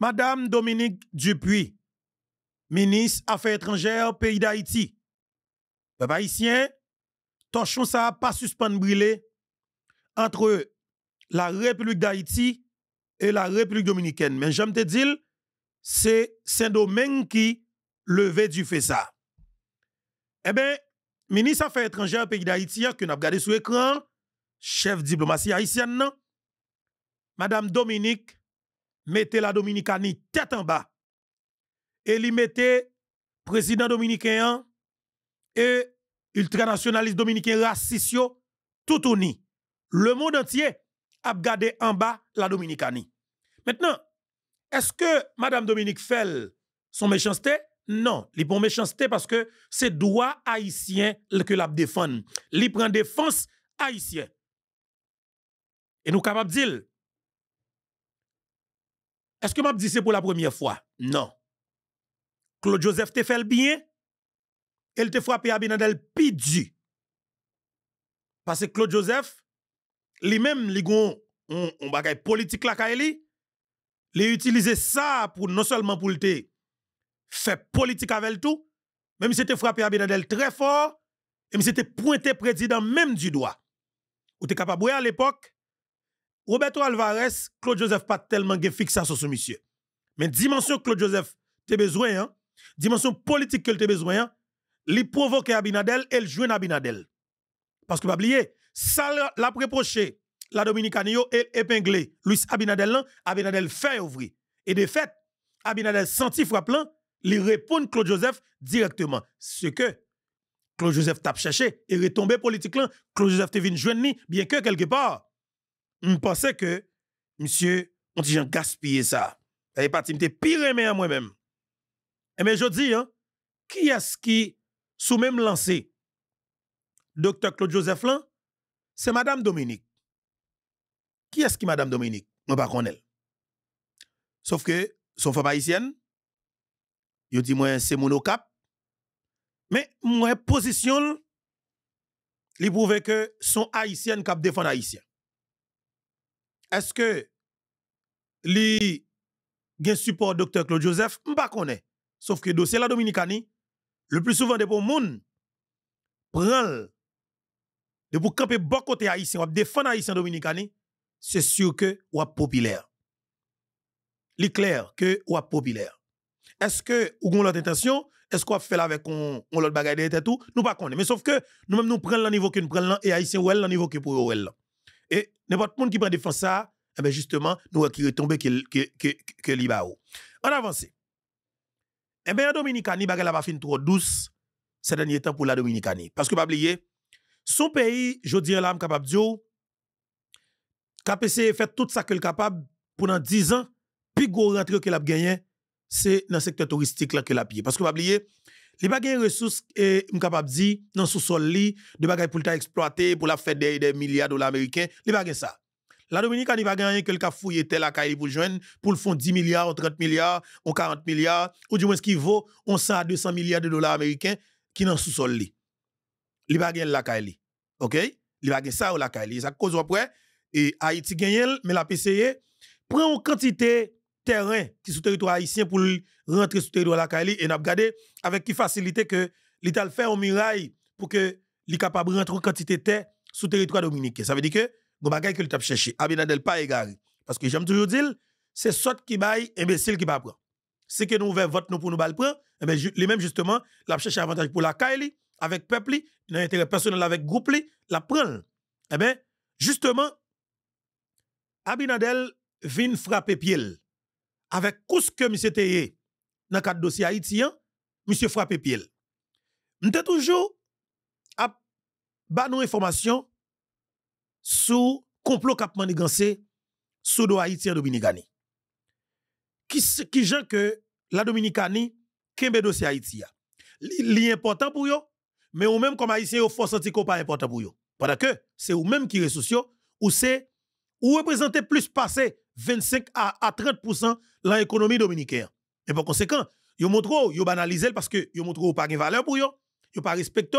Madame Dominique Dupuis, ministre Affaires étrangères, pays d'Haïti. Peuple haïtien, torchon ça pas suspend brûler entre la République d'Haïti et la République dominicaine. Mais j'aime te dire, c'est Saint-Domingue qui levait du fait ça. Eh bien, ministre Affaires étrangères, pays d'Haïti, que nous avons regardé sur l'écran, chef diplomatie haïtienne, Madame Dominique Mettez la Dominicanie tête en bas. Et li mettait président dominicain et ultranationaliste dominicain raciste tout uni. Le monde entier a gardé en bas la Dominicanie. Maintenant, est-ce que Madame Dominique Fell son méchanceté? Non, li bon méchanceté parce que c'est droit haïtien que la défend. Li prend défense haïtien. Et nous de dire est-ce que m'a dit c'est pour la première fois? Non. Claude Joseph te fait le bien. Elle te frappé Abinadel pidu. Parce que Claude Joseph, lui-même, il gon on, on bagaille politique la kaeli, li utilise ça pour non seulement pour te faire politique avec tout, même si te frappé Abinadel très fort, et il te pointé président même du doigt. Ou te capable à l'époque, Roberto Alvarez, Claude Joseph pas tellement fixé fixation sur monsieur. Mais dimension Claude Joseph t'es besoin, hein? dimension politique que t'es besoin, hein? li provoque Abinadel et le Abinadel. Parce que pas oublier, ça l'a préproché la Dominicanio et épinglé Luis Abinadel hein. Abinadel fait ouvrir. Et de fait, Abinadel senti frappant, li répond Claude Joseph directement. Ce que Claude Joseph tape cherché et retombé politique Claude Joseph te vient ni bien que quelque part je pensais que, monsieur, on dit, j'ai gaspillé ça. Ça parti, pas me pire aimé à moi-même. Et eh mais je dis, hein, qui est-ce qui, sous même lancé, docteur Claude Joseph c'est Madame Dominique. Qui est-ce qui Madame Dominique? Je ne pas Sauf que, son femme haïtienne, je dis moi, c'est mon cap. Mais, moi, position, il prouve que son haïtienne cap défend haïtien est-ce que li gen support docteur Claude Joseph m'pa pas sauf que dossier la dominicani le plus souvent des bons monde prennent, de pour camper bon côté haïtien ou défendre haïtien dominicani c'est sûr que ou populaire li clair que ou populaire est-ce que ou gon l'autre intention est-ce qu'on fait avec on, on l'autre bagaille et tout nous pas mais sauf que nous même nous prenons le niveau que nous prenons et haïtien ou le niveau que pour prenons. Et n'importe qui qui prend défense ça, eh bien justement, nous qui retomber que, que, l'Ibao. On avance. Eh bien, la Dominicanie, n'a pas fin trop douce ces derniers temps pour la Dominicanie. Parce que, pas oublier, son pays, je dirais là, capable de dire, KPC e fait tout ça qu'elle est capable pendant 10 ans, puis gros rentrée qu'elle a gagné, c'est dans le secteur touristique là a payé. Parce que, pas oublier, li pa gen resous e, m kapab di nan sousol li, de bagay pou ta eksploate, pou la fè de, de milyard dola Ameriken, li pa gen ça. La Dominika li pa gen yon ka fouye tel akay li pou jwen, pou l fon 10 milliards, 30 milyard, 40 milliards, ou ce mwen vaut, 100 à 200 milyard dola Ameriken ki nan sol li. Li pa gen lakay li. Ok? Li pa gen ça ou lakay li. Sa kouz wapwe, e Haiti gen yel, me la PCE, prend ou quantité terrain qui sous territoire haïtien pour rentrer sous territoire la Kali et n'a regardé avec qui facilité que l'Ital fait un miraille pour que soit capable rentrer en quantité de terre sous territoire dominicain. Ça veut dire que nous bagay que cherché. Abinadel pas égaré parce que j'aime toujours dire c'est sorte qui baille imbécile qui pas prendre. C'est que nous ouvert vote nous pour nous prendre, eh ben les mêmes justement l'a cherché avantage pour la Kali avec peuple, dans intérêt personnel avec groupe, la prendre. Eh ben justement Abinadel vient frapper pied avec ce que monsieur était dans cadre dossier haïtien, monsieur frappé pied. M'était toujours à ba information sur complot cap manigancé sous do haïtien dominicani. Qui qui gens que la dominicani kembe dossier haïtien. Li, important pour yo, mais ou même comme haïtien ou force anti pas important pour yo. Parce que c'est ou même qui ressource ou c'est ou représente plus passé 25 à 30% l'économie dominicaine. Et par conséquent, ils montrent, ils banalisent parce que ils montrent pas de valeur pour eux, ils pas respecté,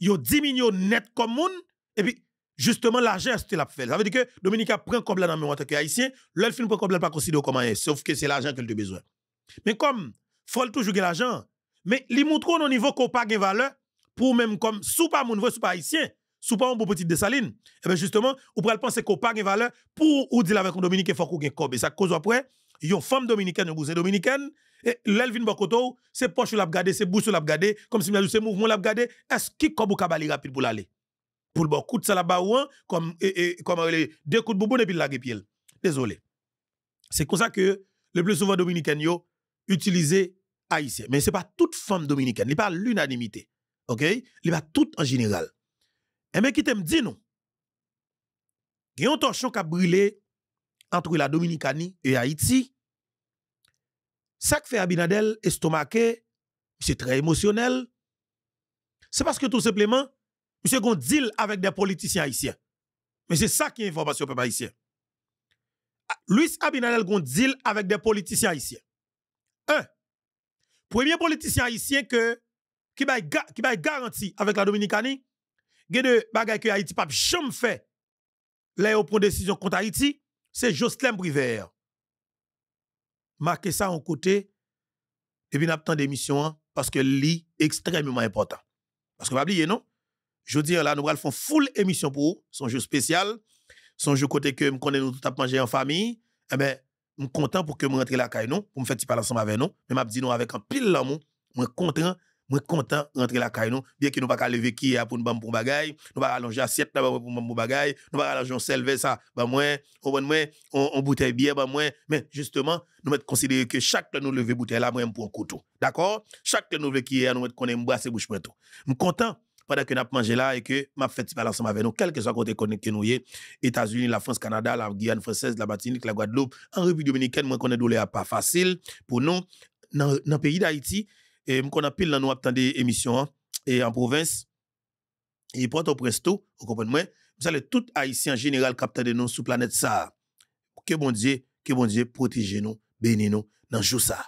ils diminuent net comme monde. Et puis, justement, l'argent, c'était la fait. Ça veut dire que Dominica prend comme la en tant que haïtien, l'autre film prend comme pas considéré comme un, sauf que c'est l'argent qu'elle a besoin. Mais comme, faut toujours l'argent, mais ils montrent au niveau qu'on pas de valeur pour même comme, sous pas mon sous pas haïtien, sous pas un beau petit dessaline. Et bien justement, on pourrait penser qu'on pas de valeur pour ou dire avec Dominique, il faut qu'on ait Et ça cause après, une femme dominicaine, une dominicaine, et l'elvin Bokoto, c'est poche l'a ses c'est bouche l'a gardé, comme si ce mouvement l'a gardé, est-ce qu'il kobou kabali rapide pour l'aller? Pour le coup de salaba comme, comme euh, deux coups de bourbon et puis la Désolé. C'est comme ça que le plus souvent dominicain yo utilisent haïtien. Mais ce n'est pas toute femme dominicaine, ce n'y pas l'unanimité. OK? Il n'y pas tout en général. Et eh mais qui t'aime dit nous. Il y a un torchon qui a brûlé entre la Dominicanie et Haïti. Ça que fait Abinadel estomacé c'est très émotionnel. C'est parce que tout simplement, monsieur Gondil deal avec des politiciens haïtiens. Mais c'est ça qui est information pour peuple haïtien. Ah, Luis Abinadel Gon deal avec des politiciens haïtiens. Un, premier politicien haïtien que, qui va qui garantie avec la Dominicanie, il de a que Haïti pas jamais fait. Là, au prend décision contre Haïti c'est Jocelyn Briver. Marquez ça en côté, et puis tant d'émission, hein, parce que lit extrêmement important. Parce que pas oublier, non? Je dis là, nous allons faire full émission pour son jeu spécial, son jeu côté que nous connaissons nous tout à manger en famille. Eh bien, je suis content pour que je rentre la caille, non? Pour me faire petit parler ensemble avec nous. Mais je dis non avec un pile l'amour. Je suis content moi content rentrer la caille bien que nous pas lever qui pour nous pour nous pas allonger assiette pour nous ça, on on, bouteille mais justement, nous mettre considérer que chaque nous lever bouteille là moi pour un couteau. D'accord Chaque nous lever qui nous mettre qu'on aime bouche pour tout. Moi content pendant que là et que m'a fait nous, quel que soit côté nous États-Unis, la France, Canada, la Guyane française, la Martinique, la Guadeloupe, en République dominicaine, moi pas facile pour nous dans pays d'Haïti et me connais pile dans nous émissions, émission hein. et en province et porte au presto, vous comprenez moi, vous allez tout haïtien en général capter de nous sous planète ça. Que bon Dieu, que bon Dieu protégez nous, bénis nous dans jour ça.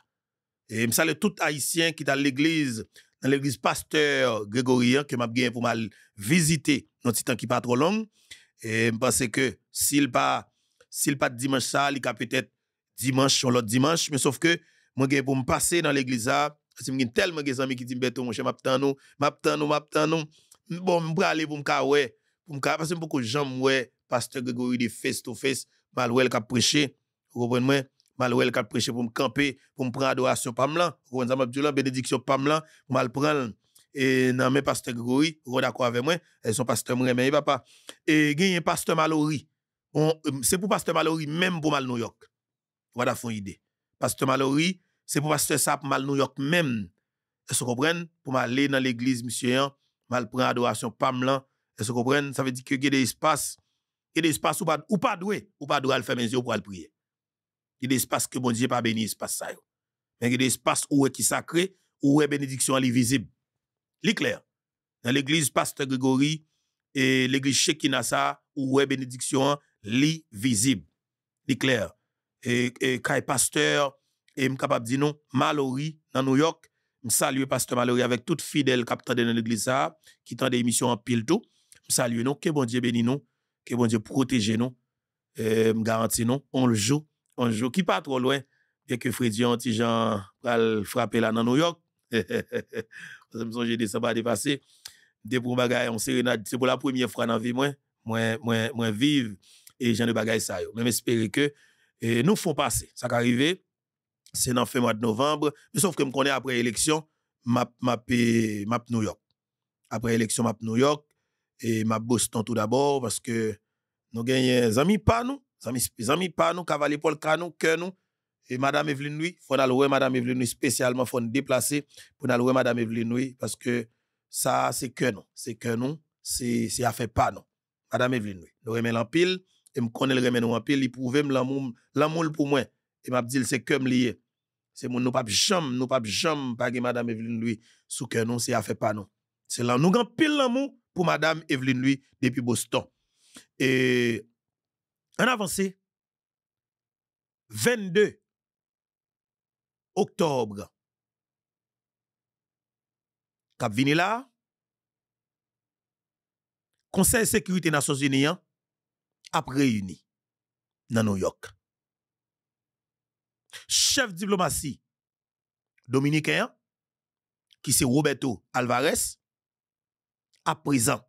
Et me salue tout haïtien qui est l'église dans l'église pasteur grégorien hein, que m'a bien pour mal visiter dans petit temps qui pas trop long et pense que s'il pas s'il pas dimanche ça il peut-être dimanche ou l'autre dimanche mais sauf que moi bien pour me passer dans l'église là parce que tellement des amis qui disent, Beto, mon cher, m'aptan nous, m'aptan nous, m'aptan nous. Bon, m'pre aller pour me ouais. Pour m'ka, parce que beaucoup de gens, ouais, pasteur Grégory de face to face, qui a prêché. Vous comprenez-moi? qui a prêché pour camper, pour prendre adoration pamlan. Vous comprenez-moi, Abdullah, bénédiction pamlan, mal prendre. Et non, mais pasteur Grégory, vous d'accord avec moi? Elles sont pasteur Mrémé, papa. Et gagne pasteur Malory. C'est pour pasteur Malory même pour Mal New York. Voilà, font idée. Pasteur Malory c'est pour pasteur ça pour mal New York même. Est-ce que vous comprenez Pour aller dans l'église monsieur hein, mal prendre adoration pas Est-ce que vous comprenez Ça veut dire que il y a des espaces, il y a des espaces où pas ou pas doué, ou pas doué faire mes yeux pour aller prier. Il y a des espaces que bon Dieu pas béni espace ça Mais il y a des espaces où est qui sacré, où est bénédiction à visible. Li clair. Dans l'église pasteur Grégory et l'église Shekina ça où hein, est bénédiction li visible. Li clair. Et, et pasteur et capable de dire non, Mallory, dans New York, je salue Pasteur Mallory avec toute fidèle capitaine de l'église, qui tend des missions en pile tout. Je salue non, que bon Dieu bénisse nous, que bon Dieu protège nous, euh, je garantis nous, on le joue, on le joue qui pas trop loin, bien que Freddy Antijan va le frapper là dans New York. Je me suis dit, ça va dépasser. Des bons bagailles, on sérénade, c'est pour la première fois dans la vie, moi, moi, moi, moi, vive, et j'en de bagaille ça. Même espérer que euh, nous font passer. Ça va c'est dans fin mois de novembre, mais sauf que me connais après élection, map map map New York. Après élection map New York et map Boston tout d'abord parce que nous gagnons amis pas nous, amis amis pas nous cavalier Paul Canon que nous et madame Evelyne Louis, faut aller madame Evelyne Louis spécialement faut nous déplacer pour aller madame Evelyne parce que ça c'est que nous, c'est que nous, c'est c'est affaire pas nous. Madame Evelyne Louis, nous remet en pile et me connais le remet en pile, il prouve l'amour l'amour pour moi. Et m'a dit, c'est comme lié. C'est mon nous pas jam, nous pas jam, pas madame Evelyne lui, sous que non, c'est affaire pas non. C'est là, nous avons pile l'amour pour madame Evelyne lui, depuis Boston. Et, en avance, 22 octobre, Cap vini là, Conseil de sécurité des Nations Unies hein, a réuni dans New York chef diplomatie dominicain, qui c'est Roberto Alvarez, à présent.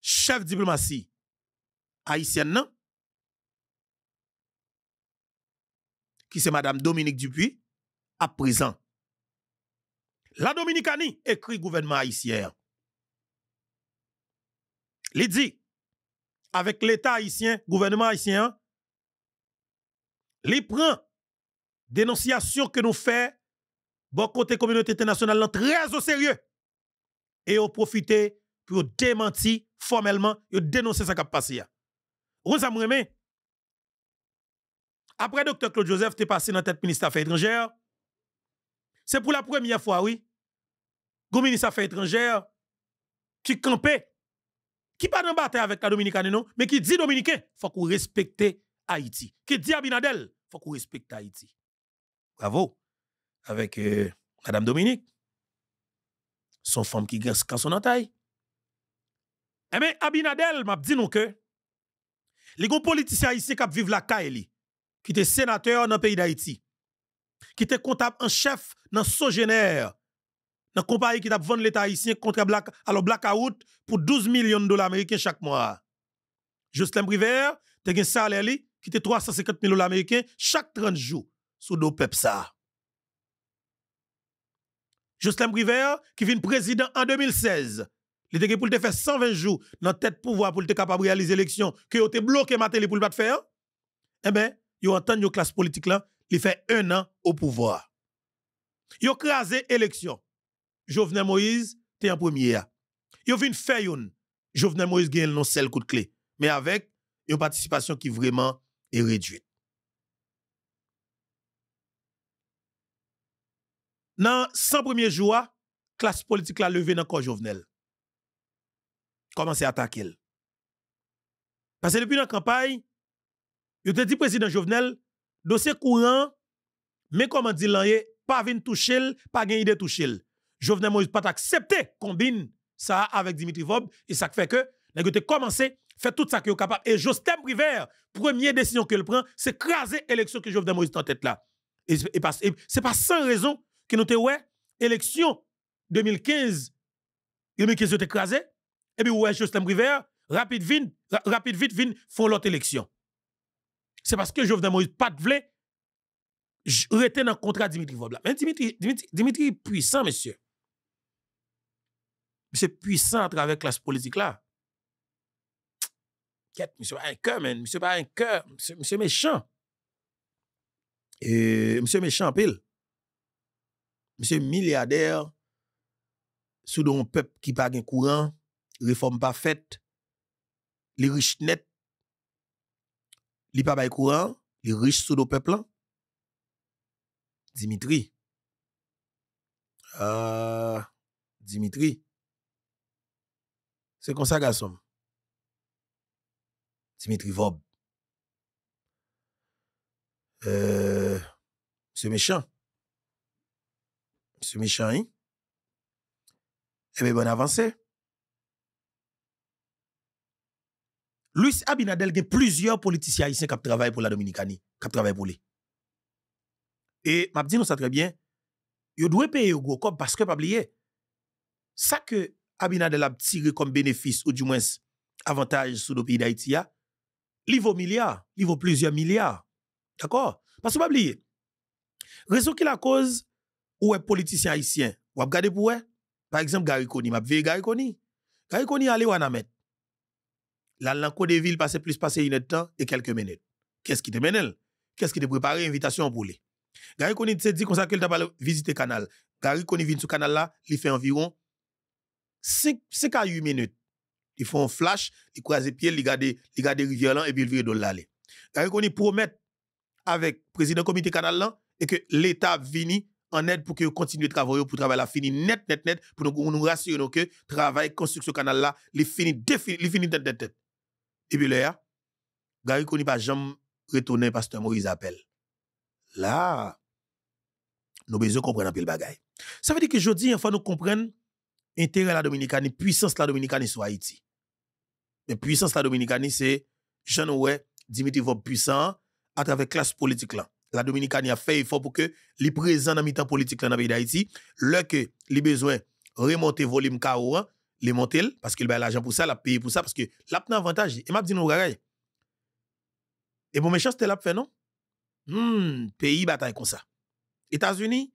Chef diplomatie haïtienne, qui c'est Madame Dominique Dupuis, à présent. La Dominicanie écrit gouvernement haïtien. Les dit, avec l'État haïtien, gouvernement haïtien, les prend dénonciation que nous fait bon côté communauté internationale très au sérieux et au profité pour démentir formellement et dénoncer ce qui a passé. Après docteur Claude Joseph, tu passé dans tête ministre des Affaires étrangères. C'est pour la première fois, oui. Le ministre des Affaires étrangères qui campait qui pas dans bataille avec la Dominicaine, non, mais qui dit Dominicain, faut qu'on respecte Haïti. Qui dit Abinadel, faut qu'on respecte Haïti. Bravo. Avec euh, Madame Dominique, son femme qui gagne quand son entaille. Eh bien, Abinadel m'a dit non que les politiciens haïtiens qui vivent la Kaeli, qui étaient sénateurs dans le pays d'Haïti, qui étaient comptables en chef dans génére dans compagnie qui a vendu l'État haïtien contre black, alors blackout pour 12 millions de dollars américains chaque mois. Justin Privert, tu as un salaire qui était 350 000 dollars américains chaque 30 jours sous le PEPSA. Justin Privert, qui vient président en 2016, il était pour te faire 120 jours dans tête pouvoir pour te capable réaliser l'élection que a été bloqué matin pour le pas faire. Eh bien, vous entendez la classe politique là, il fait un an au pouvoir. a crasé l'élection. Jovenel Moïse, t'es en premier. Yo vin faire une. Jovenel Moïse gagne non seul coup de clé, mais avec une participation qui vraiment est réduite. Dans 100 premiers jours, classe politique la levé dans corps Jovenel. Commencez à attaquer. Parce que depuis la campagne, il te dit président Jovenel, dossier courant, mais comment dit n'a pas le toucher, pas gen de toucher. Jovenel Moïse pas accepté combine ça avec Dimitri Vob et ça fait que gars te commencé fait tout ça est capable et Jostem Privert première décision qu'il prend c'est craser élection que Jovenel Moïse en tête là et, c'est pas sans raison que nous te ouais élection 2015 2015 était écrasé et puis ouais Jostem Privert rapide vite rapide vite vin font l'autre élection c'est parce que Jovenel Moïse pas de voulait rester dans le contrat Dimitri Vob mais Dimitri Dimitri, Dimitri puissant monsieur c'est puissant à travers la classe politique là. Monsieur pas un cœur, man. Monsieur pas un cœur. Monsieur, méchant. Et monsieur méchant, pile. Monsieur milliardaire, sous un peuple qui pas un courant, réforme pas faite, les riches nets, les pas courant, les riches sous le peuple. Dimitri. Euh, Dimitri. C'est comme ça, garçon. Dimitri Vob. Euh, c'est méchant. C'est méchant, hein? Eh bien, bon avancé. Luis Abinadel, il y a plusieurs politiciens haïtiens qui travaillent pour la Dominicanie, qui travaillent pour lui. Et m'a dit nous ça très bien. il doit payer au gros parce que pas oublier. Ça que Abinadel a tiré comme bénéfice, ou du moins avantage sous le pays d'Haïti, il vaut milliards, il vaut plusieurs milliards. D'accord Parce que pas oublier, raison qui la cause, ou est politicien haïtien, ou regardez pour Par exemple, Gary Koni, m'a vu Gary Koni. Gary Koni allé ou Anamet. La lanco de ville passait plus passé une temps et quelques minutes. Qu'est-ce qui te mène Qu'est-ce qui te prépare invitation pour lui Gary Koni te dit qu'on ça qu'il t'a pas canal. Gary Koni vient sur canal là, il fait environ 5, à 8 minutes, ils font un flash, ils croisent les pieds, ils regardent, ils regardent et puis ils virent de l'aller. Gary Kony promet avec le président du comité canal là, et que l'État vini en aide pour qu'ils continuent de travailler, pour travailler là, fini net, net, net, pour nous, nous rassurer que le travail, construction canal là, il fini, définit, il fini, net, net, net. Et puis là, Gary pas jamais parce que Maurice appelle. Là, nous besoin comprendre un peu le bagage. Ça veut dire que je dis, nous comprenons intérêt la Dominicanie, puissance la Dominicanie sur Haïti. Mais puissance la Dominicanie, c'est jean oué Dimitri Vob puissant à travers classe politique là. La Dominicanie a fait effort pour que les présents dans mi-temps politique dans le pays d'Haïti, là que les besoins remonter volume KO, hein, les monter parce qu'il a l'argent pour ça, la payer pour ça parce que l'a avantage. Et m'a dit nous Et bon méchant c'était l'a fait non? Hmm, pays bataille comme ça. États-Unis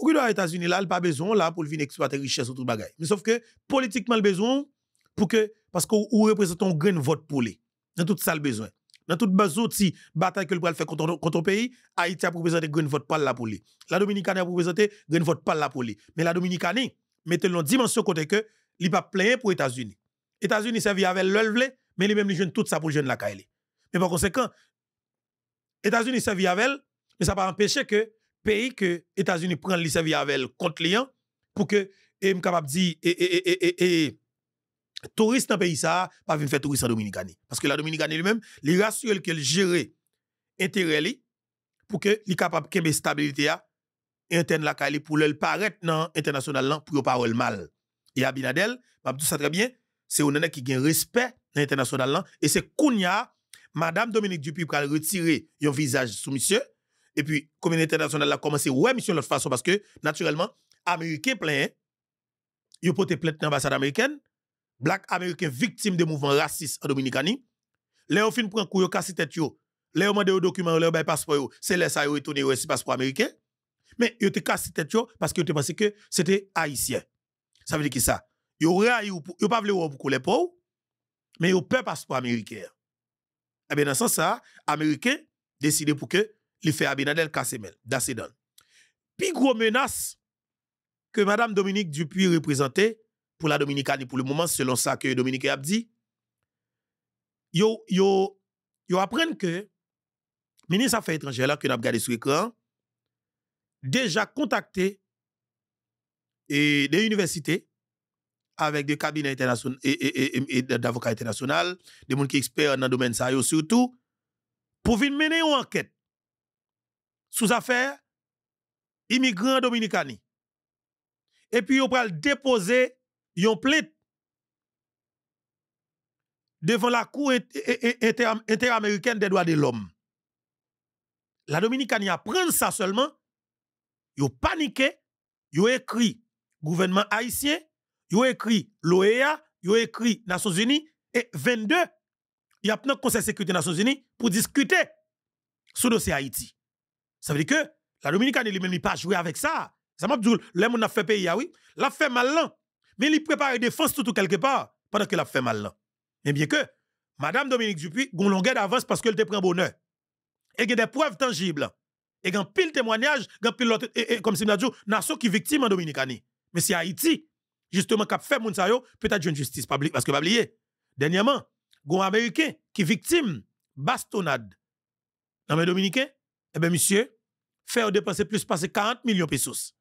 ou les États-Unis, là, il pas besoin là, pour venir exploiter richesse ou tout bagaille. Mais sauf que, politiquement, le besoin, pour que, parce qu'on représente un grand vote pour lui. Dans tout ça, le besoin. Dans toute base bataille que le faire contre, contre pays, Haïti a représenté grain vote pas la pour lui. La Dominicane a représenté grain vote pas là pour lui. Mais la Dominicane, mettez une dimension côté que, il pas plein pour les États-Unis. Les États-Unis servent avec l'œuvre, mais lui-même, jeunes, tout ça pour jeune la est. Mais par conséquent, les États-Unis servent avec elle, mais ça pas empêché que pays que États-Unis prennent les services avec contre les pour que et capable dire et et touristes dans pays ça pas venir faire touristes en Dominicanie parce que la Dominicanie elle même les rassure qu'elle gère intérêt pour que soit capable de stabilité interne la pour être paraître dans l'international pour pas le mal et Abinadel je dis ça très bien c'est un qui gagne respect dans l'international et c'est Kounia madame Dominique Dupuis qui a retiré un visage sous monsieur et puis la communauté internationale a commencé ouais mission de l'autre façon parce que naturellement américains plein ont porté plainte dans l'ambassade américaine black américain victimes de mouvements racistes en Dominicanie les fin prend couyo casse tête yo les ont demandé documents leur bay ben, passeport yo c'est les ça ont retourné, yo passeport américain mais ils ont cassé tête parce qu'ils ont pensé que c'était haïtien ça veut dire que ça yo ils yo pas voulu pour les pauvres mais yo peur passeport américain et eh bien dans ce sens Américains américain décidé pour que l'effet fait Abinadel Kassemel, d'Acedon. Puis gros menace que Mme Dominique Dupuis représentait pour la Dominicanie pour le moment, selon ça que Dominique a dit, yo, apprennent que le ministre des Affaires étrangères, que nous avons regardé sur l'écran, déjà contacté des universités avec des cabinets internationaux et, d'avocats internationaux, des gens qui sont experts dans le domaine, ça surtout, pour venir mener une enquête sous affaire immigrants dominicani. Et puis, on va déposer une plainte devant la Cour interaméricaine des droits de l'homme. La Dominicanie apprend ça seulement, ils paniqué, ils écrit gouvernement haïtien, ils écrit l'OEA, ils écrit Nations Unies, et 22, il y a le conseil de sécurité des Nations Unies pour discuter sur le dossier Haïti. Ça veut dire que la Dominicaine lui-même pas joué avec ça. Ça m'a dit, l'homme a fait pays, ah oui, l'a fait mal là. Mais il prépare défense tout ou quelque part pendant qu'il a fait mal là. Mais eh bien que, Madame Dominique Dupuis, gon longueur d'avance parce qu'elle te prend bonheur. Et il y a des preuves tangibles. Et il pile témoignage, il pile comme si on a dit, nation qui victime en Dominicani. Mais c'est Haïti, justement, qui a fait moun peut-être une justice publique, parce que pas oublier. Dernièrement, gon Américain qui victime bastonnade. Non mais Dominicains eh bien, monsieur, faire dépenser plus passer 40 millions de pesos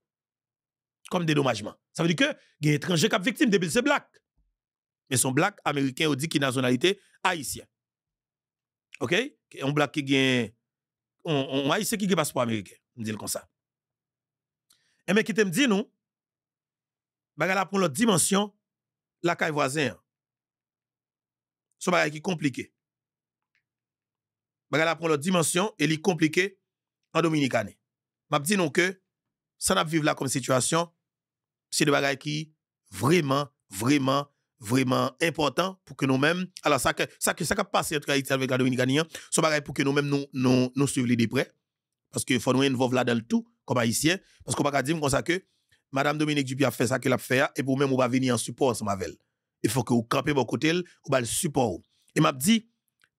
comme dédommagement. Ça veut dire que il y a étranger qui est victime de c'est black. Mais son black américain ou dit qui nationalité haïtienne. OK Un black qui gagne on, haïtien qui gagne passeport américain, on dit comme ça. Et eh mais ben, qui te dit nous bagala pour l'autre dimension la caille voisin. C'est bagala qui compliqué. Bagala pour l'autre dimension et est compliqué en Dominicane. M'a dit non que, ça n'a vivre là comme situation, c'est des bagages qui vraiment, vraiment, vraiment important pour que nous-mêmes, alors ça que ça que ça qui passé entre avec la Dominicane hein, c'est bagay pour que nous-mêmes nous nous nous suivre de près parce que faut nous involve là dans le tout comme haïtien parce qu'on pas dire comme ça que madame Dominique Dupuy a fait ça qu'elle a fait et pour même on va venir en support ensemble avec Il faut que vous campez bon côté, ou va le support. Et m'a dit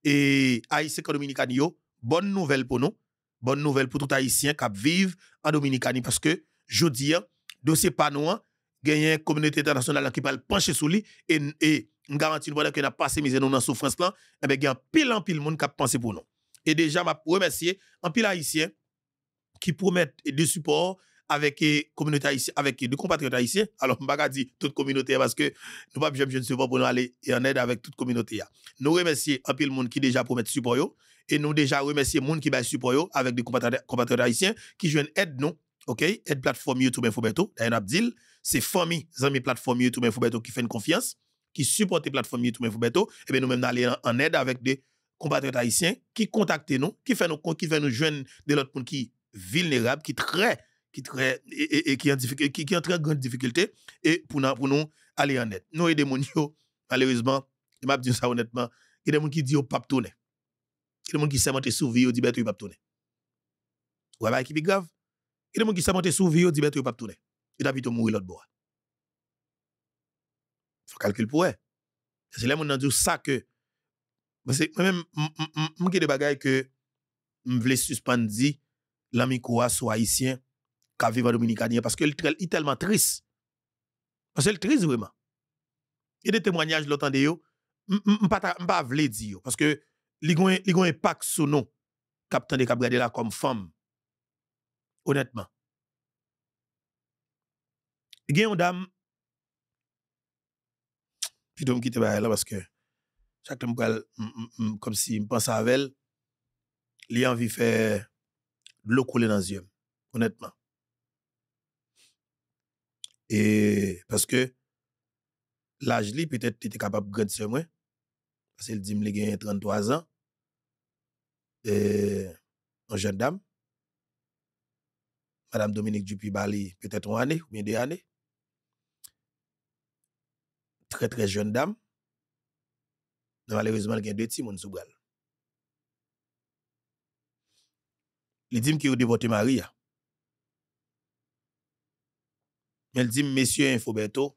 et haïtien comme bonne nouvelle pour nous bonne nouvelle pour tout Haïtien qui vivent en Dominicanie parce que, je dis, dossier hein. y gagne une communauté internationale qui va pencher sur lui et, nous garantit que nous avons passé misère dans souffrance là, et eh bien, il y a pile en pile monde qui a pensé pour nous. Et déjà, je remercie un pile Haïtien qui promet du support avec les eh, avec compatriotes haïtiens. Alors, je ne pas dire toute communauté parce que nous pas besoin de support pour nous aller en aide avec toute communauté. Nous remercions un peu le monde qui déjà promet support. Et nous déjà remercions les gens qui va support avec des compatriotes haïtiens qui jouent aide nous. OK? Aide plateforme YouTube InfoBeto, D'ailleurs, Abdil, c'est famille, amis plateforme YouTube InfoBeto qui fait une confiance, qui supporte la plateforme YouTube InfoBeto. Et eh bien, nous-mêmes, d'aller en aide avec des compatriotes haïtiens qui contactent nous, qui fait nous, qui vient nous joindre de l'autre monde qui vulnérable, qui très, qui très, et, qui qui, en très grande difficulté, et pour nous, pour nous aller en aide. Nous aider des gens, malheureusement, je m'a dit ça honnêtement, il y a des gens qui disent au pape tourner. Il y a des gens qui sous souvi, ils disent bête, ils pas tourner. Ou alors, qui est grave. Il y a des gens qui sous souvi, ils disent ne ils pas tourner. Ils doivent vite mourir l'autre bois. Il faut calculer pour eux. C'est là qu'on a dit ça que. Parce que moi-même, je des choses que je voulais suspendre l'ami Koua, soit haïtien, qui vivent en Dominicanien, parce qu'il est tellement triste. Parce qu'il est triste vraiment. Il y a des témoignages de l'autre, je ne pas dire, parce que a un impact sur nous capitaine des cap là comme femme honnêtement a une dame plutôt me quitter là parce que chaque temps comme si je pense à elle a envie de faire de l'eau couler dans les yeux honnêtement et parce que l'âge lui. peut-être était capable de grandir parce qu'il dit me a 33 ans Euh, un jen dam madame Dominique Dupuy bali petet 1 ane ou min 2 ane tre tre jen dam nan valerizman gen 2 ti moun sou bral li dim ki ou devote Maria men li dim mesye info beto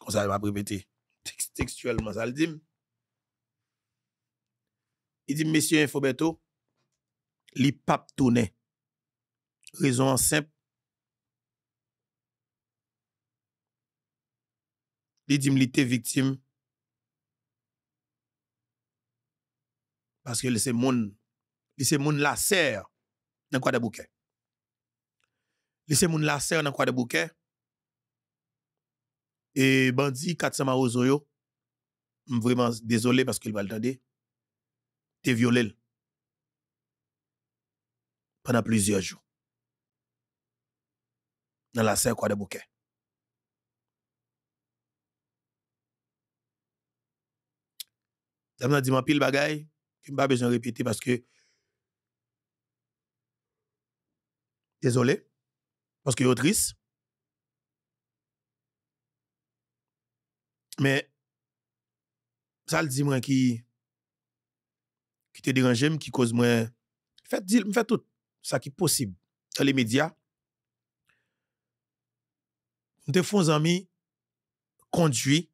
kon sa ap repete tekstuelman sa li dim li dim mesye info beto Les papes tournaient. Raison simple. Les dîmes, les victimes. Parce que les cémons, les cémons laser dans quoi de bouquet. Les cémons laser dans quoi de bouquet. Et Bandi, Katsama yo vraiment désolé parce qu'il va le t'attendre, t'es violé pendant plusieurs jours. Dans la serre quoi de bouquet. Ça dit mon pile bagaille, que pas besoin de répéter parce que désolé parce que autrice mais ça le dit moi qui qui te dérange qui cause moi faites dit me fait tout ça qui est possible dans les médias. Nous un amis conduit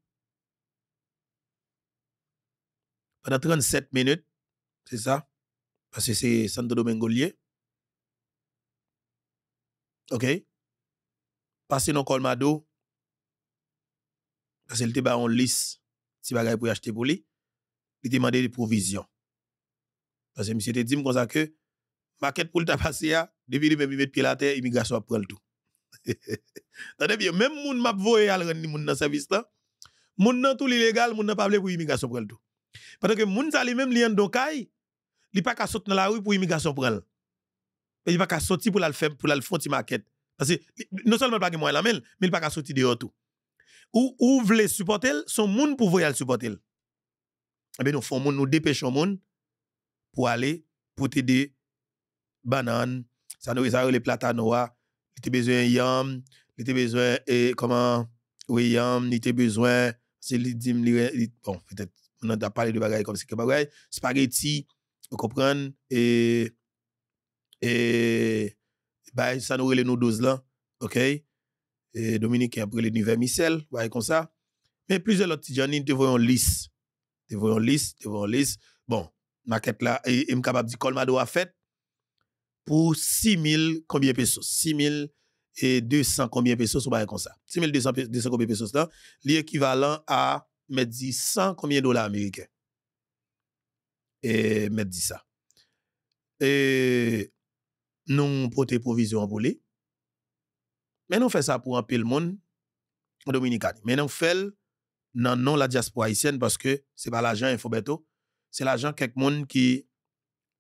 pendant 37 minutes, c'est ça, parce que c'est Santo Domingo lié. OK? Passer dans Colmado, parce qu'il était en lice, si vous pour acheter pour lui, il demandait des provisions. Parce que monsieur te dit comme ça que maquette pour le passer, depuis lui-même, il pied la terre, immigration après le tout. Tandis bien, même moun m'a voyé à ni moun dans service là, moun nan tout l'illégal, moun nan pas pour immigration pour le tout. Parce que moun sa li même li en donkay, li pa ka sauter dans la rue pour immigration pour le. Il pas ka sorti pour la faire pour la faire maquette. Parce que non seulement pas que moi la mail, mais il pa ka sorti dehors tout. Ou ou voulez supporter, son moun pour voyer le supporter. Eh bien nous font moun nous dépêchons moun pour aller pour t'aider banane, ça nous a les platanoa, il était besoin yam, il était besoin de eh, comment oui yam, il était besoin c'est lui bon peut-être on a parlé de bagaille comme c'est que bagaille spaghetti, vous comprenez et et bah ça nous les nos là, OK et Dominique pris l'univers Michel, voyez comme ça. Mais plusieurs autres Johnny te voyons lisse. Te voyons lisse, te voyons lisse. Bon, maquette là et, et capable de dire Colmado a fait pou 6200 koubyen pesos ou baye kon sa. 6200 koubyen pesos la, li ekivalan a met di 100 koubyen dola Ameriken. Et met di sa. Et nou potè provizyon pou li. Men nou fè sa pou anpil moun, an Dominikani. Men nou fè nan nou la diaspora Haitienne, paske se pa la jan info beto, se la jan kek moun ki...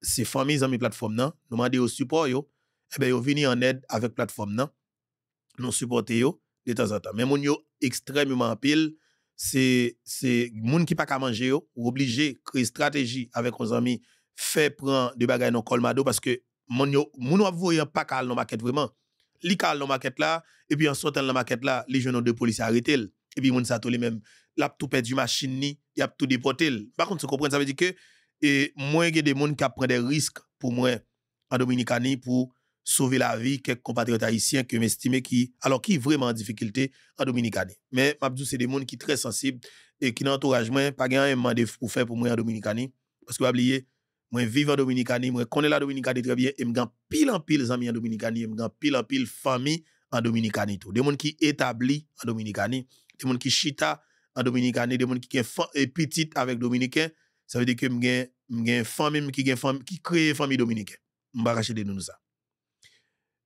c'est familles amis, plateforme, non? Nous demandons au support, yo. Eh ben yo venir en aide avec plateforme, non? Nous supporter yo de temps en temps. Mais mon yo extrêmement pile, c'est, c'est, moun qui pas ka manger yo, ou obligé créer stratégie avec nos amis, faire prendre des bagages dans colmado parce que mon yo, moun yo pas cal dans maquette vraiment. Li cal dans maquette là, et puis en sortant la maquette là, les jeunes de police arrêtent. et puis moun sa tout les même, l'a tout perdu machine ni, y a tout déporté. Par contre, vous comprenez, ça veut dire que et moins que des gens qui prennent des risques pour moi en Dominicanie pour sauver la vie quelques compatriotes haïtiens que j'estime qui, alors qui vraiment en difficulté en Dominicanie. Mais Mabdou, c'est des gens qui sont très sensibles et qui n'entourage moi, pas un demandé pour faire pour moi en Dominicanie. Parce que vous oubliez, moi vivre en Dominicanie, moi connais la Dominicanie très bien et me pile en pile amis en Dominicanie, me pile en pile famille en Dominicanie Des gens qui établis en Dominicanie, des gens qui chita en Dominicanie, des gens qui sont petites avec Dominicains, ça veut dire que suis une famille qui, qui crée une famille dominicaine. Je vais racheter de nous ça.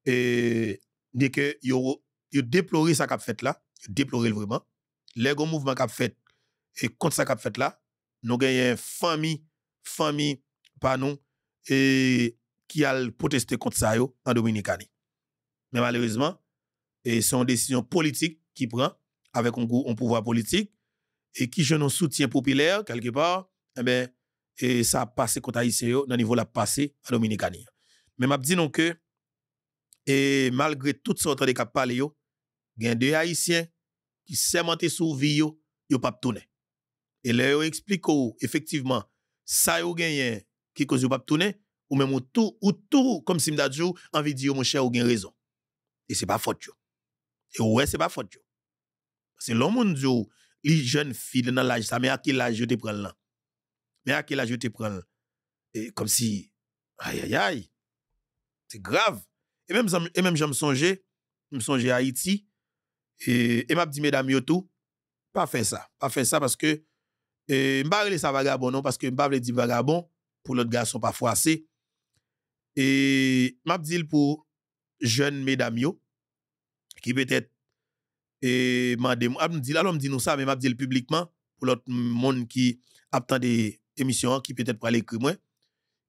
Et dès que yo, yo déplorer ça qu'a fait là, déplorer vraiment. Les mouvement mouvements qu'a fait et contre ça qu'a fait là, nous une famille, famille, nous et qui a protesté contre ça yo, en Dominicane Mais malheureusement, c'est une décision politique qui prend avec un, pouvoir politique et qui je un soutien populaire quelque part eh ben, et ça a passé contre Haïtien, dans niveau la passé à Dominicanie. Mais m'a dit non que, et malgré tout ce qu'on a parlé, il y a deux Haïtiens qui sur sous vie, ils ne pas tourner. Et là, ils expliquent effectivement, ça y gagné qui cause pas tourner, ou même tout, ou tout, comme si en envie de dire, mon cher, ou gagne raison. Et c'est pas faute, yo. Et ouais, c'est pas faute, yo. Parce que l'homme, les jeunes filles dans l'âge, ça, mais à quel âge je te prends mais à quel âge je te prends comme si, aïe, aïe, aïe, c'est grave. Et même, et même je me songeais, je me songeais à Haïti, et, et m'a dit, mesdames, yo tout, pas faire ça, pas faire ça parce que, je ne de ça vagabond, non, parce que je ne dire vagabond pour l'autre garçon parfois assez. Et m'a dit pour jeunes mesdames, yo, qui peut-être, et m'a dit, alors m'a dit nous ça, mais m'a dit publiquement pour l'autre monde qui attend des émission qui peut-être pour aller écrire moi,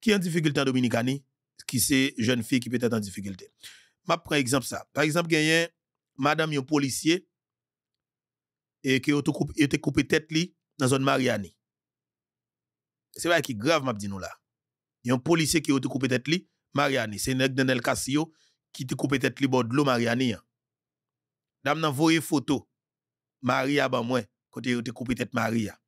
qui est en difficulté en Dominicanie, qui c'est jeune fille qui peut être en difficulté. Je prends exemple ça. Par exemple, il y a madame, un policier, et qui été coupé tête dans une zone Mariani. C'est vrai qui grave, m'a nous là. Il y a un policier qui été coupé tête Mariani. C'est nèg Daniel qui a coupé tête li bord de l'eau Mariani. Hein. Dame n'a photo. Maria, ben moi, quand il été coupé tête Maria.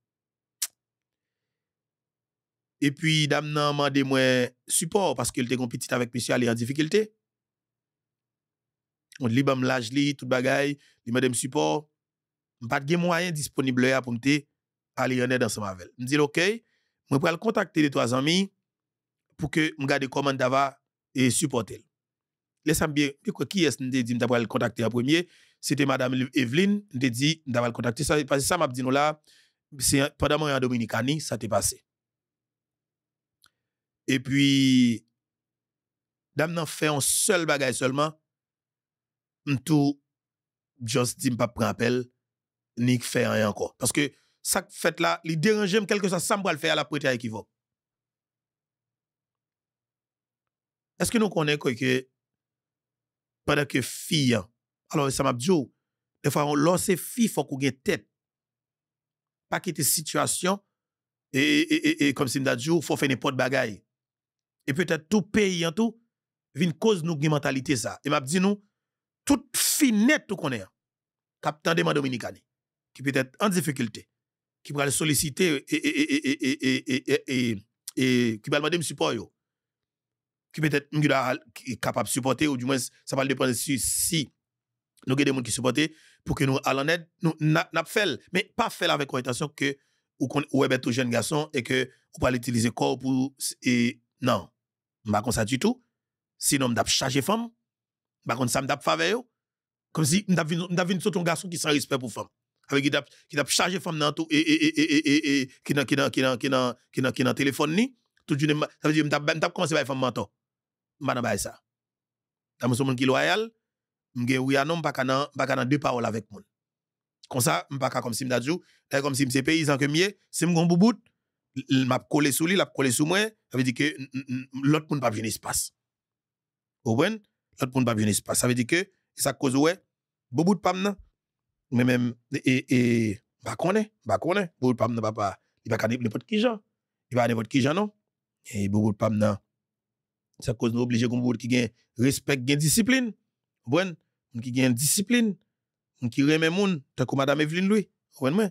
Et puis, dame nan demandé un support parce qu'elle était compétite avec monsieur aller en difficulté. On li bam l'âge li, tout bagay, li m'a support. pas de moyen disponible pour aller en aide ensemble avec elle. dit OK, je vais le contacter les trois amis pour que me garde comment vais et supporter. Laissez-moi bien, qui est-ce que dit vais le contacter en premier C'était madame Evelyne, me dit me le contacter ça parce que ça m'a dit nous là c'est pendant mon en Dominicani, ça t'est passé. Et puis, dame n'en fait un seul bagage seulement. Tout just dit pas prendre appel, ni fait rien encore. Parce que, ça fait là, il dérange quelque chose, ça me le faire à la prête à équivoque. Est-ce que nous connaissons que, pendant que fille, alors ça m'a dit, oh, des fois, lorsque fille, faut qu'on ait tête. Pas quitter situation, et, et, et, et comme si m'a dit, oh, faut faire n'importe bagaille et peut-être tout pays en tout, vient cause nous une mentalité ça. Et m'a dit nous, tout finette tout qu'on est, Captain de dominicani, qui peut être en difficulté, qui pourra le solliciter et, qui va demander un support Qui peut être capable de supporter, ou du moins, ça va dépendre si, si nous avons des gens qui supportent pour que nous allons en aide, nous n'avons fait, mais pas fait avec l'intention que ou qu'on ou les jeune garçon et que ou pas l'utiliser corps pour et non pas comme ça du tout. Sinon, m'dap charger femme. Pas comme ça m'dap faveur. Comme si m'dap vinn sur ton garçon qui sans respect pour femme. Avec qui dap qui dap charger femme dans tout et et et et et qui e, dans qui dans qui dans qui dans qui dans qui dans téléphone ni. Tout d'une ça veut dire m'dap m'dap commencer par femme menton. M'ba nan ça. Dans mon monde qui loyal, m'gen ya non pas nan pas nan deux paroles avec monde Comme ça, m'pa comme si m'dap jou, comme e si m'se paysan que mieux, si m'gon boubout il m'a collé sur lui, l'a collé sur moi, ça veut dire que l'autre monde pas bien espace. Vous comprenez L'autre monde pas bien espace. Ça veut dire que ça cause ouais, beaucoup de problèmes. Mais même et et bah connaît, bah connaît, est beaucoup de pam papa, il va canner n'importe qui gens. Il va n'importe qui gens non. Et beaucoup de problèmes, Ça cause nous obligé comme bout qui gagne respect, gagne discipline. Vous comprenez Qui gagne discipline, qui remet monde, tant que madame Evelyne lui. Vous comprenez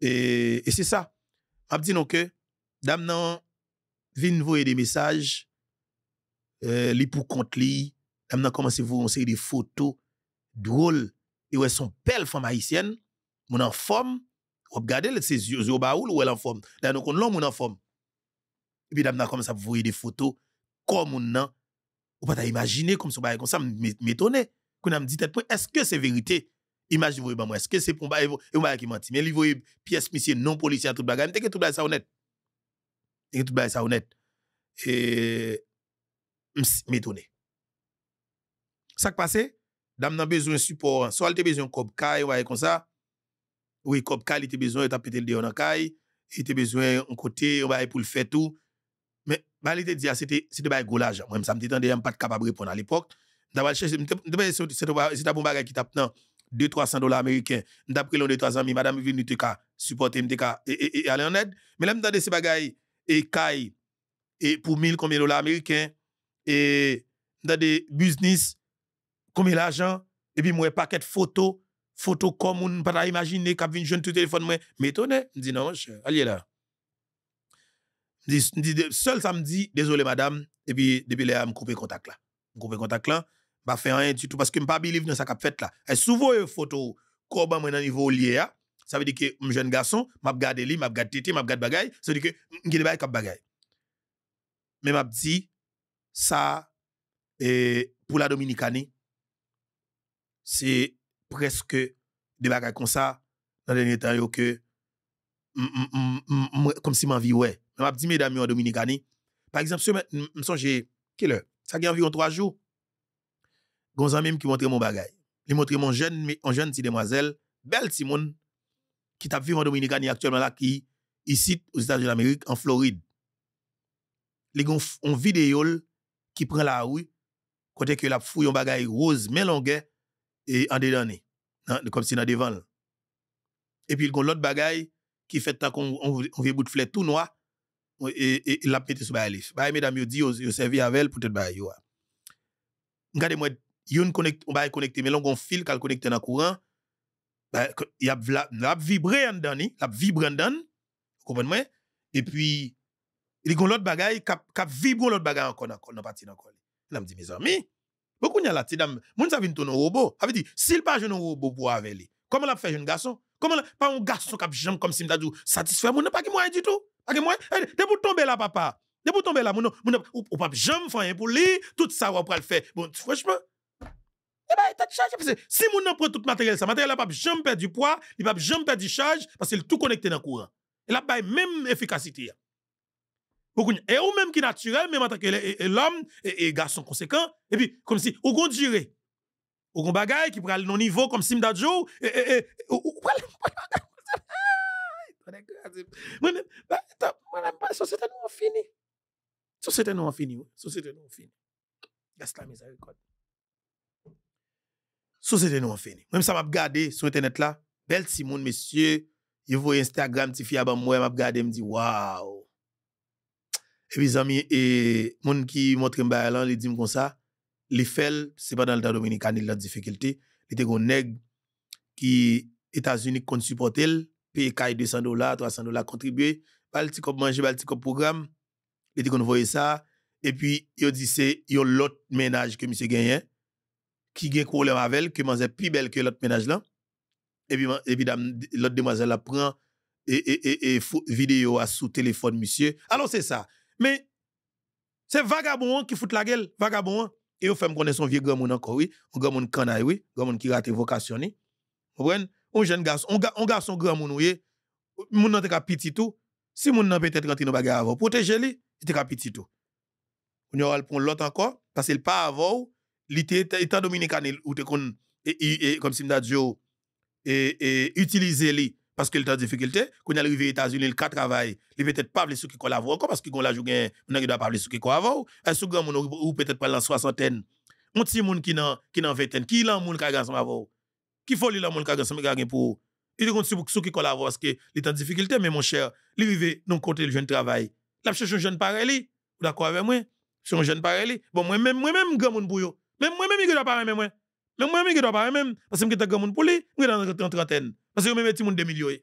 Et et c'est ça m'a dit non que dame nan vinn voyer des messages euh li pour compte li dame nan commencé vous une série de photos drôles et ouais son belle femme haïtienne mon en forme on regarder les ses yeux au baoul ou elle en forme là nous connons l'homme en forme et puis dame nan commence à voyer des photos comme on nan ou pas imaginer comme ça comme ça m'étonner qu'on a me dit est-ce que c'est vérité Imagine vous moi est-ce que c'est pour moi bah, bah, qui menti mais il voyait pièce monsieur non policier tout bagage mais tout bagage ça honnête. Et tout bagage ça honnête. Et m'étonné. Ça qui passé, dame n'a besoin de support, hein. soit elle a besoin de cob caille ouais comme ça. Oui, cop caille il a besoin de tapeter le dehors dans caille, il a besoin un côté pour le faire tout. Mais bah il te dit ah, c'était c'était pas gros l'argent. Moi ça me dit je suis pas capable de répondre à l'époque. D'abord chercher c'est un bon bagage qui tape non trois 300 dollars américains. D'après l'on de trois amis madame venu te supporter, et, et, et aller en aide. Mais là, dans ces bagailles, et caille, et pour 1000 combien de dollars américains, et dans des business, combien l'argent et puis moi, paquet de photos, photos comme on peut pas imaginer, qu'a vient jeune tout téléphone, moi, m'étonne, me dit non, allez là. Seul samedi, désolé madame, et puis depuis là, me couper contact là. Me contact là pas faire rien du tout parce que je pas believe dans ça qu'a fait là. Et souvent une photo comme moi dans niveau lié ça veut dire que un jeune garçon m'a regardé lui, m'a regardé tété, m'a regardé bagay, ça veut dire que je des bagay cap bagay. Mais m'a dit ça e, pour la dominicanie c'est presque des choses comme ça dans les derniers temps que comme si m'en vie ouais. M'a dit mesdames en dominicanie par exemple, je me songe quelle heure Ça a environ trois jours gon même qui montre mon bagage. Il montre mon jeune, mon jeune petite demoiselle, belle Simone, qui tape vivre en Dominicanie actuellement là, qui ici aux États-Unis d'Amérique, en Floride. Les gon un vidéo qui prend la rue, côté que la fouille en bagage rose, mais longue, et en dedans, comme si dans devant. Et puis, il y l'autre bagage qui fait tant qu'on vient bout de flèche tout noir, et, il la mis sur la liste. Bah, mesdames, yo dit, yo servi avec elle pour te bailler. Regardez-moi yon connecte on va y connecter mais on fil qu'elle connecter dans courant bah y a la vibrer en dedans la vibre en dedans comprenez moi et puis il y a l'autre bagaille qui vibre l'autre bagaille encore encore dans partie encore là me dit mes amis beaucoup n'y a la petite dame moun ça vient ton robot avait dit s'il pas jeune robot pour avec lui comment l'a fait jeune garçon comment pas un garçon qui jambe comme si me dit satisfait mon pas que moi du tout pas que moi t'es pour tomber là papa de pour tomber là mon ou pas jambe faire pour lui tout ça on va le faire bon franchement eh bien, il Parce si mon tout matériel, ça, matériel n'a pas jamais perdre du poids, il n'a jamais du charge, parce qu'il est tout connecté dans le courant. Il a pas même efficacité. Et ou même qui est naturel, même en tant que l'homme et, garçon conséquent, et puis comme si, au grand durée, au grand bagaille qui prend le non-niveau comme Sim Dadjo, et, et, bah, fini société nous en fini. Même ça m'a regardé sur internet là, belle Simon monsieur, il voit Instagram petit fille avant moi m'a regardé me dit waouh. Et puis amis et monde qui montre me là, il dit comme ça, les fel c'est pas dans le temps dominicain il a difficulté, il était un nèg qui États-Unis compte supporter, paye 200 dollars, 300 dollars contribuer, pas le petit manger, pas le petit programme. Il dit qu'on voyait ça et puis il dit c'est un autre ménage que monsieur gagnait hein qui a problème avec, que manger plus belle que l'autre ménage là. Et puis, évidemment, l'autre demoiselle la prend et, et, et, et vidéo à sous téléphone, monsieur. Alors, c'est ça. Mais, c'est vagabond qui fout la gueule, vagabond. Et on fait me connaître son vieux grand monde encore, oui. Un grand monde canaille, oui. Un grand monde qui rate vocation, comprenez Un jeune garçon, un garçon grand monde, oui. Moun nan te ka petit tout. Si moun nan peut-être rentre dans bagarre avant, protéger le il te ka tout. On y aura le prendre l'autre encore, parce qu'il pas avant, l'État dominicain, ou te kon, comme e, e, si m'da dit, et, e, utiliser li parce qu'il est en difficulté, qu'on est arrivé aux États-Unis, le cas travail, il peut-être pas ceux qui collaborent encore parce qu'ils ont la journée, on n'arrive pas parler ceux qui collaborent. Est-ce que mon ou peut-être pas la soixantaine, un petit monde qui n'en qui n'en vingtaine, qui l'en monde qui a gagné avant, qui folie la monde qui a gagné pour il compte sur ceux qui collaborent parce que il est en difficulté mais mon cher, il l'arrivée non côté le jeune travail. La cherche un jeune pareil, d'accord avec moi, un jeune pareil. Bon moi même moi même grand monde pour même moi-même, je ne dois pas même moi. Même moi-même, je ne dois pas même. Parce que je suis un monde pour lui, je suis dans trentaine. Parce que moi-même, je suis un 2 millions. Et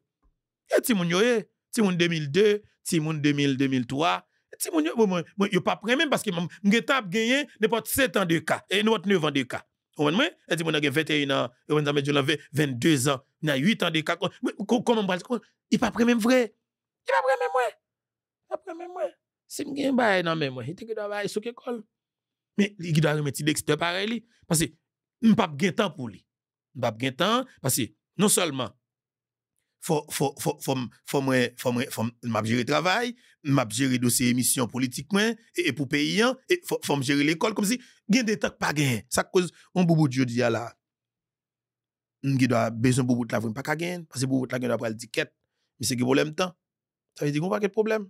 si mon yoye, 2002, si 2000, 2003, si mon yoye, moi, je pas prêt même parce que je tape gagné n'importe 7 ans de cas et n'importe 9 ans de cas. Vous comprenez? Et si mon a 21 ans, et a 22 ans, on a 8 ans de cas. Comment on Il pas prêt même vrai. Il pas prêt même moi. Il pas prêt même moi. Si je gagne, bah, bah, il pas prêt même moi. Il te doit aller sous l'école. Mais il doit remettre Dexter pareil. Parce que nous n'avons pas de temps pour lui. Nous n'avons pas de temps parce que non seulement faut faut faut gérer le travail m'a gérer dossier émission politiquement et pour payer, et faut gérer l'école comme si gien des temps pas temps. ça cause un boubou dieu dit là on qui doit besoin beaucoup de la pas gagne parce que boubou la gagne après le ticket mais c'est que problème temps ça veut dire qu'on pas de problème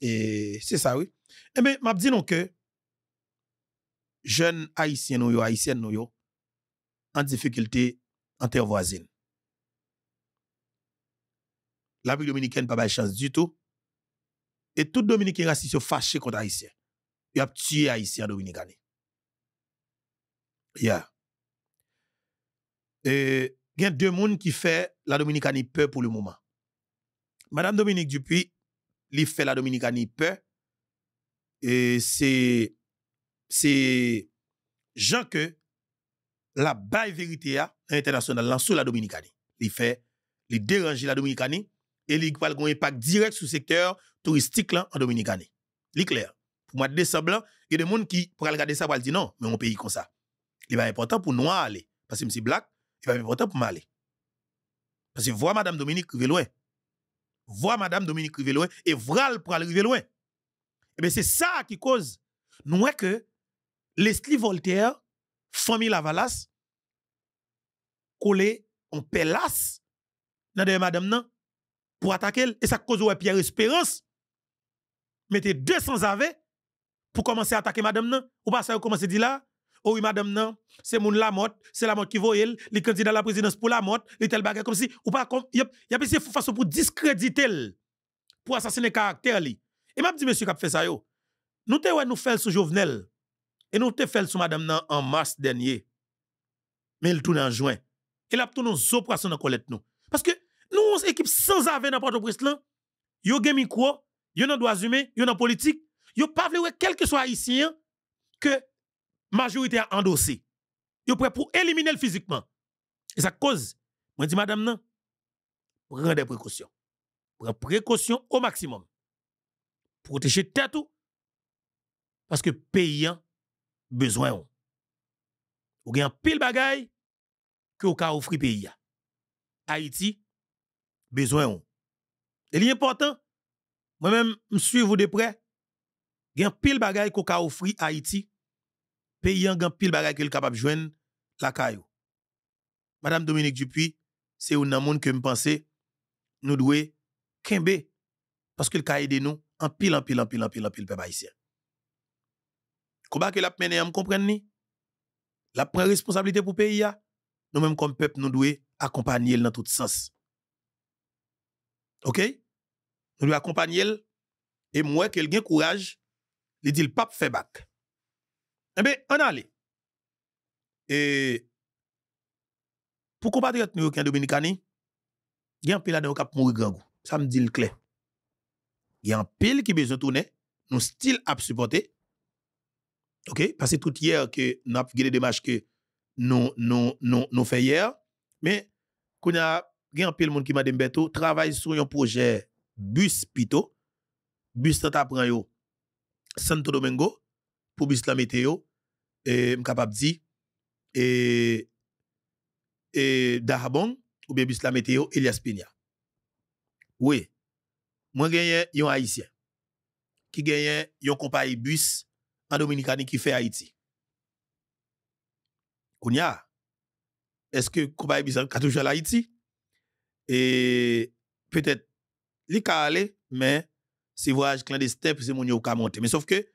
et c'est ça oui et eh ben m'a dit donc que jeunes haïtiens nous yo, haïtiennes en difficulté en terre voisine. La République dominicaine n'a pas de chance du tout. Et tout Dominicain raciste fâché contre Haïtien. Il a tué Haïtien Dominicain. Yeah. il y a deux mondes qui font la Dominicaine peur pour le moment. Madame Dominique Dupuis, il fait la Dominicanie peur. Et c'est c'est Jean que la baille vérité internationale sous la Dominicanie. Il fait, il dérange la Dominicanie et il y avoir un impact direct sur le secteur touristique en Dominicanie. C'est clair. Pour moi, décembre, il y a des gens qui, pour regarder ça, pour dire non, mais mon pays comme ça. Il va important pour nous aller. Parce que M. Black, il va important pour moi aller. Parce que voir Mme Dominique est loin. Voir Mme Dominique est loin et voir pour aller loin. Et eh bien, c'est ça qui cause. Nous, que Leslie Voltaire, famille Lavalas, collé en pelasse dans de madame nan, pour attaquer. Et ça cause ouais Pierre Espérance. Mettez 200 AV pour commencer à attaquer madame nan. Ou pas ça, vous commencez à dire là, oh oui madame nan, c'est Moun la motte, c'est la motte qui voit les candidats à la présidence pour la motte, les tel comme si, ou pas comme, y a, y a façon pour discréditer pour assassiner caractère li. Et m'a dit monsieur qui a fait ça yo, nous te ouais nous faire sous Jovenel, et nous te fait madame nan en mars dernier. Mais il tout en juin. Il a nous nos poisson dans colette nous. Parce que nous, équipe sans avenir dans Port-au-Prince là, yo gen micro, yo nan droits humains, yo nan politique, yo pas vle quel que soit haïtien que majorité a endossé. Yo prêt pour éliminer le physiquement. Et ça cause, moi dis madame nan, des précautions. Prends précautions au maximum. Protéger tête tout. Parce que payant besoin ou. gen pile bagay que ou ka pays Haïti besoin ou. Et l'important moi-même me vous de près gen pile bagay qu'on ka offrir Haïti pays en gen pile bagay qu'il capable joindre la kayou. Madame Dominique Dupuis, c'est un monde que me pense, nous devons kembe parce le ka aidé nous en pile en pile en pile en pile en pile Comment que l'a mené à comprendre ni la prend responsabilité pour pays nous même comme peuple nous devons accompagner dans tout sens OK nous devons accompagner et moi qu'elle courage il dit le pape fait bac eh bien on allait et pour compatriotes nous aucun dominicani il y a un pile là cap mourir grand ça me dit le clair il y a un pile qui besoin tourner nous style à supporter OK? Parce que tout hier que nous avons fait des matchs que nous avons fait hier, mais qu'on a un peu de monde qui m'a dit Beto travaille sur un projet bus pito Bus Tata prend Santo Domingo pour bus la météo et capable dit et et Darabon ou bien bus la météo Elias Peña. Oui. Moi gagne un haïtien qui gagne un compagnie bus en Dominicanie qui fait Haïti. Kounia, est-ce que compagnie a toujours l'Haïti? Et peut-être, il a ale mais c'est voyage clandestin, c'est mon qui a monté. Mais sauf que,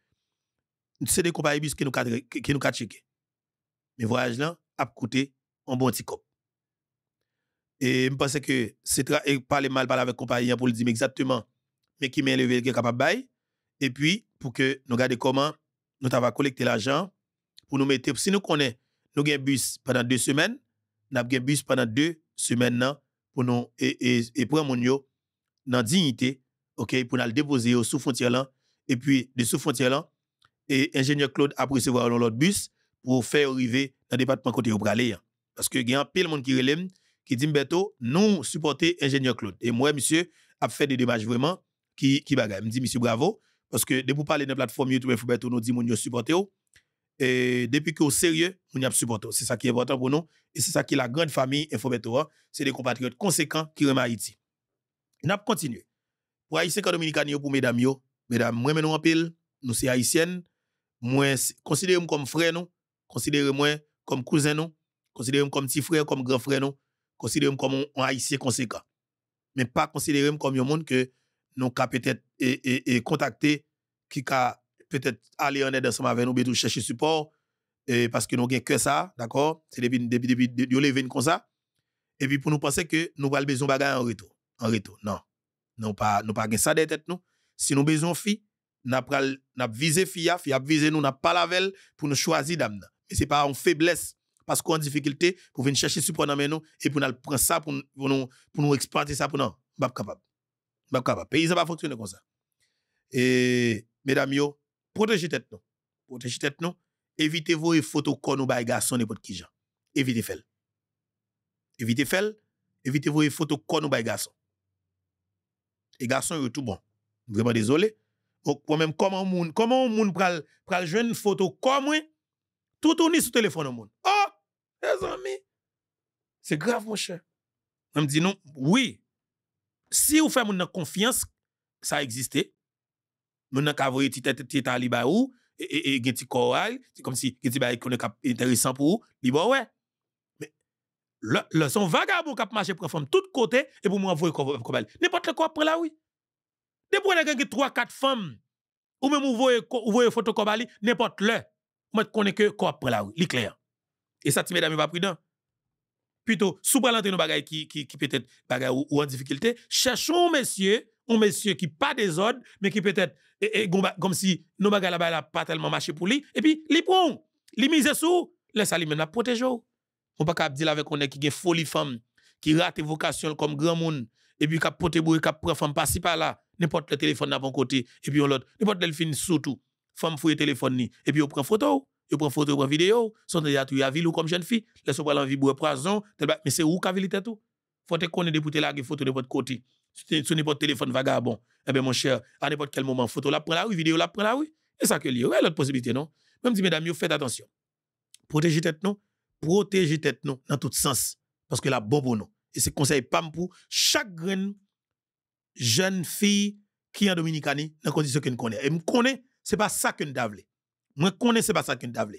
c'est des compagnies bus qui nous qui nous checké. Mais voyage là a coûté un bon petit cop. Et je pense que c'est e, parler mal parler avec compagnie pour lui dire exactement mais qui m'est levé qui est capable bailler. et puis pour que nous regardions comment nous avons collecté l'argent pour nous mettre. Si nous connaissons, nous avons un bus pendant deux semaines, nous avons un bus pendant deux semaines pour nous et, et, dans dignité, ok, pour nous le déposer sous frontière là, et puis de sous frontière là, et ingénieur Claude a recevoir l'autre bus pour faire arriver dans le département côté au Bralé. Hein. Parce que il y a un pile monde qui relève, qui dit Mbeto, nous supporter ingénieur Claude. Et moi, monsieur, a fait des démarches vraiment qui, qui bagaille. Je me dit, monsieur, bravo. Parce que, dès vous parler de la plateforme YouTube, il faut que nous disions que nous supportons. Et depuis que au sérieux, nous avons supporté. C'est ça qui est important pour nous. Et c'est ça qui est la grande famille Infobeto. C'est des compatriotes conséquents qui remettent Haïti. Nous avons continué. Pour Haïtiens Dominicains, pour mesdames, yo, mesdames, moi, nous sommes pile, nous sommes haïtiennes. Moi, considérez-moi comme frère, nous. Considérez-moi comme cousin, nous. Considérez-moi comme petit frère, comme grand frère, nous. Considérez-moi comme un haïtien conséquent. Mais pas considérez-moi comme un monde que nous peut-être et, et, et contacter qui a peut-être aller en aide ensemble avec nous, pour chercher support, et parce que nous n'avons que ça, d'accord C'est depuis, depuis, depuis, depuis, comme ça. Et puis pour nous penser que nous avons besoin de en retour. En retour, non. Nous pas nous pas ça des têtes nous. Si nous besoin fi, n'a pral n'a visé fi visé nous n'a pas la veille pour nous choisir dame. Mais c'est pas en faiblesse parce qu'on a difficulté pour venir chercher support dans nous et pour nous prendre ça pour, nous pour nous exploiter ça pour nous, pas capable. Pas capable. Pays ça va fonctionner comme ça. Et mesdames yo, protégez tête nous. Protégez tête nous. Évitez vos photos qu'on nous les garçon n'importe qui gens. Évitez faire. Évitez faire. Évitez vos photos qu'on nous les garçon. Et garçon yo tout bon. Vraiment désolé. Ou même comment moun, comment moun pral pral une photo comme moi tout tourner sur téléphone au Oh, mes amis. C'est grave mon cher. On me dit non, oui, si vous faites confiance, ça existe. Vous avez voye ti tête à ou et un petit ti c'est comme si un petit ti est intéressant pour vous. ba ouais. Mais le, son vagabond qui marche pour femme tout côtés et pour moi envoyer choral. N'importe quoi pour la oui. Depuis on a trois, 3 4 femmes ou même vous voyez une voyez photo choral n'importe le. Moi connais que quoi après la oui, li clair. Et ça ti mesdames pas prudent plutôt sous balancer nos bagages qui qui, qui peut-être bagages ou, en difficulté cherchons messieurs un monsieur qui pas désordre mais qui peut-être comme si nos bagages là-bas pas tellement marché pour lui et puis les prend les mise sous laisse lui même la protéger on pas dire avec on est qui est folie femme qui rate vocation comme grand monde et puis qui pote bourre qui prend femme pas si par là n'importe le téléphone d'avant côté et puis on l'autre n'importe le fin surtout femme fouille téléphone ni et puis on prend photo yo prend photo, yo prend vidéo, son de tu tou ou comme jeune fille, laisse ou en vie poison, mais c'est où vilité tout? Faut te connaître député là, photo de votre côté. Sur n'importe téléphone vagabond. Eh bien, mon cher, à n'importe quel moment, photo la prend la rue, vidéo la prend la rue. Et ça que lié. Ouais, l'autre possibilité, non? Même si mesdames, faites attention. Protégez tête, non? Protégez tête, non? Dans tout sens. Parce que la bon pour nous. Et c'est conseil pas pour chaque jeune fille qui est en Dominicanie, dans la condition qu'elle connaît. Et me connaît, c'est pas ça que nous avons moi, je connais pas ça qui nous avons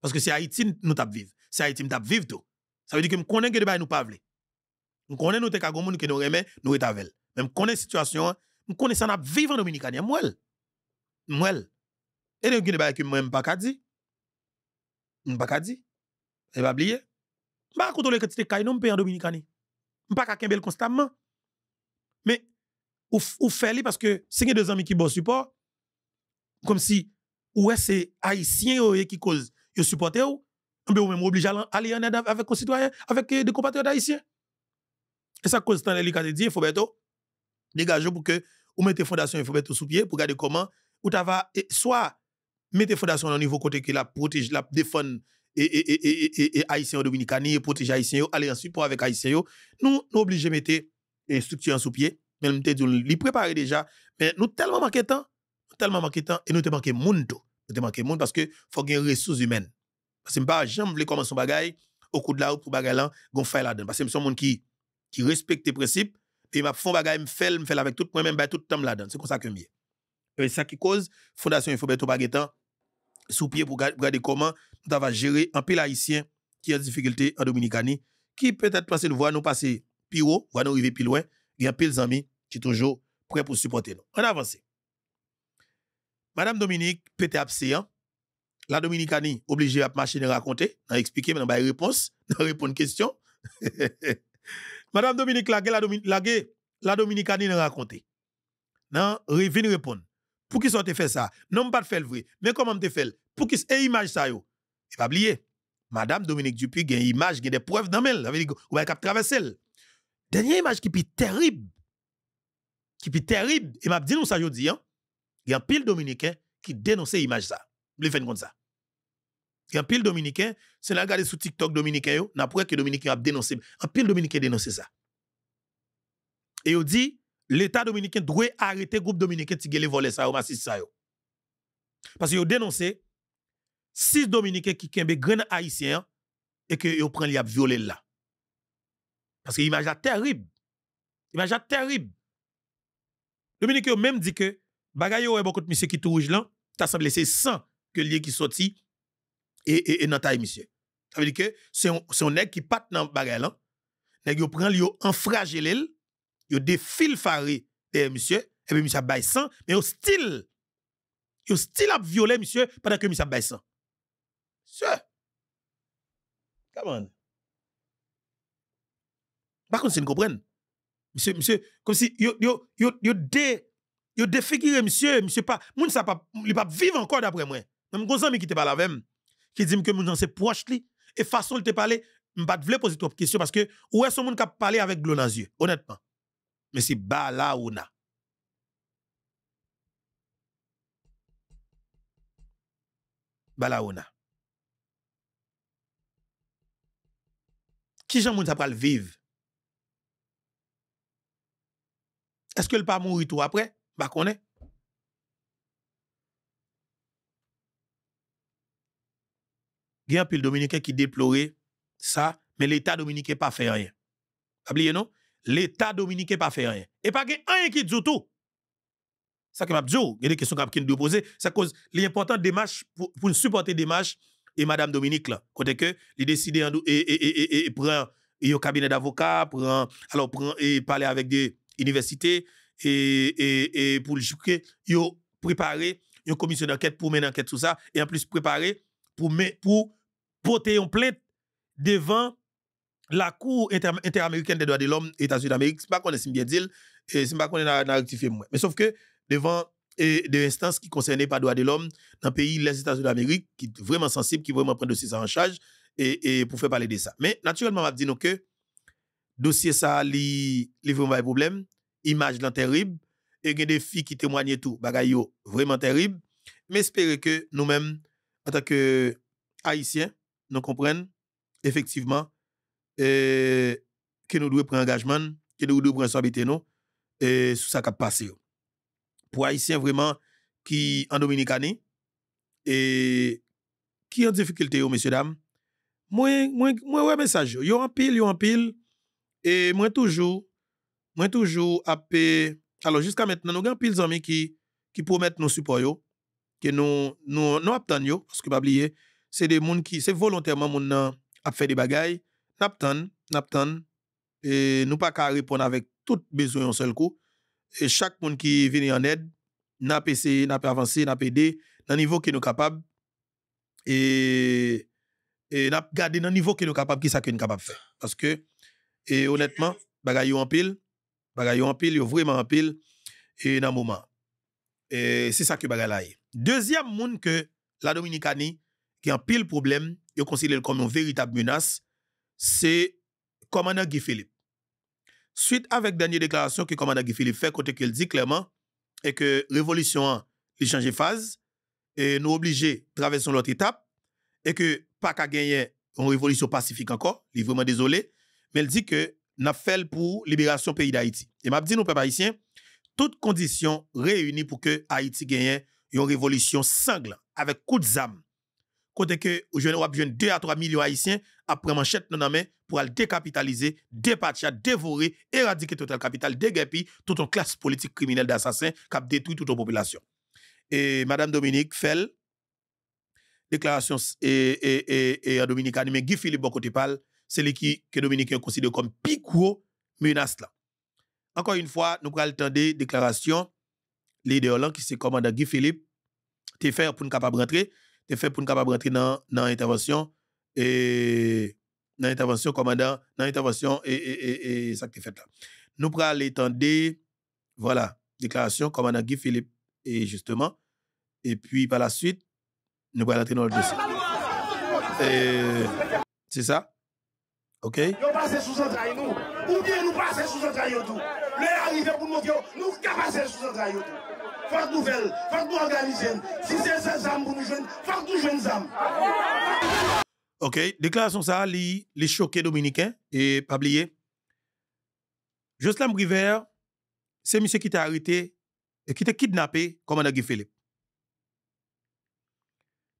Parce que c'est Haïti nous avons vivre. C'est Haïti nous avons vivre tout. Ça veut dire que je connais que nous pas vivre. Je connais nous avons monde que nous remet, nous avons Même je connais la situation, je connais ça nous vivre en Dominicaine. Moi, moi. Et nous avons que moi, je ne pas dire. Je ne pas dire. Je ne pas oublier. Je ne pas contrôler que tu es en Dominicanie. Je ne pas qu'un constamment. Mais, ou, ou faire parce que c'est deux amis qui bossent support, comme si ou est-ce que Haïtiens qui cause les supporters ou mais ou même obligé à aller en aide avec citoyens, avec euh, des compatriotes haïtiens. Et ça cause tant les de dire, dégager dégagez pour que vous mettez fondation il faut sous pied pour garder comment ou ta va soit mettez fondation au niveau côté qui la protège, la défend et, et, et, et, et haïtiens dominicani, protège haïtiens, aller en support avec haïtiens. Nous, nous obligés de mettre et structure sous pied, mais nous dit, préparé préparer déjà, mais nous tellement manqué temps, tellement manqué temps et nous te manqué monde te manquer monde parce que faut des ressources humaines. Parce que pas jamais les commencer un bagage au coup de la route pour bagage là, gon faire là parce que c'est un monde qui qui respecte les principes et m'a fond des me fait me fait avec tout moi même ben, tout le temps là C'est comme ça que mieux. Et ça qui cause Fondation Infobeto Baguetan sous pied pour regarder comment nous va gérer un pile haïtien qui a des difficultés en Dominicanie qui peut-être passer le voir nous passer plus haut, voir nous arriver plus loin, il y a pile amis qui toujours prêts pour supporter nous. On avance. Madame Dominique, pété abséant. Hein? La Dominicanie, obligée à marcher et raconter, Nan expliquer, mais on de réponse, on répondre question. Madame Dominique, la la, la, la Dominicanie, n'a raconter, Non, revine répondre. Pour qui ça fait ça? Non, pas de faire vrai. Mais comment te fait? Pour qui et image ça yo? Et pas oublier. Madame Dominique Dupuy a une image, a des preuves dans elle. Ça veut dire a kap Dernière image qui est terrible. Qui est terrible. Et m'a dit nous ça aujourd'hui. Hein? Il y a pile dominicain qui dénonce l'image ça. Il comme ça. Il y a pile dominicain, c'est là regardé sur TikTok dominicain, n'a pas que dominicain a dénoncé. Un pile dominicain dénoncé ça. Et il dit l'État dominicain doit arrêter groupe dominicain qui les voler ça ça Parce qu'il dénoncé six dominicains qui kembe grand haïtien et que yo prend li a là. Parce que l'image est terrible. L'image est terrible. Dominicain même dit que bagay yo eh, beaucoup de monsieur qui touche là, t'as semblé c'est 100 que lié qui sorti et et, et dans taille monsieur. Ça veut dire que c'est un c'est nèg qui pat dans bagay là. Nèg yo prend yo enfragile, yo défile faré derrière monsieur et puis monsieur baille 100 mais au style yo style a violé monsieur pendant que monsieur baille 100. Monsieur. Come on. Par contre, c'est ne Monsieur, monsieur, comme si yo, yo, yo, yo dé, yo défiguré monsieur, monsieur pas, moun sa pas, il pas vivre encore d'après moi. Même gros ami qui te parle avec moi, qui dit que moun c'est proche li, et façon il te parler, pas vle poser trop question parce que où est-ce monde qui parler avec Glo dans yeux, honnêtement. Mais c'est Balawona. Qui j'en moun sa le vivre? Est-ce que le pas mourir tout après? Bah, qu'on est. Il y a un pile dominicain qui déplorait ça, mais l'État dominicain pas fait rien. Oubliez non? L'État dominicain pas fait rien. Et pas un qui dit tout. Ça qui m'a dit, oh, il y a des questions qui nous poser. Ça cause l'important démarche pour, supporter supporter démarche et Madame Dominique là. Côté que, il décide et, et, cabinet d'avocat, prend, alors et parler avec des universités et, pour le juger, ils ont préparé une commission d'enquête pour mener enquête sur ça, et en plus préparé pour, pour porter une plainte devant la Cour interaméricaine des droits de l'homme, États-Unis d'Amérique. C'est pas qu'on est bien dit, c'est pas qu'on est rectifié moi. Mais sauf que devant des instances qui concernaient pas droits de l'homme dans le pays, les États-Unis d'Amérique, qui sont vraiment sensibles qui vraiment prend dossier ça en charge et, pour faire parler de ça. Mais naturellement, on va dire que dossier ça, il vraiment un problème image terrible et des filles qui témoignent tout bagaille vraiment terrible mais espérer que nous-mêmes en tant que haïtiens nous comprenons effectivement que e, nous devons prendre engagement que nous devons prendre responsabilité nous et sous ça qui a passé pour haïtiens vraiment qui en dominicani et qui en difficulté difficultés, messieurs dames moi moi moi un message yo en pile pile et moi toujours moi toujours appé alors jusqu'à maintenant nous gagne pile amis qui qui promettent nos support yo que nous nous nous yo parce que pas oublier c'est des monde qui c'est volontairement monde a fait des bagailles n'attend n'attend et nous pas qu'à répondre avec tout besoin en seul coup et chaque monde qui vient en aide n'a pas n'a pas avancé n'a niveau qui nous capable et et n'a garder dans le niveau qui nous capable, qui nous capable faire. Parce que, et honnêtement, bagaille en pile, Bagay en pile, vraiment en pile et dans moment. Et c'est ça que bagay Deuxième monde que la Dominicanie qui a en pile problème, et considère comme une véritable menace, c'est commandant Guy Philippe. Suite avec dernière déclaration que commandant Guy Philippe fait côté qu'il dit clairement et que révolution changé de phase et nous obligés traverser l'autre étape et que pas qu'à gagner une révolution pacifique encore, il est vraiment désolé, mais il dit que n'a fait pour libération pays d'Haïti. Et m'a dit nous peuple haïtien, toutes conditions réunies pour que Haïti gagne une révolution sanglante avec coup de zame. Côté que jeune ou jeune 2 à 3 millions haïtiens après manchette nos main pour aller décapitaliser, dépatcher, dévorer, éradiquer total capital, déguerpir toute une classe politique criminelle d'assassins qui a détruit toute une population. Et madame Dominique Fell déclaration et et et, Dominique Guy Philippe Bocoté c'est qui que Dominique considère comme plus gros menace là. Encore une fois, nous prenons le temps déclaration leader Hollande qui c'est commandant Guy Philippe t'es fait pour nous capable rentrer, t'es fait pour nous capable rentrer dans dans intervention et dans intervention commandant, dans intervention et, et, et, ça fait là. Nous prenons le temps voilà, déclaration commandant Guy Philippe et justement et puis par la suite nous prenons rentrer dans le dossier. C'est ça OK Yo passer sous entraille nous ou bien nous passer sous entraille tout. Le arrivé pour nous nous passer sous entraille tout. Fak nouvel, faut nou organizen. Si c'est se zam pour nous jeunes, faut nou jeunes zam. Ok, Déclaration sa li, li choke dominiken, e pabliye. Joslam Briver, se misye ki te harite, ki te kidnapé, komanda Guy Philippe.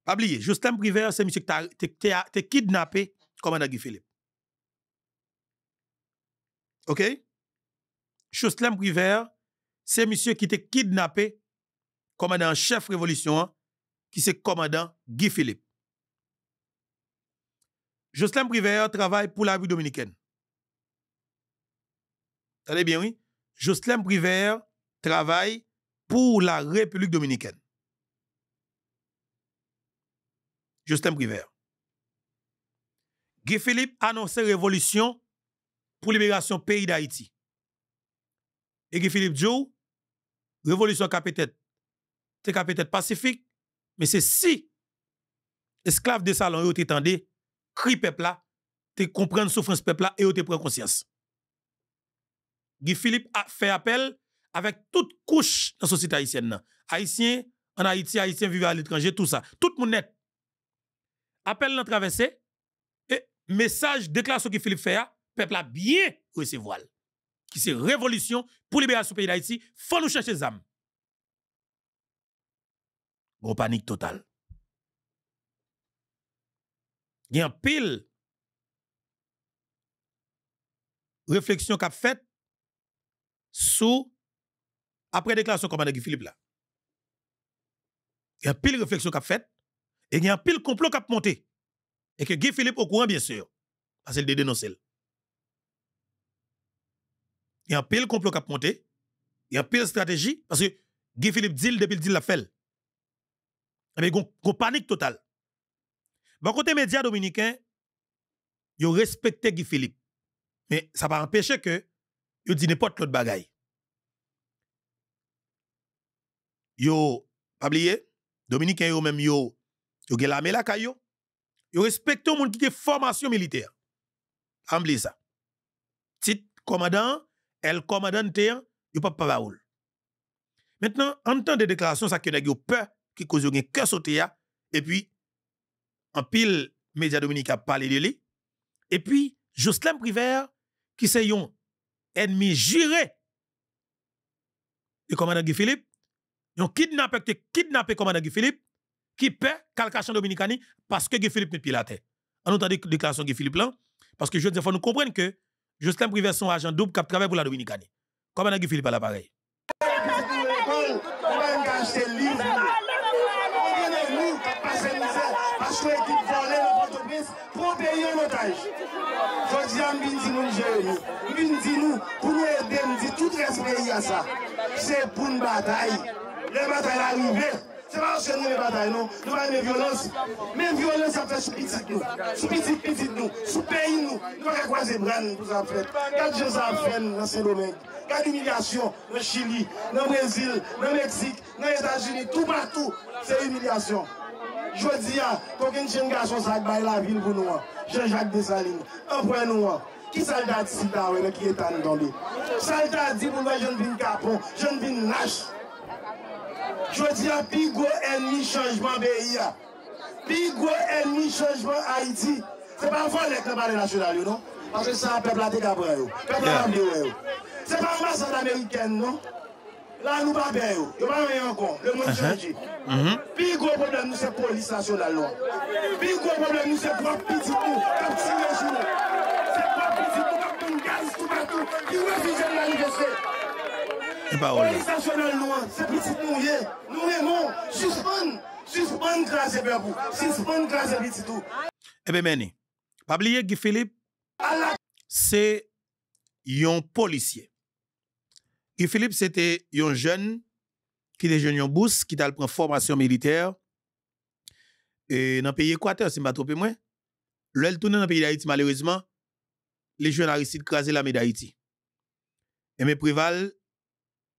Pabliye, Joslam Briver, se misye ki te, t'a te, kidnappé comme komanda Guy Philippe. OK? Jocelyn Privert, c'est monsieur qui était kidnappé, commandant chef révolution, hein, qui c'est commandant Guy Philippe. Jocelyn Privert travaille pour la République dominicaine. Allez bien, oui? Jocelyn Privert travaille pour la République dominicaine. Jocelyn Privert. Guy Philippe annonçait révolution pour libération pays d'Haïti. Et Philippe Joe, révolution qui c'est être pacifique, mais c'est si esclave de salon yo t'étendé, cri peuple là, te comprendre souffrance peuple là et yo te conscience. Guy Philippe a fait appel avec toute couche dans la société haïtienne. Haïtien, en Haïti, Haïtien vivant à l'étranger, tout ça. Tout le monde net. Appel dans traversé et message, déclaration que Philippe fait, peuple a bien recevoir. Qui c'est révolution pour libérer ce pays d'Haïti, faut nous chercher les âmes. Gros panique totale. Il y a pile réflexion qu'a faite sous après déclaration commandant Guy Philippe là. Il y a pile réflexion qu'a faite et il y a pile complot qu'a monté et que Guy Philippe au courant bien sûr parce qu'il dénoncé il y a un pile complot qui a monté, il y a un pile stratégie, parce que Guy Philippe dit, depuis le dit, l'a fait. Mais eh une panique totale. Bon, côté médias dominicains, ils respecté Guy Philippe. Mais ça va empêcher que ils dit n'importe l'autre bagaille. Yo, pas oublier, Dominicains yo même yo, yo gen la la kayo, yo respecte monde qui a formation militaire. Amblé ça. Petit commandant, le commandant terre, il pas parole. Maintenant, en temps de déclaration, ça qui a peur, qui cause un cœur sauté, et puis, en pile, Média Dominica a parlé de lui. Et puis, Jocelyn Privert, qui est un ennemi juré du commandant Guy Philippe, un kidnappé qui kidnappé commandant Guy Philippe, qui paie calcation dominicani parce que Guy Philippe n'est pas la terre. En entendant déclaration Guy Philippe là, parce que je veux dire, faut nous comprendre que Justin Privé son agent double qui travaille pour la Dominicane. Comment est-ce que Philippe à l'appareil? C'est pour une bataille. Se pa ou se nou me batay non? nou, nou baye me violensi, me violensi apse sou pitik nou, sou pitik pitik nou, sou peyin nou, nou baka kwa ze bran pou sa fred. Gade jen sa fren nan Senomeg, gade imigasyon nan Chili, nan Brazil, nan Meksik, nan Estasiouni, tout partou se imigasyon. Jou di ya, kouken jen gasyon sa ak baye la vil pou nou a, jen Jacques Dessalines, anpwen nou a, ki salta ati sida wele ki etan donbe. Salta ati pou lwa jen vin kapon, jen vin nash, Jodi api gwo enmi chanjman be iya. Pi gwo enmi chanjman Haiti. Se pa fon lek nan bari nasyonal yo, non? Pache sa peplate gabwen yo. Peplate amdiwe yo. Se pa ouman satan Ameriken, non? La nou pa ben yo. Yo man menyon kon, yo menyon chanjman. Pi gwo problem nou se polisasyon nan lor. Pi gwo problem nou se pwapidikou. Kap ti yej yo. Se pwapidikou kap ti ngani stupatu. Ki refijen nan ije se. Et parole. c'est petit nous, nous aimons, suspendre, suspendre grâce à vous, suspendre grâce à petit tout. Eh bien, Meni, pas oublier que Philippe, c'est un policier. Guy Philippe, c'était un jeune qui était jeune en bourse, qui a pris formation militaire et dans le pays Équateur, si je ne me trompe pas. tourne dans pays d'Haïti, malheureusement, les jeunes de craser la médaille d'Haïti. Et mes Prival,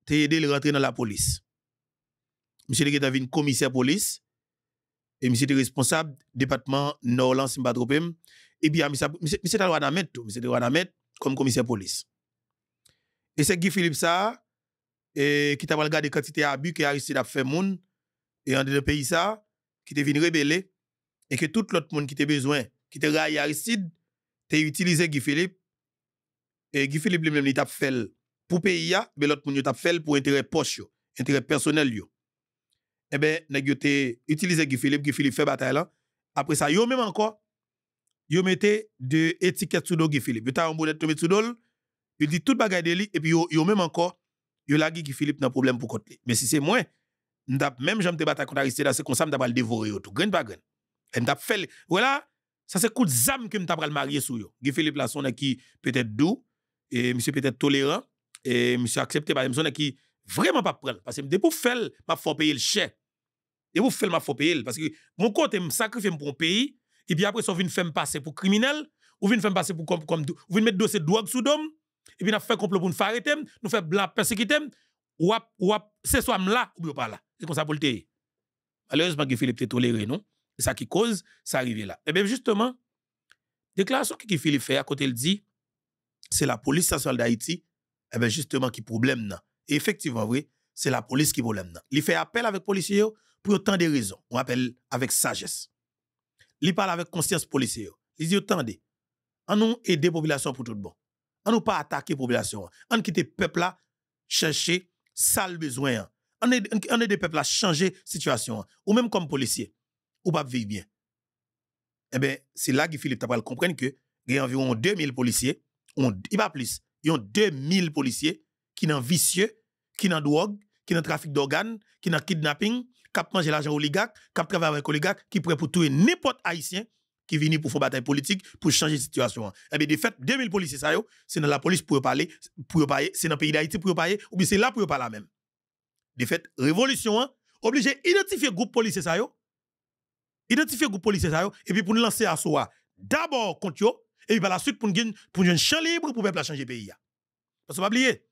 te aidé le rentrer dans la police. Monsieur le Guetta commissaire police, et monsieur le responsable département Nord-Lan, si et bien ah, monsieur le droit d'Ahmed, monsieur droit comme commissaire police. Et c'est Guy Philippe ça, et, qui t'a regardé quantité d'abus que Aristide a fait moun, et en de pays ça, qui t'est venu rebeller, et que tout l'autre monde qui t'a besoin, qui t'a raillé Aristide, t'a utilisé Guy Philippe, et Guy Philippe lui-même, il t'a fait pour pays a mais l'autre monde t'a fait pour intérêt poche intérêt personnel yo eh ben nèg yo te utilisé Guy Philippe Guy Philippe fait bataille là après ça yo même encore yo mettez de étiquettes sous Guy Philippe yo a un bonnet sur sous il dit toute bagaille de et puis yo, même encore yo la Guy Philippe n'a problème pour côté mais si c'est moi n'ta même j'aime te bataille contre Aristide c'est comme ça m'ta le dévorer tout grain par grain et fait voilà ça c'est coup de zam que m'dap le marier sous yo Guy Philippe là son qui e peut-être doux et monsieur peut-être tolérant et monsieur accepté par monsieur qui vraiment pas prendre. Parce que dès pour faire, m'a faut payer le chèque. et vous faire, m'a faut payer. Parce que mon compte, est sacrifié pour un pays. Et puis après, ça vient faire passer pour criminel. Ou vient faire passer pour comme, comme, mettre dossier drogue sous dom. Et puis, n'a fait complot pour nous faire arrêter, nous fait blanc persécuter. Ou, ou, c'est soit là ou pas là. C'est comme ça pour le thé. Malheureusement, Philippe est toléré, non? C'est ça qui cause, ça arrive là. Et eh bien, justement, déclaration que Philippe fait à côté, il dit, c'est la police nationale d'Haïti eh bien, justement, qui problème, nan. Et effectivement, oui, c'est la police qui problème, nan. Il fait appel avec policiers pour autant de raisons. On appelle avec sagesse. Il parle avec conscience policiers. Il dit, attendez, on nous aider la population pour tout le bon. On nous pas attaquer population. On quitte peuple là, chercher sale besoin. On aide, on peuple à changer situation. Ou même comme policier, ou pas vivre bien. Eh bien, c'est là que Philippe pas comprend que il y a environ 2000 policiers, on, il pas plus, 2 2000 policiers qui sont vicieux, qui n'en drogue, qui n'en trafic d'organes, qui n'en kidnapping, qui mangé l'argent oligarque, qui travaillent avec oligarque, qui prêt pour tuer n'importe haïtien qui vient pour faire bataille politique, pour changer la situation. Eh bien, de fait, 2000 policiers, ça c'est dans la police pour parler, pour parler, c'est dans le pays d'Haïti pour parler, ou bien c'est là pour parler même. De fait, révolution, hein, obligé identifier groupe policier, ça yo, identifier groupe policier, ça et puis pour nous lancer à soi, d'abord contre eux, et par la suite pour nous pour un champ libre pour peuple changer pays parce que pas oublier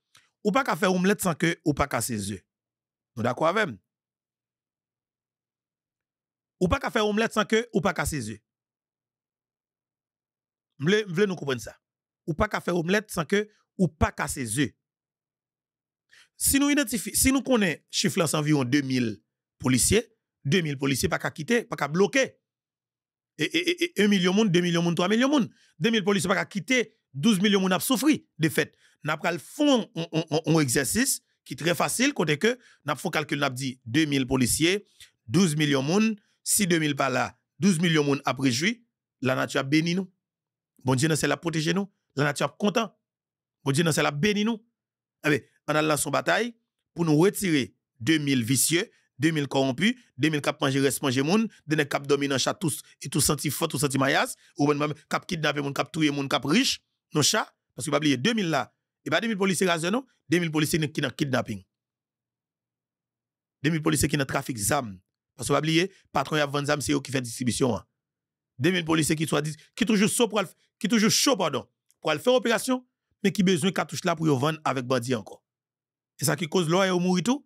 ou pas qu'à faire omelette sans que ou pas qu'à ses œufs nous d'accord avec ou pas qu'à faire omelette sans que ou pas qu'à ses œufs voulez nous comprendre ça ou pas qu'à faire omelette sans que ou pas qu'à ses œufs si nous identifions si nous connaissons chiffre environ 2000 policiers 2000 policiers pas qu'à quitter pas qu'à bloquer et, 1 million de monde, 2 millions de monde, 3 millions de monde. 2 000 policiers pas quitter, 12 millions de monde a souffrir de fait. Nous avons le fond, exercice qui est très facile, côté que, fait un calcul, n'a dit 2 000 policiers, 12 millions de monde, si 2 000 pas là, 12 millions de monde après juillet, la nature a béni nous. Bon Dieu, c'est la protéger nous. La nature est content. Bon Dieu, c'est la béni nous. Eh bien, on a lancé son bataille pour nous retirer 2 000 vicieux, 2000 corrompus, 2000 cap manger reste manger moun, des cap dominant chat tous et tout senti fort, tout senti mayas, ou même cap kidnappé moun, cap tuer moun, cap riche, non chat parce que pas oublier 2000 là, et pas 2000 policiers rasés non, 2000 policiers qui nan kidnapping. 2000 policiers qui nan trafic zam parce que pas oublier patron y a vendre zam c'est eux qui fait distribution. 2000 hein. policiers qui sont qui toujours chaud pour qui toujours chaud pardon, pour faire opération mais qui besoin cartouche là pour vendre avec bandit encore. Et ça qui cause loi et au mourir tout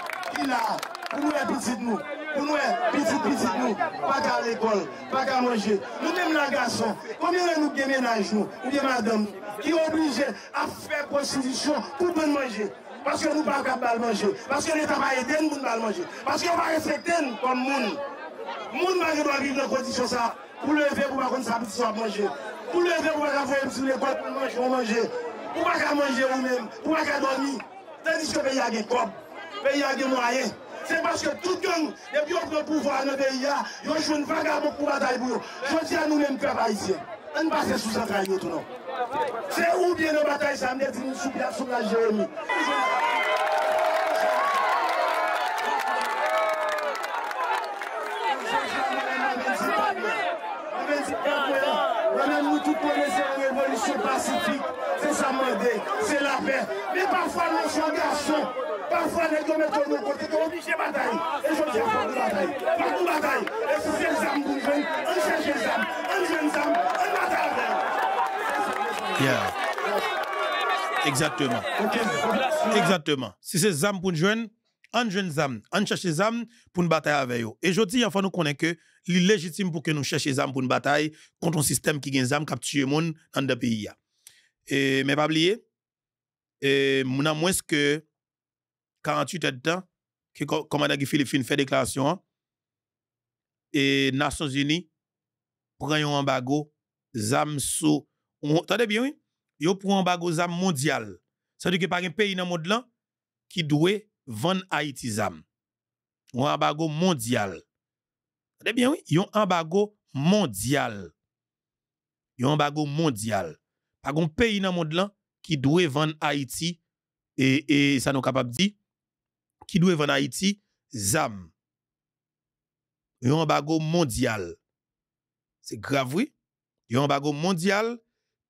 qui là pour nous petit nous pour nous petit petit nous pas qu'à l'école pas qu'à manger nous même la garçon combien de nous gagner nous ou bien madame qui est obligé à faire constitution pour bien manger parce que nous pas qu'à manger parce que l'état va aider nous pas manger parce qu'on va respecter comme nous. Nous, monde pas vivre dans la condition ça pour lever pour qu'on s'habite soit manger pour lever pour avoir une petite école pour manger pour manger pour pas manger ou même pour pas dormir tandis que pays a des Beya genwa ye. Se baske tout yon, de byonk de poufwa ane beya, yo choun vagabou pou bata yon. Je ti an nou men kwa ba yisi. An basen sou zankay yo tou nou. Se ou bien nou bata yon, sa mnen ti sou pya sou la jeremi. tout connaît, c'est une révolution pacifique. C'est ça, mandé, c'est la paix. Mais parfois, nous sommes garçons. Parfois, nous sommes mettent nos côtés, sont obligés de bataille. Et je dis, pas de bataille, pas de bataille. Et si c'est les âmes pour jeunes, on cherche les âmes, on jeune âme, on bataille avec. Yeah. Exactement. Exactement. Si c'est Zam âmes pour jeunes, on jeune Zam, on cherche Zam pour une bataille avec eux. Et je dis, enfin, nous connaissons que li lejitim pou ke nou chèche zan pou nou batay konton sistem ki gen zan kaptyye moun an da peyi ya. Mè pa bliye, moun an mwes ke 48 ad tan, ke komanda ki Filip Fin fè deklasyon, e Nason Zuni pran yon ambago zan sou, tade bi yon, yon pran ambago zan mondyal, sade ki par gen peyi nan mod lan ki dwe van Haiti zan. Wan ambago mondyal. De bien, oui, yon embargo mondial. Yon embargo mondial. Pas un pays dans le monde là qui doit vendre Haïti et, et ça nous capable dit qui doit vendre Haïti ZAM. Yon embargo mondial. C'est grave, oui. Yon embargo mondial.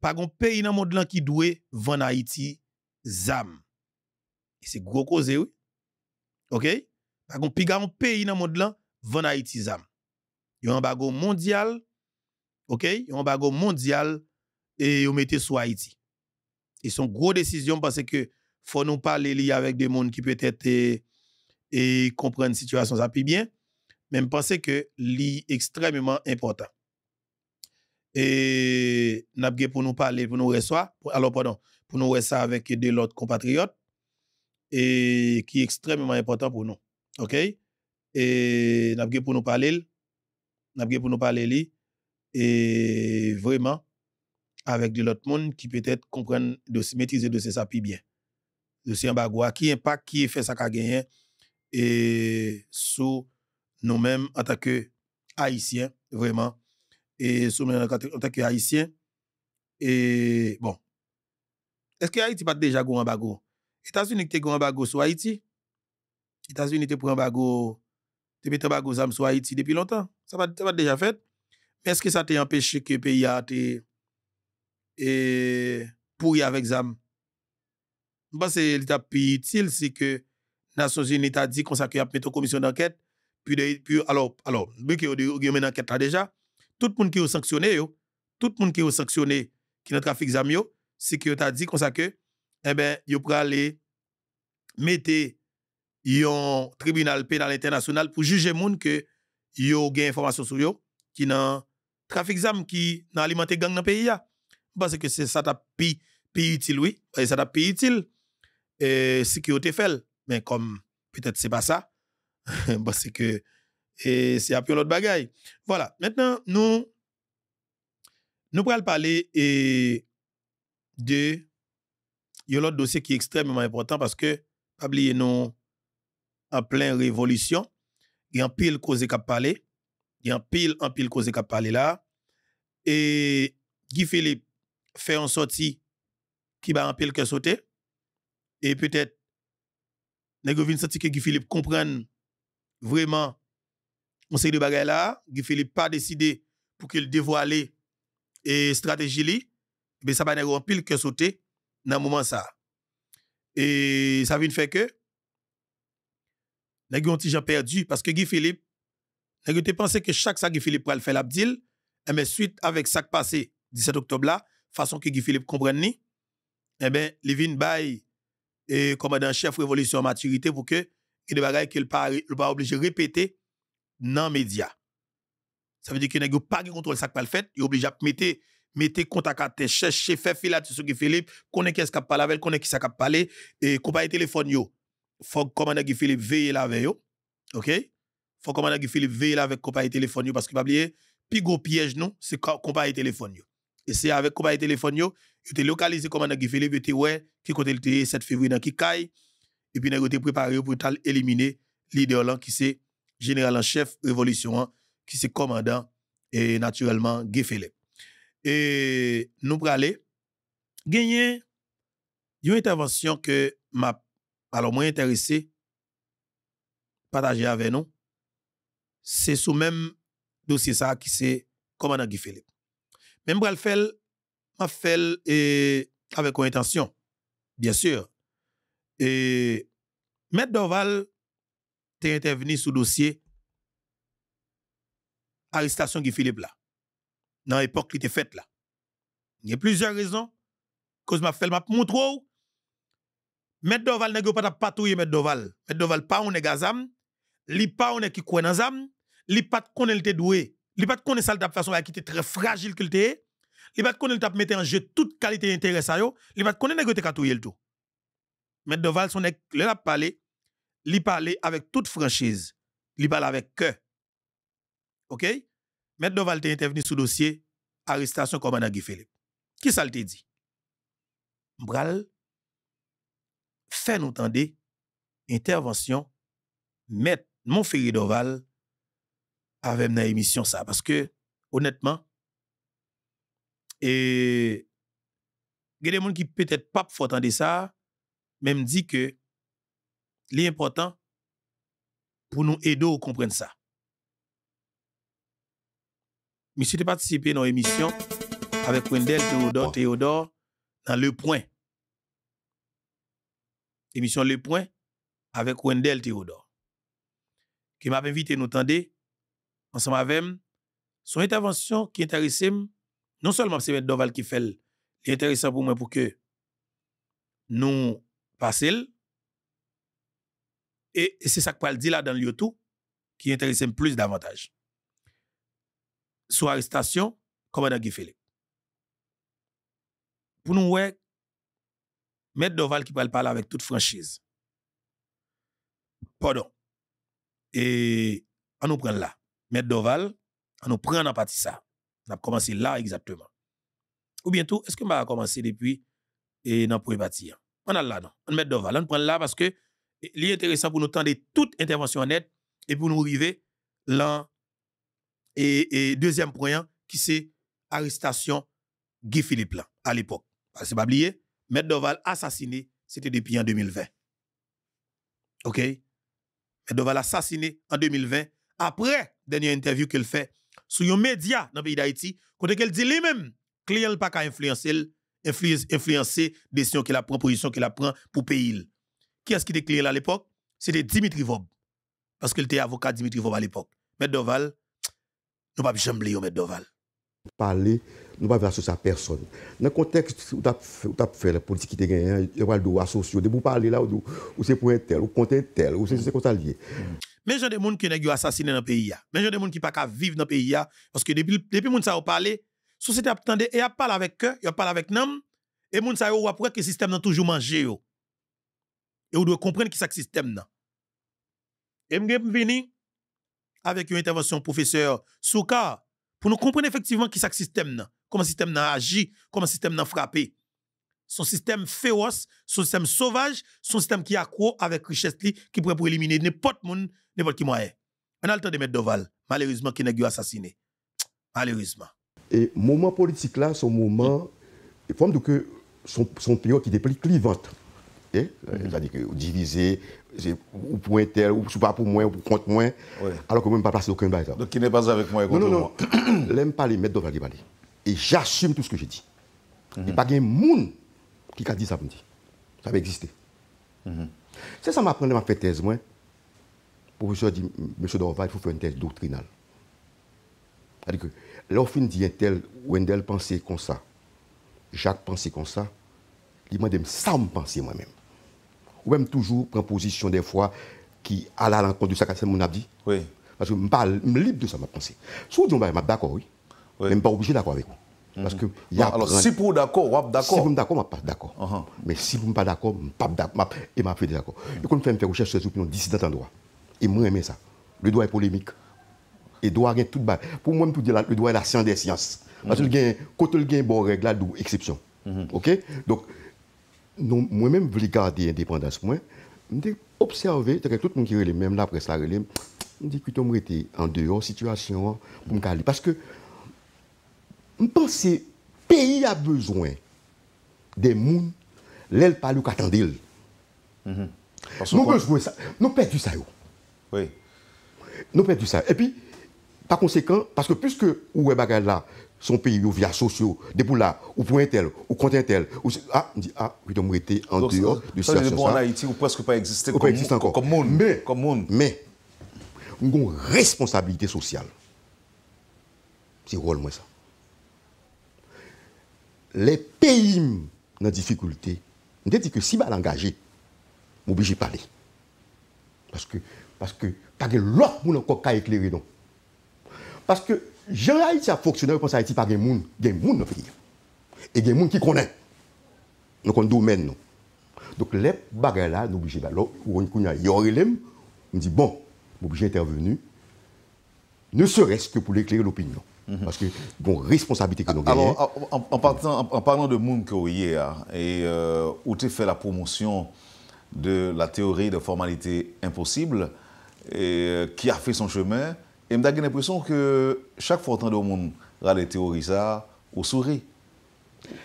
pas un pays dans le monde là qui doit vendre Haïti ZAM. Et c'est gros cause, oui. OK? Par un pays dans le monde là vendre Haïti ZAM un embargo mondial, ok, un embargo mondial et on mettez sur Haïti. Et son gros décision parce que faut nous parler avec des monde qui peut-être et, comprendre situation ça plus bien, mais pense que li extrêmement important. Et n'abge pour nous parler pour nous recevoir, alors pardon, pour nous recevoir avec de l'autre compatriotes et qui est extrêmement important pour nous. OK? Et pour nous parler nous pour nous parler li, et vraiment, avec de l'autre monde qui peut-être comprennent, de maîtriser de ces sapis bien. Dossier ces bagoua qui impact, qui fait ça qu'a gagné, et sous nous-mêmes en tant que haïtiens, vraiment, et sous nous en tant que haïtiens, et bon. Est-ce que Haïti pas déjà gros embargo États-Unis qui te gros sur Haïti? États-Unis te prend bagou tu tabac de ZAM sur Haïti depuis longtemps. Ça va, déjà fait. Mais est-ce que ça t'a empêché que le pays a été pourri avec ZAM? Je pense que l'étape plus utile, c'est que Nations Unies a dit qu'on à mis une commission d'enquête. Puis, alors, alors, vu qu'il y a une enquête déjà, tout le monde qui a sanctionné, tout le monde qui a sanctionné, qui n'a trafic ZAM, c'est vous, t'a dit qu'on s'accueille eh ben, il pourrait aller mettre yon tribunal pénal international pour juger moun que yo gen information sur yo qui nan trafic zam qui nan alimenté gang dans pays parce que c'est ça t'a pi pi utile oui et ça t'a pi utile et sécurité fait mais comme peut-être c'est pas ça parce que c'est un peu l'autre bagaille voilà maintenant nous nous allons parler et de l'autre dossier qui est extrêmement important parce que pas oublier non en pleine révolution. Il y a un pile qui a parlé. Il y a un pile, un pile qui a parlé là. Et Guy Philippe fait une sortie qui va un pile que sauter. Et peut-être, Negovin sorti que Guy Philippe comprenne vraiment on série de bagages là. Guy Philippe pas décidé pour qu'il dévoile et stratégie Mais ça va un pile que sauter dans le moment ça. Et ça vient faire que les gens ont perdu parce que Guy Philippe les gens pensé que chaque ça Guy Philippe pourrait faire l'abdil et eh mais suite avec ça passé 17 octobre là façon que Guy Philippe comprenne ni eh ben li vin et commandant chef révolution maturité pour que il des bagages qu'il pas pas obligé répéter dans média ça veut dire que n'a pas de contrôle ça le fait il est obligé de mettre mettez contact à tes chercher faire sur Guy Philippe connaît qu'est-ce a parlé avec connaît qui ça parlé et compagnie téléphone yo faut commandant Guy Philippe veiller là avec eux. OK Faut commander Guy Philippe veiller là avec compagnie téléphone parce que pas oublier plus gros piège non, c'est compagnie téléphone Et c'est avec compagnie téléphone yo, yo te localisé commandant Guy Philippe, était où? ouais qui côté le 7 février dans qui caille et puis a été préparé pour éliminer leader là qui c'est général en chef révolution qui c'est commandant et naturellement Guy Philippe. Et nous pour aller gagner une intervention que m'a alors, moi, intéressé, partager avec nous, c'est sous même dossier ça qui c'est commandant Guy Philippe. Même pour le faire, m'a fait avec une intention, bien sûr. Et Maître Dorval t'est intervenu sous dossier arrestation Guy Philippe là. Dans l'époque qui était faite là. Il y a plusieurs raisons. Cause m'a fait m'a montré Mette Doval n'est pas patouille Mette Doval. Mette Doval pas on est gazam, li pas on est qui connaît zam, li pas connaît le doué, li pas connaît ça de façon à qui était très fragile qu'il était. Li pas connaît tap mettre en jeu toute qualité intérêt ça yo, li pas connaît nèg katouye le tout. Mette Doval son est le la parler, li parler avec toute franchise, li parle avec cœur. OK? Mette Doval t'est intervenu sous dossier arrestation commandant Guy Philippe. Qui ça le dit? Mbral fait nous entendre intervention mettre mon ferry avec une émission ça parce que honnêtement et il y a des gens qui peut-être pas faut entendre ça même dit que l'important pour nous aider à comprendre ça Monsieur de participer dans l'émission avec Wendel, Théodore Théodore dans le point émission Le Point, avec Wendell Théodore, qui m'a invité à nous tendez ensemble avec son intervention qui intéresse non seulement c'est M. Doval qui fait, l'intéressant intéressant pour moi pour que nous passions, et c'est ça que je dit là dans le YouTube qui intéresse plus davantage. son arrestation, commandant Guy Philippe. Pour nous, ouais, Maître Doval qui parle avec toute franchise. Pardon. Et on nous prend là. Maître Doval, on nous prend en partie ça. On a commencé là exactement. Ou bientôt, est-ce que va commencé depuis et dans pour partie On a là non. On Doval, on prend là parce que est intéressant pour nous tendre toute intervention nette et pour nous arriver là et, deuxième point qui c'est arrestation Guy Philippe là à l'époque. Parce que pas oublier M. Doval assassiné, c'était depuis en 2020. OK? M. Doval assassiné en 2020, après la dernière interview qu'elle fait sur les médias dans le pays d'Haïti, quand elle dit lui-même, client pas qu'à influencer, influencer décision qu'il a prend, position qu'il prend pour pays. Qui est-ce qui était client à l'époque? C'était Dimitri Vob. Parce qu'il était avocat Dimitri Vob à l'époque. M. Doval, nous pas jamais oublier Doval. Parler nous ne pouvons pas associer à personne. Dans le contexte où tu as fait la politique qui gagne, hein, il y a des droits sociaux, De vous parler là où, c'est pour un tel, ou contre un tel, ou c'est comme ça lié. Mm. Mais a des gens qui ont assassiné dans le pays. Mais a des gens qui ne peuvent pas vivre dans le pays. Parce que depuis que les gens ont parlé, la société a attendu et a parlé avec eux, a parlé avec nous. Et les gens ont appris que le système n'a toujours mangé. Et on doit comprendre qui c'est le système. Et je suis venu avec une intervention professeur Souka pour nous comprendre effectivement qui c'est le système comment le système n'a agi, comment le système n'a frappé. Son système féroce, son système sauvage, son système qui accro avec richesse qui pourrait pour éliminer n'importe monde, n'importe qui moyen. On a le temps de mettre Doval, malheureusement, qui n'est assassiné. Malheureusement. Et moment politique là, son moment, il faut que son, pays qui est plus clivante. Eh? C'est-à-dire que divisé, ou pour tel, ou pas pour moi, ou pour contre moi, alors que même je pas placé aucun bail. Donc, qui n'est pas avec moi et contre moi. l'aime pas les mettre Doval qui et j'assume tout ce que j'ai dit. Il n'y a pas de monde qui a dit ça pour me dire. Ça va exister. C'est ça m'apprendre m'a fait thèse, moi. Le professeur dit, monsieur Dorval, il faut faire une thèse doctrinale. C'est-à-dire que y dit un tel, Wendell pensait comme ça, Jacques pensait comme ça, il m'a dit ça me penser moi-même. Ou même toujours prendre position des fois qui à la rencontre de ça que mon dit. Oui. Parce que je suis libre de ça, ma pensée. Si on dit, je suis d'accord, oui. Mè mè pa oubjè d'akou avèk wè. Parce que... Si pou d'akou, wè ap d'akou. Si pou mè d'akou, wè ap d'akou. Mè si pou mè pa d'akou, wè ap d'akou. Mè ap fè d'akou. Yo kon mè fè mè fè rouchèche sè zoupi nou, disidant an doa. E mè mè mè sa. Le doa e polémik. E doa gen tout bè. Pou mè mè tout dè la, le doa e la sien des sien. Mè mè mè mè mè mè mè mè mè mè mè mè mè mè mè mè mè mè mè Mpense, peyi a bezwen de moun lèl palou katandil. Mhm. Non pe jvouè sa. Non pe jvouè sa yo. Non pe jvouè sa. E pi, pa konsekant, paske pwiske ou wè bagay la, son peyi yo via sosyo, ou pointel, ou kontentel, ou ah, ah, siyosan sa. Bon ou pe eskou pa eksiste kom moun. Mwen goun responsabilite sosyal. Si yon rol mwen sa. Le peyim nan difikulte, mwen te di ke si ba langaje, mwen bi je pale. Paske, paske, ta gen lòk moun an kwa ka ekleri non. Paske, jen la iti ap foksyonel pou sa iti pa gen moun, gen moun nan pe gen yon. E gen moun ki konen. Nekon domen non. Dok le bagay la, mwen bi je pale. Lòk, ou an kwen yon yore lem, mwen di, bon, mwen bi je intervenu. Ne se reske pou le ekleri lopinyon. Mhm. Parce que bon responsabilité que nous gagnez. Alors, en parlant de moum que ou ye a, et ou te fè la promotion de la théorie de formalité impossible euh, qui a fè son chemin, et m'da gè l'impression que chak fòrten de moum rade théorie sa ou souri.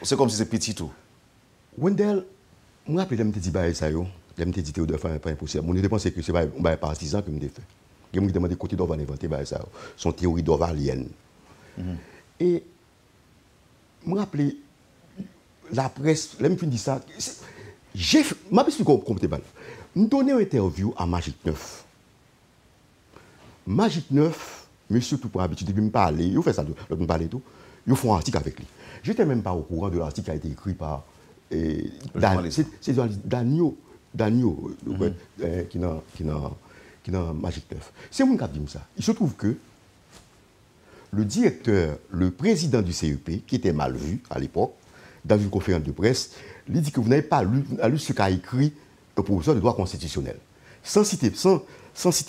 C'est comme si c'est petit tout. Où en dèl, moun apèlè lèm tè di Baye Sayo, lèm tè di théorie de formalité impossible, moun nè dépensè kè se baye paratisan kè mè dè fè. Gè moun jè dè mandè kote dovan inventé Baye Sayo. Son théorie dovan liène. E, m'raple, la presse, lè m'fin di sa, jè fè, m'apis fè kompte bal, m'donè ou eterviou a Magic 9. Magic 9, mè sè tou pwa abit, jè dè bi m'parle, yo fè sa, lè m'parle tou, yo fè ou artik avèk li. Jè tè mè m'par ou kouran de l'artik ki a etè ekri par, c'è zan lè, c'è zan lè, dan yo, dan yo, kina Magic 9. Se mwen kap di msa, y se trouve ke... le directeur, le président du CEP, qui était mal vu à l'époque, dans une conférence de presse, lui dit que vous n'avez pas lu, ce qu'a écrit le professeur de droit constitutionnel. Sans citer, sans,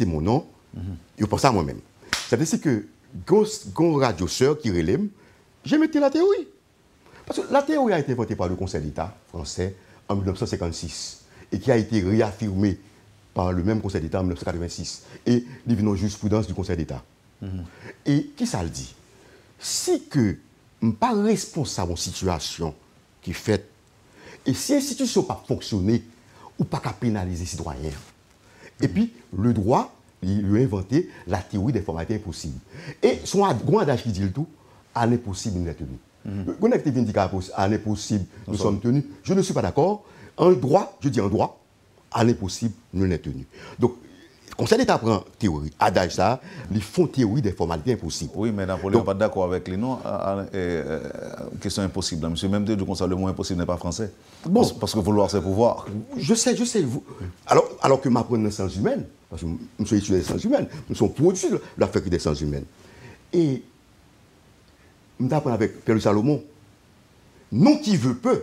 mon nom, mhm. je pense à moi-même. cest veut dire que, grand radio sœur qui relève, j'ai mis la théorie. Parce que la théorie a été votée par le Conseil d'État français en 1956 et qui a été réaffirmée par le même Conseil d'État en 1986 et les jurisprudence du Conseil d'État. Et qui ça le dit Si que je pas responsable en situation qui fait, et si l'institution pas fonctionné, ou pas qu'à pénaliser les citoyens. Et mm. puis, le droit, il lui a inventé la théorie des formalités impossibles. Et son grand adage qui dit le tout, mm. à l'impossible, nous est tenu. Quand on dit à l'impossible, nous sommes tenus, je ne suis pas d'accord. Un droit, je dis en droit, à l'impossible, nous sommes tenus. Donc, Conseil d'État prend théorie. Adage ça, les font théorie des formalités impossibles. Oui, mais Napoléon n'est pas d'accord avec les noms. Euh, euh, euh, question impossible. Hein. Monsieur, même de Conseil, le mot impossible n'est pas français. Bon. Parce, que vouloir, c'est pouvoir. Je sais, je sais. alors, alors que m'apprendre les sens humaines, parce que nous sommes étudiants des sens humaines, nous sommes produits de la faculté des sens humaines. Et, nous apprenons avec Pierre Salomon, non qui veut peu,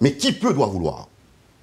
mais qui peut doit vouloir.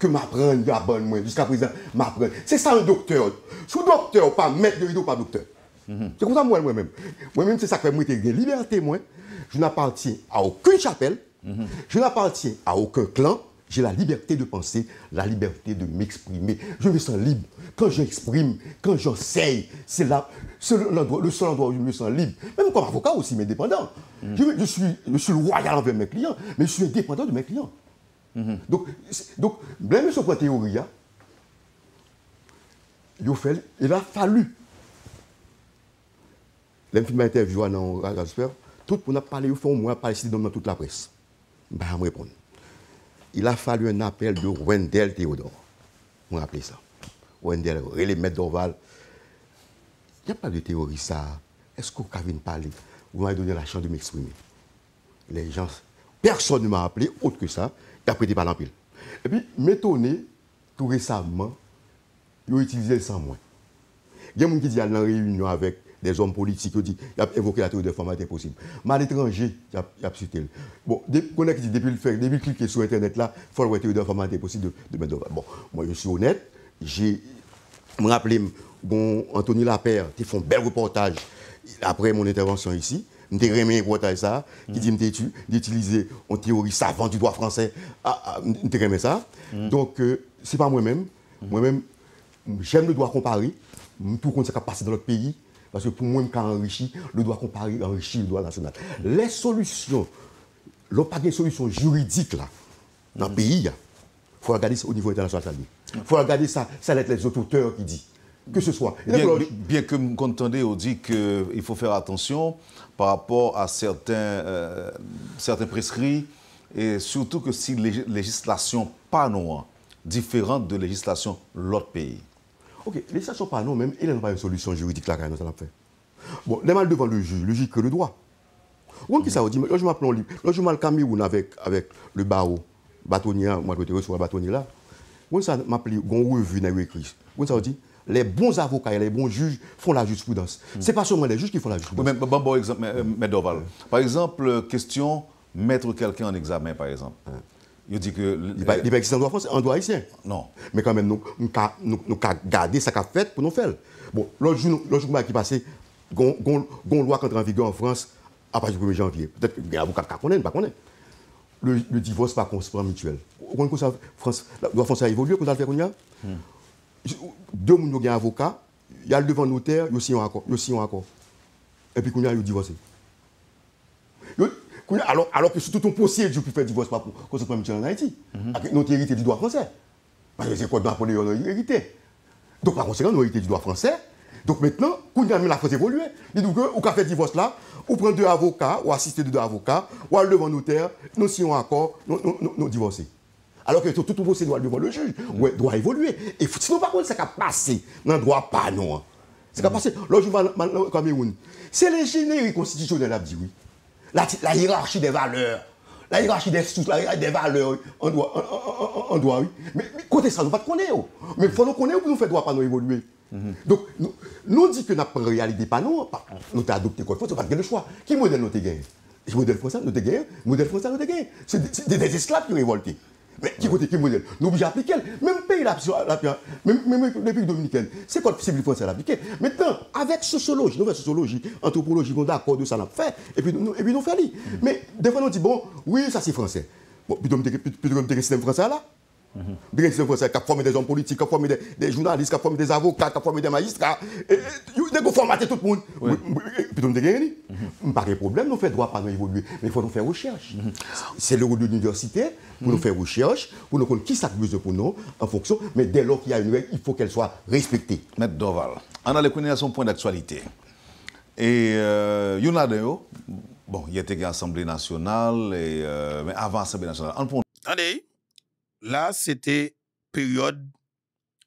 que m'apprendre la bonne moi jusqu'à présent m'apprendre c'est ça un docteur sous docteur pas maître de vidéo, pas docteur mhm. c'est comme ça moi même moi-même c'est ça que fait moi des liberté moi je n'appartiens à aucune chapelle mhm. je n'appartiens à aucun clan j'ai la liberté de penser, la liberté de m'exprimer. Je me sens libre. Quand j'exprime, quand j'enseigne, c'est le seul endroit où je me sens libre. Même comme avocat aussi, mais indépendant. Mhm. je, suis, je suis loyal envers mes clients, mais je suis indépendant de mes clients. Mhm. Donc, blèmè sou kwa teori ya, yo fèl, il a falu, lèm fin mwen intervjou anan, tout mwen ap pale yo fèl, mwen ap pale si lèm nan tout la presse, mwen ap reponde, il a falu an apel yo Wendel Theodor, mwen aple sa, Wendel, Rélemèd Dorval, ya pa de teori sa, eskou Kavin pale, mwen ap donne la chan de m'eksprimi, les gens, personne mwen aple, out ke sa, E apreti pa lampil. E pi, metone, tout resavman, yo itilize san mwen. Gen moun ki di an nan reyoun yo avèk, de zon politik yo di, yo ap evoke la teorite informatique possible. Ma l'étranger, yo ap sitel. Bon, konek ki di, debil klike sou internet la, fol wè teorite informatique possible. Bon, moi yo sou honèt, jè m'raplem, bon, Anthony Laperre, ti fon bel reportaj apre mon intervensyon isi, Je rien un faire ça, qui mm. dit d'utiliser en théorie savant du droit français. Je ah, ah, remis ça. Mm. Donc, euh, ce n'est pas moi-même. Mm. Moi-même, j'aime le droit comparé. Tout compte ce qui a passé dans notre pays. Parce que pour moi, quand enrichi, le droit comparé enrichit le droit national. Les solutions, l'on pas des solutions juridiques là, dans le pays, il faut regarder ça au niveau international. Il faut regarder ça, ça va être les auteurs qui disent que ce soit. Bien, que vous entendez, on dit qu'il faut faire attention par rapport à certains, euh, certains prescrits, et surtout que si législation noires, différente de législation l'autre pays. Ok, législation panoua même, il n'y a pas une solution juridique là, quand nous faire. Bon, les mal devant le juge, le juge que le droit. On qui ça dit, je m'appelle libre, je m'appelle Cameroun avec, avec le barreau, bâtonnier, moi je te le bâtonnier là. On ça m'appelle, on revue dans écrit. On ça dit, Le bon avoka et le bon juge foun la just foudance. Hmm. Se pa souman le juge ki foun la just foudance. Bon bon exemple, Medoval. Par exemple, euh, question, mette kelke an examen par exemple. Yo di ke... Li pa existant an doa fons, an doa isye. Non. Me kamen nou ka gade sa ka fèt pou nou fèl. Bon, lòjou koumè ki pase, gon lò ak antre an vigou an Frans, apache pou mè janvye. Petè gen avoka kak konen, bak konen. Le divos pa konsprant mutuel. Okon kousan Frans, la doa fons a evoluè pou nan fè kon ya hmm.? deux personnes qui ont un avocat, il y a le devant notaire, ils signe un accord. Et puis, ils y divorcé. Alors, alors que tout ton procédure pour faire divorce, pas pour cause pas en Haïti, mhm. avec notre hérité du droit français. Parce que c'est quoi le droit pour hérité. Donc, par conséquent, nous avons hérité du droit français. Donc maintenant, quand a mis la France évoluer, nous dit fait ou divorce là, ou prend deux avocats, ou assisté de deux avocats, ou le devant notaire, nous signons un accord, nous, nous, nous, alo ke toutou mpose dwa l'evole juj, dwa evolue. E fouti nou pa kon, se ka pase nan dwa panon. Se ka pase, lò jivan man kameroun, se oh. mm-hmm. le genè yon konstitisyonel ap diwi, la hirarchi de valeur, la hirarchi de sou, la hirarchi de valeur, an dwa, an dwa, an dwa, mi kote san nou pat konè ou. Mi fò nou konè ou pou nou fè dwa panon evolue. Don, nou di ki nou ap prè realide panon, nou te adopte kwa fò, nou pat gen le chwa. Ki model nou te gen? Model fò san nou te gen? Model fò san nou te gen? Mais qui côté, qui modèle Nous obligés d'appliquer. Même pays, la, même, même République dominicaine, c'est quoi le cible français l'appliquer Maintenant, avec sociologie, nous sociologie, anthropologie, on d'accord de ça, l'a fait, et puis nous, et puis nous faisons. Mais des fois, on dit, bon, oui, ça c'est français. Bon, dire que le système français là mm -hmm. qui a formé des hommes politiques, qui a formé des, des, journalistes, qui a formé des avocats, qui a formé des magistrats. Vous ont formaté tout le monde. Oui. Puis vous avez mhm. Pas de problème, nous faisons droit, pas nous évoluer. Mais il faut nous faire recherche. Mm C'est le rôle de l'université pour nous mhm. faire recherche, pour nous connaître qui s'accuse besoin pour nous en fonction. Mais dès lors qu'il y a une règle, il faut qu'elle soit respectée. M. Doval, on a connaître son point d'actualité. Et euh, oh? il y a bon, il y l'Assemblée nationale, et, euh, mais avant l'Assemblée nationale, là, c'était période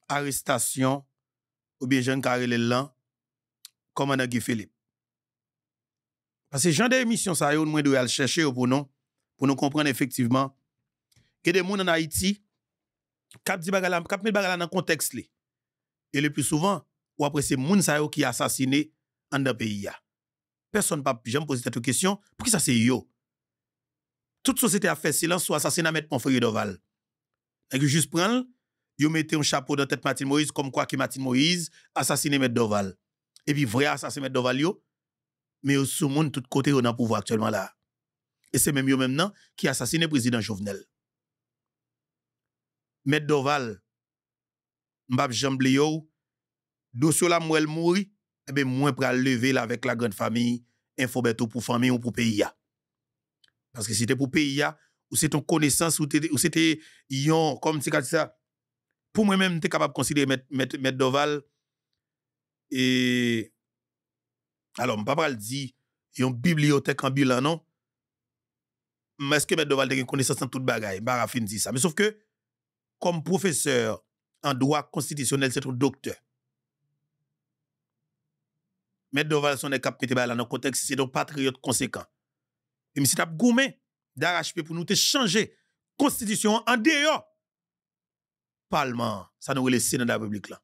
arrestation ou bien jeune Karel comme commandant Guy Philippe. Parce que genre d'émission, ça, nous devons aller chercher pour nous, pour nous comprendre effectivement que des gens en Haïti, ont dit bagala, dans contexte Et le plus souvent, ou après c'est des gens qui qui assassiné en dans pays Personne ne jamais poser cette question, Pourquoi ça c'est yo? Toute société a fait silence sur l'assassinat de mon frère Doval que juste prendre, yo mettez un chapeau dans tête Martin Moïse comme quoi que Martin Moïse assassiné Maître Doval. Et puis vrai assassin Maître Doval yo, mais yo sous monde tout côté on a pouvoir actuellement là. Et c'est même yo même qui qui assassiné président Jovenel. Maître Doval m'bap jamble yo dossier la mouel mouri, eh ben moins pral lever là avec la grande famille, info pour famille ou pour pays Parce que si c'était pour pays ou c'est ton connaissance, ou, c'était yon, comme c'est comme ça. Pour moi-même, tu es capable de considérer Maître Doval et. Alors, mon papa le dit, yon bibliothèque ambulant, non? Mais est-ce que Maître Doval a une connaissance en toute bagaille? Je bah, dit ça. Mais sauf que, comme professeur en droit constitutionnel, c'est ton docteur. Maître Doval, son est là, dans le contexte, c'est donc patriote conséquent. Et si tu as goumé, d'arracher pour nous te changer constitution en dehors parlement ça nous relaisse dans la république là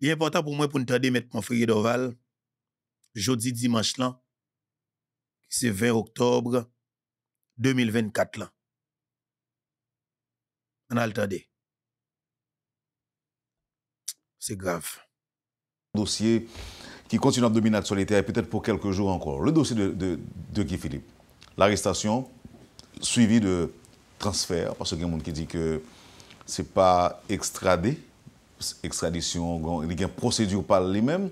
il est important pour moi pour nous mettre mon frère d'Oval jeudi dimanche là c'est 20 octobre 2024 là on a le temps c'est grave dossier ki kontinu ap dominat solitè, pe tèt pou kelke jou ankon. Le dosi de Guy Philippe, l'aristasyon, suivi de transfer, pas se gen moun ki di ke se pa ekstradè, ekstradisyon, gen prosedyou pal li men,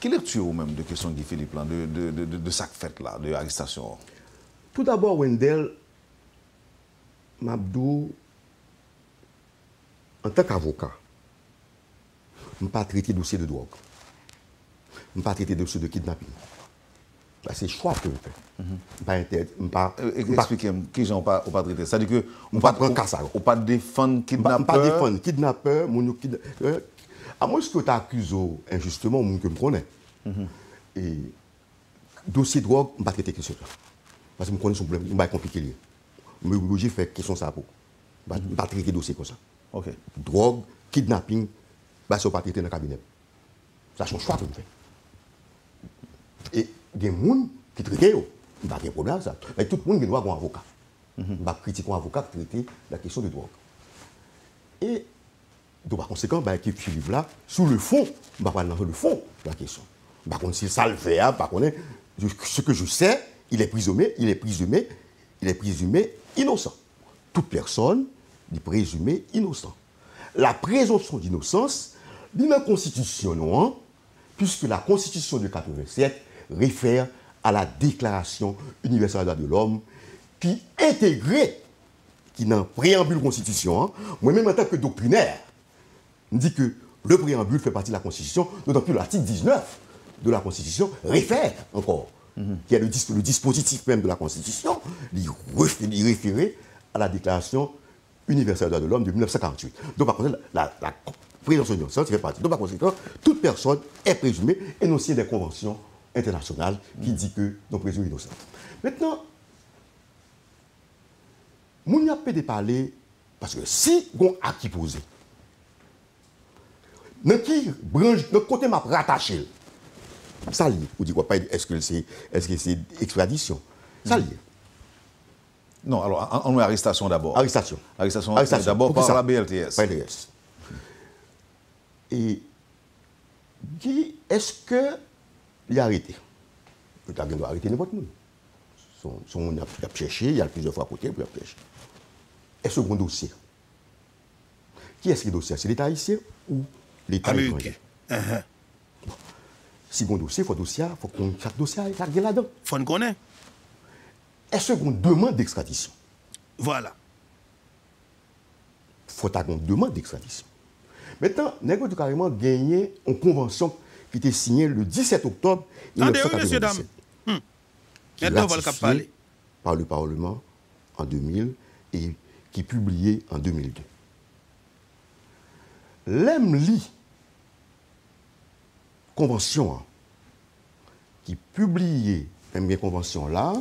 ke lèk tsyou ou men de kesyon Guy Philippe lan, de sak fèt la, de aristasyon? Tout d'abord, Wendell, m'abdou, an tak avokat, m'pa triti dosi de drog. Mwen pa trete dosye de kidnapping. Bas se chwape mwen fe. Mwen pa entret, mwen pa... Eksplike mwen, ki jan wap pa trete? Sadi ke, mwen pa defan kidnapeur? Mwen pa defan kidnapeur, mwen yo kidnapeur. A mwen se ki yo ta akuzo injustement, mwen ke mprone, mm-hmm. dosye drog, mwen pa trete kisek la. Bas se mwen konen son probleme, mwen pa e komplike liye. Mwen mwen loji fe, kison sa apou. Mwen mm-hmm. pa trete dosye kon sa. Drog, kidnapping, bas se wap pa trete nan kabine. Sa chwape mwen fe. E gen moun ki trike yo, ba gen problem sa, ba tout moun gen wak kon avokat. Mhm. Ba kritik kon avokat trike la kesyon de drog. E do ba konsekwen, ba ek ekulib la sou le fon, ba wane nanse le fon la kesyon. Ba kon se salve, ba kon se seke je se, il e prizome, il e prizome, il e prizome inosan. Tout person li prizome inosan. La prezonson di inosans, li men konstitisyon ou an, pwiske la konstitisyon de 87, réfère à la Déclaration universelle des droits de l'homme qui intégrait, qui un préambule constitution, hein, moi-même en tant que doctrinaire, me dis que le préambule fait partie de la Constitution, d'autant plus l'article 19 de la Constitution réfère encore, mhm. qui est le, dispositif même de la Constitution, il référé à la Déclaration universelle des droits de l'homme de 1948. Donc par contre, la, la de l'université fait partie. Donc par conséquent, toute personne est présumée énoncée des conventions internasyonal ki di ke nopresyon inosante. Mwen apè de pale paske si goun akipoze nè ki brinj, nè kote map ratache sa li. Ou di kwa, pae eske se ekspredisyon? Sa li. Non, alo, an ou arrestasyon d'abord. Arrestasyon. Arrestasyon d'abord pa la BLTS. Pa la BLTS. E ki eske il a arrêté. Il a arrêté n'importe qui. Son, son, il a cherché, il y a plusieurs fois à côté, il a cherché. Et second dossier. Qui est-ce qui est dossier C'est l'État haïtien ou l'État américain uh -huh. bon. Second dossier, il faut dossier, faut qu'on chaque dossier là-dedans. Faut qu'on connaisse. Est-ce qu'on demande d'extradition Voilà. Faut qu'on demande d'extradition. Maintenant, nest carrément gagné en convention qui était signé le 17 octobre 1997. Hmm. Qui ratifié par le Parlement en 2000 et qui est publié en 2002. L'EMLI, convention, hein, qui publiait une convention là,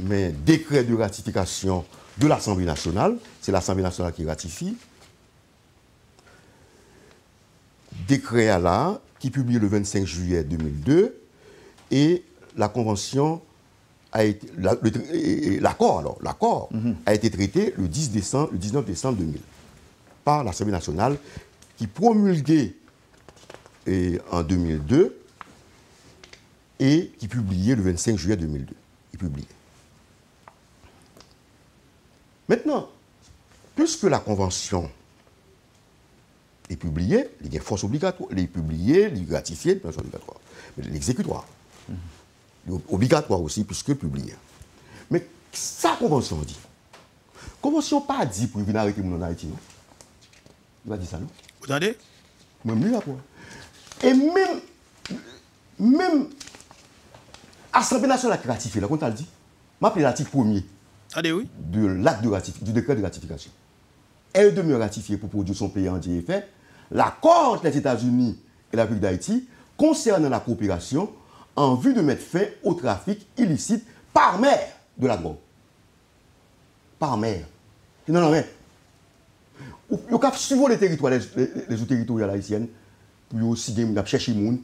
mais décret de ratification de l'Assemblée nationale, c'est l'Assemblée nationale qui ratifie, décret là qui publié le 25 juillet 2002, et la convention a été. L'accord, alors, l'accord mhm. a été traité le, 10 décembre, le 19 décembre 2000 par l'Assemblée nationale qui promulguait en 2002 et qui publiait le 25 juillet 2002. Il Maintenant, puisque la Convention les publier il y a force obligatoire, Les est les il est obligatoire. Mais l'exécutoire, mm mm-hmm. obligatoire aussi, puisque publié. Mais ça, convention dit. Convention pas dit pour venir arrêter mon en Haïti, non Il va dire ça, non Vous entendez Même lui, Et même, même, Assemblée nationale a ratifié, là, quand elle dit, m'a pris l'article premier. De l'acte ratification, du décret de ratification. Elle demeure ratifiée pour produire son pays en effet l'accord entre les Etats-Unis et la ville d'Haïti concernant la coopération en vue de mettre fin au trafic illicite par mer de la drogue. Par mer. Non, non, men. Yo kaf souvent les territoires, les ou territoires laïciennes, pou yo siguèm la pchèche et moun,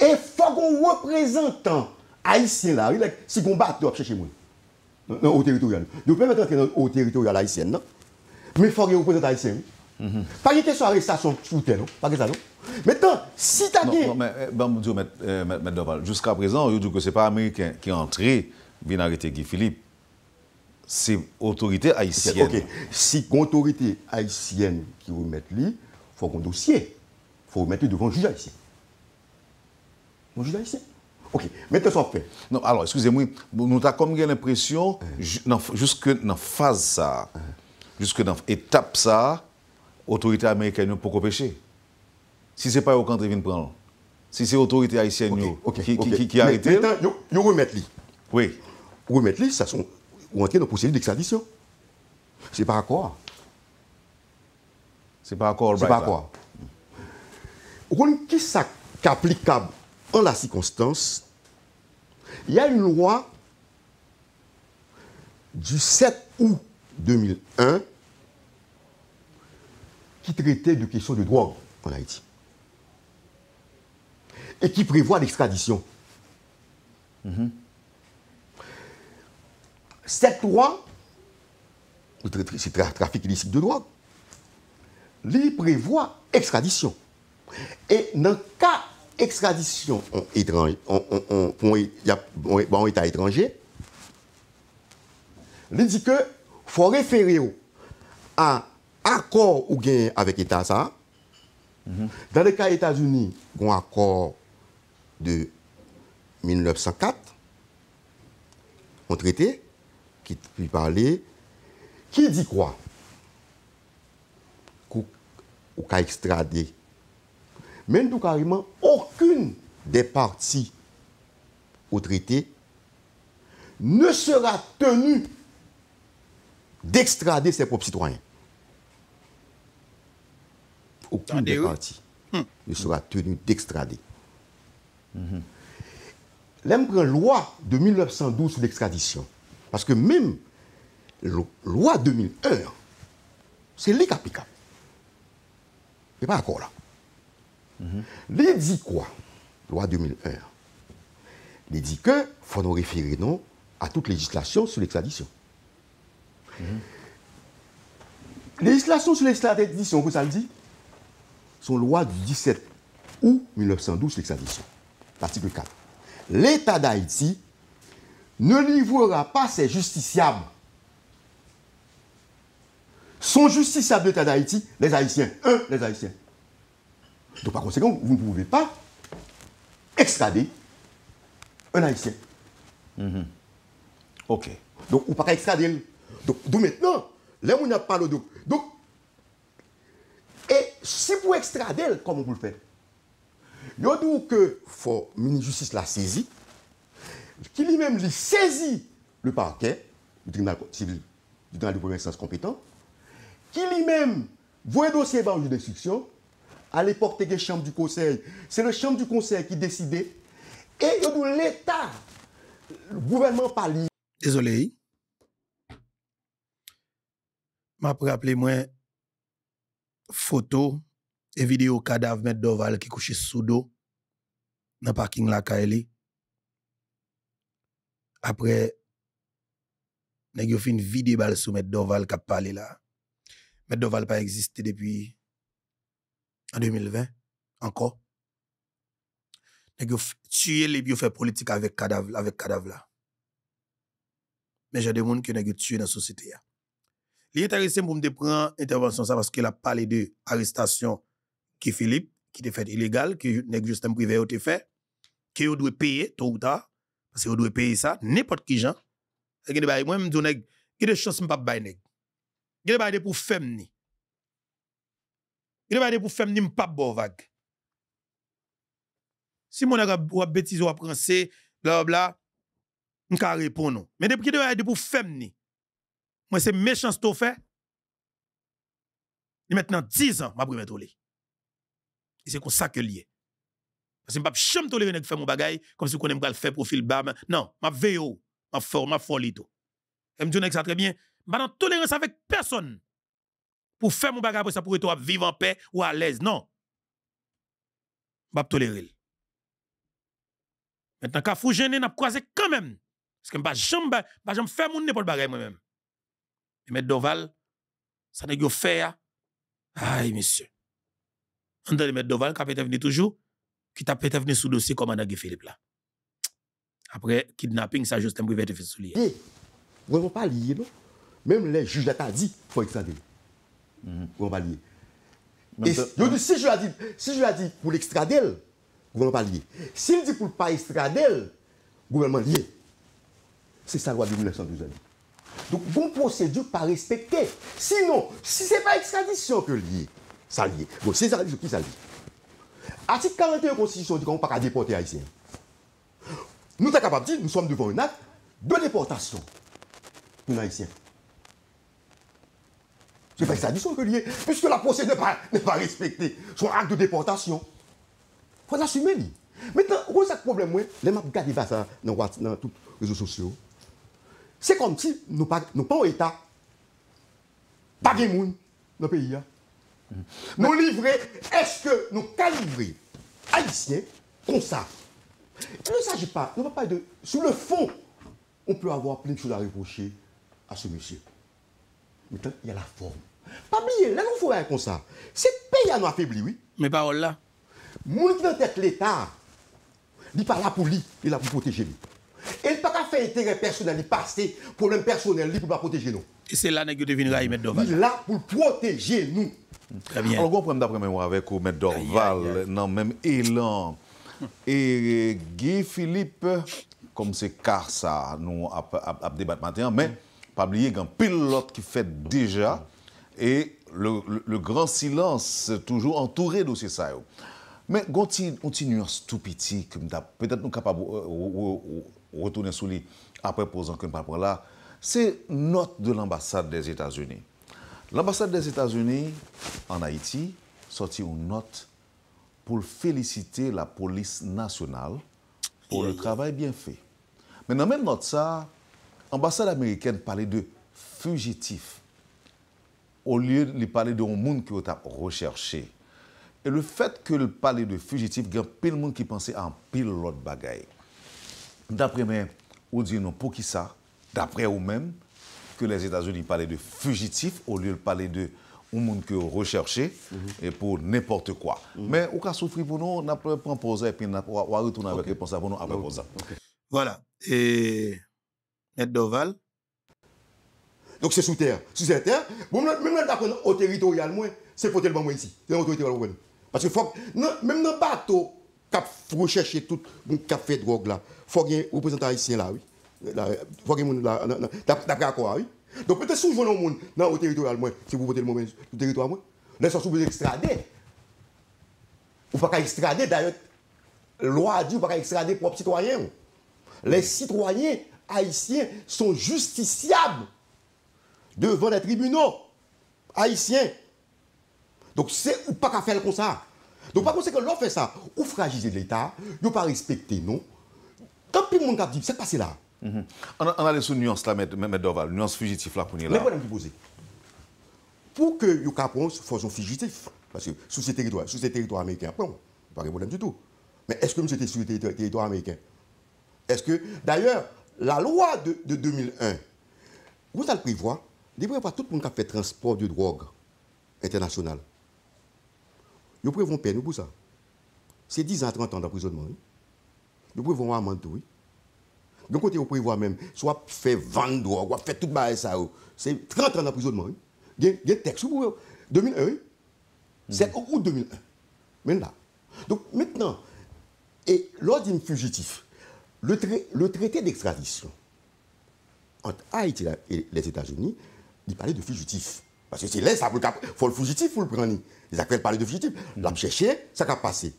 et fagon représentant laïciens la rilek, sigon batte la pchèche et moun. Non, ou non, territoires laïciennes. Yo pa mette la trène ou territoires laïciennes, non? mais fagon y représente laïciens moun. Pari te soare sa son choute, non? Pari sa, non? Metan, si ta ge... Juska prezan, yo djouke se pa Ameriken ki antre vinare te gifili si otorite Haitien. Ok, si kon otorite Haitien ki ou met li, fokon dosye, fokon met li devant juja Haitien. Fokon juja Haitien. Ok, metan son fe. Non, alo, eskouze mou, nou ta kom gen l'impresyon euh. juske nan faz sa, euh. juske nan etap sa, Otorite Amerikanyo pou kopeshe. Si se pa yo kontrevin pran. Si se otorite Aisyenyo ki harite. Ok, ok, ok. Nyo remet li. Oui. Remet li, sa son, ou anke nou posye li dekstadisyon. Se pa akwa. Se pa akwa. Se pa akwa. O kon ki sa kaplikab an la sikonstans, ya yon lwa du 7 ou 2001 yon lwa qui traitait de questions de drogue en Haïti et qui prévoit l'extradition. Cette mhm. loi, c'est trafic illicite de drogue, lui prévoit extradition. Et dans le cas extradition en étranger, est État étranger, il dit que faut référer à accord ou gain avec l'État, ça. Mhm. Dans le cas des États-Unis, un accord de 1904, un traité qui peut parler, qui dit quoi Ou a extrader. Même tout carrément, aucune des parties au traité ne sera tenue d'extrader ses propres citoyens aucune des parties hum. ne sera tenue d'extrader. Hum. la loi de 1912 sur l'extradition, parce que même loi 2001, c'est les n'y a pas encore là. Mm dit quoi Loi 2001. Il dit que faut nous référer non à toute législation sur l'extradition. Mhm. Législation sur l'extradition, que ça le dit son loi du 17 août 1912 l'extradition. L'article 4. L'État d'Haïti ne livrera pas ses justiciables. Son justiciable l'État d'Haïti, les Haïtiens, eux, les Haïtiens. Donc par conséquent, vous ne pouvez pas extrader un Haïtien. Mhm. OK. Donc, OK. Donc, pouvez pas extrader. Donc, donc maintenant, là, où on a pas de... Donc, si pou ekstradel, koman pou l'fè? Yon nou ke, fò, mini-justice la sezi, ki li mèm li sezi, lè pa kè, lè criminal civil, lè criminal de promesans kompetant, ki li mèm, vwè dosye banjou d'instruction, alè portè gè chanm du konsey, se lè chanm du konsey ki deside, e yon nou l'état, lè gouvernement pali. Desolé, mè apre ap lè mwen, photo et vidéo cadavre Doval qui couchait sous dos dans le parking la Kaeli. Après, nous avons fait une vidéo sur Maître Doval qui a parlé là. Maître Doval n'a pas existé depuis en 2020, encore. Nous avons tué les bio faire politique avec cadavre, avec cadavre là. Mais j'ai des gens qui ont tué dans la société. Là. Li pour me prendre qu'il ça parce a parlé de arrestation qui Philippe qui était fait illégal sais pas, juste privé, sais pas, que ne sais payer tout ou tard, parce que vous payer ça. N'importe qui jan. je ne moi je ne Je ne nèg pas je Si mon bêtise bla bla, répondre. Mais depuis que femme moi, c'est méchant ce fait. Et maintenant, 10 ans, je vais mettre Et c'est comme ça que lié. Parce que je ne peux pas tolérer de faire mon bagage comme si on aime le faire profil bas. Non, je vais ma je oh, ma folie tout. Et je me dis ça très bien. Je tolérer tolérance avec personne pour faire mon bagage pour ça, pour être vivre en paix ou à l'aise. Non. Je pas tolérer. Maintenant, quand suis gênez, je croiser quand même. Parce que je ne vais jamais faire mon le bagage moi-même. Met Doval, ça n'est qu'au fait. Aïe, monsieur. On de Met Doval qui peut venu toujours, qui t'a peut venu sous dossier comme commandant Guy Philippe là. Après kidnapping ça juste un Privé de fait soulier. Eh, vous ne pouvez pas lier non. Même les juges t'a dit faut extrader. Mm -hmm. On pas lier. Et, yo dit hein? si je pas dit si je l'ai dit pour l'extrader, gouvernement pas lié. S'il dit pour pas extrader, gouvernement lié. C'est ça la loi de 1912. Goun bon prosedu pa respekte. Sinon, si se pa extradisyon ke liye, sa liye. Goun, se sa liye, se ki sa liye. Acik 41 konstitusyon di kon, pa ka deporte aisyen. Nou sa kapab di, nou som devon un ak de deportasyon pou na aisyen. Se pa extradisyon ke liye, pwiske la prosedu ne pa respekte son ak de deportasyon. Fwa la sumeli. Metan, kon sa problem mwen, lèman pou kade basa nan tout lezo sosyo, C'est comme si nous pas nous pas État, pas de monde dans le pays. Hein. Nous livrer, est-ce que nous calibrer Haïtiens comme ça Il ne s'agit pas, nous pas de. Sur le fond, on peut avoir plein de choses à reprocher à ce monsieur. Mais il y a la forme. Pas oublier, là, nous faisons comme ça. C'est pays à nous affaiblir, oui. Mais parole là. monde qui tête l'État, il n'est pas là pour lui, il est là pour protéger lui. feyte gen personel li paste, problem personel li pou la proteje nou. Se lanen gen devine ray Mèdor Val. Se lanen gen devine ray Mèdor Val. Ni la pou proteje nou. Al gwen pou mda premèmwa vek ou Mèdor Val, nan mèm elan, e gwen Filipe, kom se karsa nou ap debat maten, men, pabliye gen pil lot ki fèd deja, e le gran silans, toujou entourèd ou se sayo. Men, gwen ti nuans toupiti, ke mda, petèt nou kapab ou... retourner sous lui après posant que pas là, c'est note de l'ambassade des États-Unis. L'ambassade des États-Unis en Haïti sortit une note pour féliciter la police nationale pour le travail bien fait. Mais dans la même note, ça, l'ambassade américaine parlait de fugitifs au lieu de parler de monde qui a recherché. Et le fait que le parler de fugitifs, il y a de monde qui pensait en pile l'autre bagaille. D'après moi, on dit non, pour qui ça D'après vous-même, que les États-Unis parlaient de fugitifs au lieu de parler de un monde que recherché mhm. et pour n'importe quoi. Mhm. Mais au cas souffrir pour nous, on a pris pause et puis on va retourner avec pensées pour nous après ça. Voilà. Et M. Doval Donc c'est sous terre. Sous terre, même d'accord au territorial, c'est pour tellement ici. C'est l'autorité Parce que faut, même dans le bateau, tap fwo chèche tout moun kap fè drog la. Fò gen, ou prezentan haïsyen la, oui. Fò gen moun la, dapre akwa, oui. Don pwete sou jounon moun nan ou teritoryal mwen, se pou votè l'mon mè, ou teritoryal mwen. Nè sò sou bezè ekstrade. Ou pa ka ekstrade, d'ayot, lwa di ou pa ka ekstrade prop citoyen. Lè citoyen haïsyen son justisyab devan lè tribunò haïsyen. Don kse ou pa ka fèl kon sa. Donc, par que l'on fait ça, ou fragiliser l'État, ne pas respecter, nous. Quand tout le monde dit, c'est passé là. Mm-hmm. On, a les sous-nuances là, M. Doval, nuance fugitive là pour nous. Le problème qui pose, pour que les Capons une un fugitif, parce que sous ces territoires, sous ces territoires américains, pas de problème du tout. Mais est-ce que nous étions sur les territoires américains Est-ce que, d'ailleurs, la loi de, 2001, vous allez prévoir, il ne pas tout le monde qui a fait transport de drogue internationale. Yo pre von pen ou pou sa? Se 10 an, 30 an d'aprizonman ou? Yo pre von waman tou ou? Yo kote yo pre von waman, sou wap fè vandou, wap fè tout ma e sa ou. Se 30 an d'aprizonman ou? Gen tek sou pou ou? 2001 ou? Zèk ou 2001? Men la. Donc, men nan, e lòz di m fujitif, le traité d'extradition ant'Haïti et les Etats-Unis, di pale de fujitif. Pase si lè sa pou l'kap, fò l'fujitif fò l'pran ni. Ils appellent parler de fugitif. Mm. L'a ça a passé.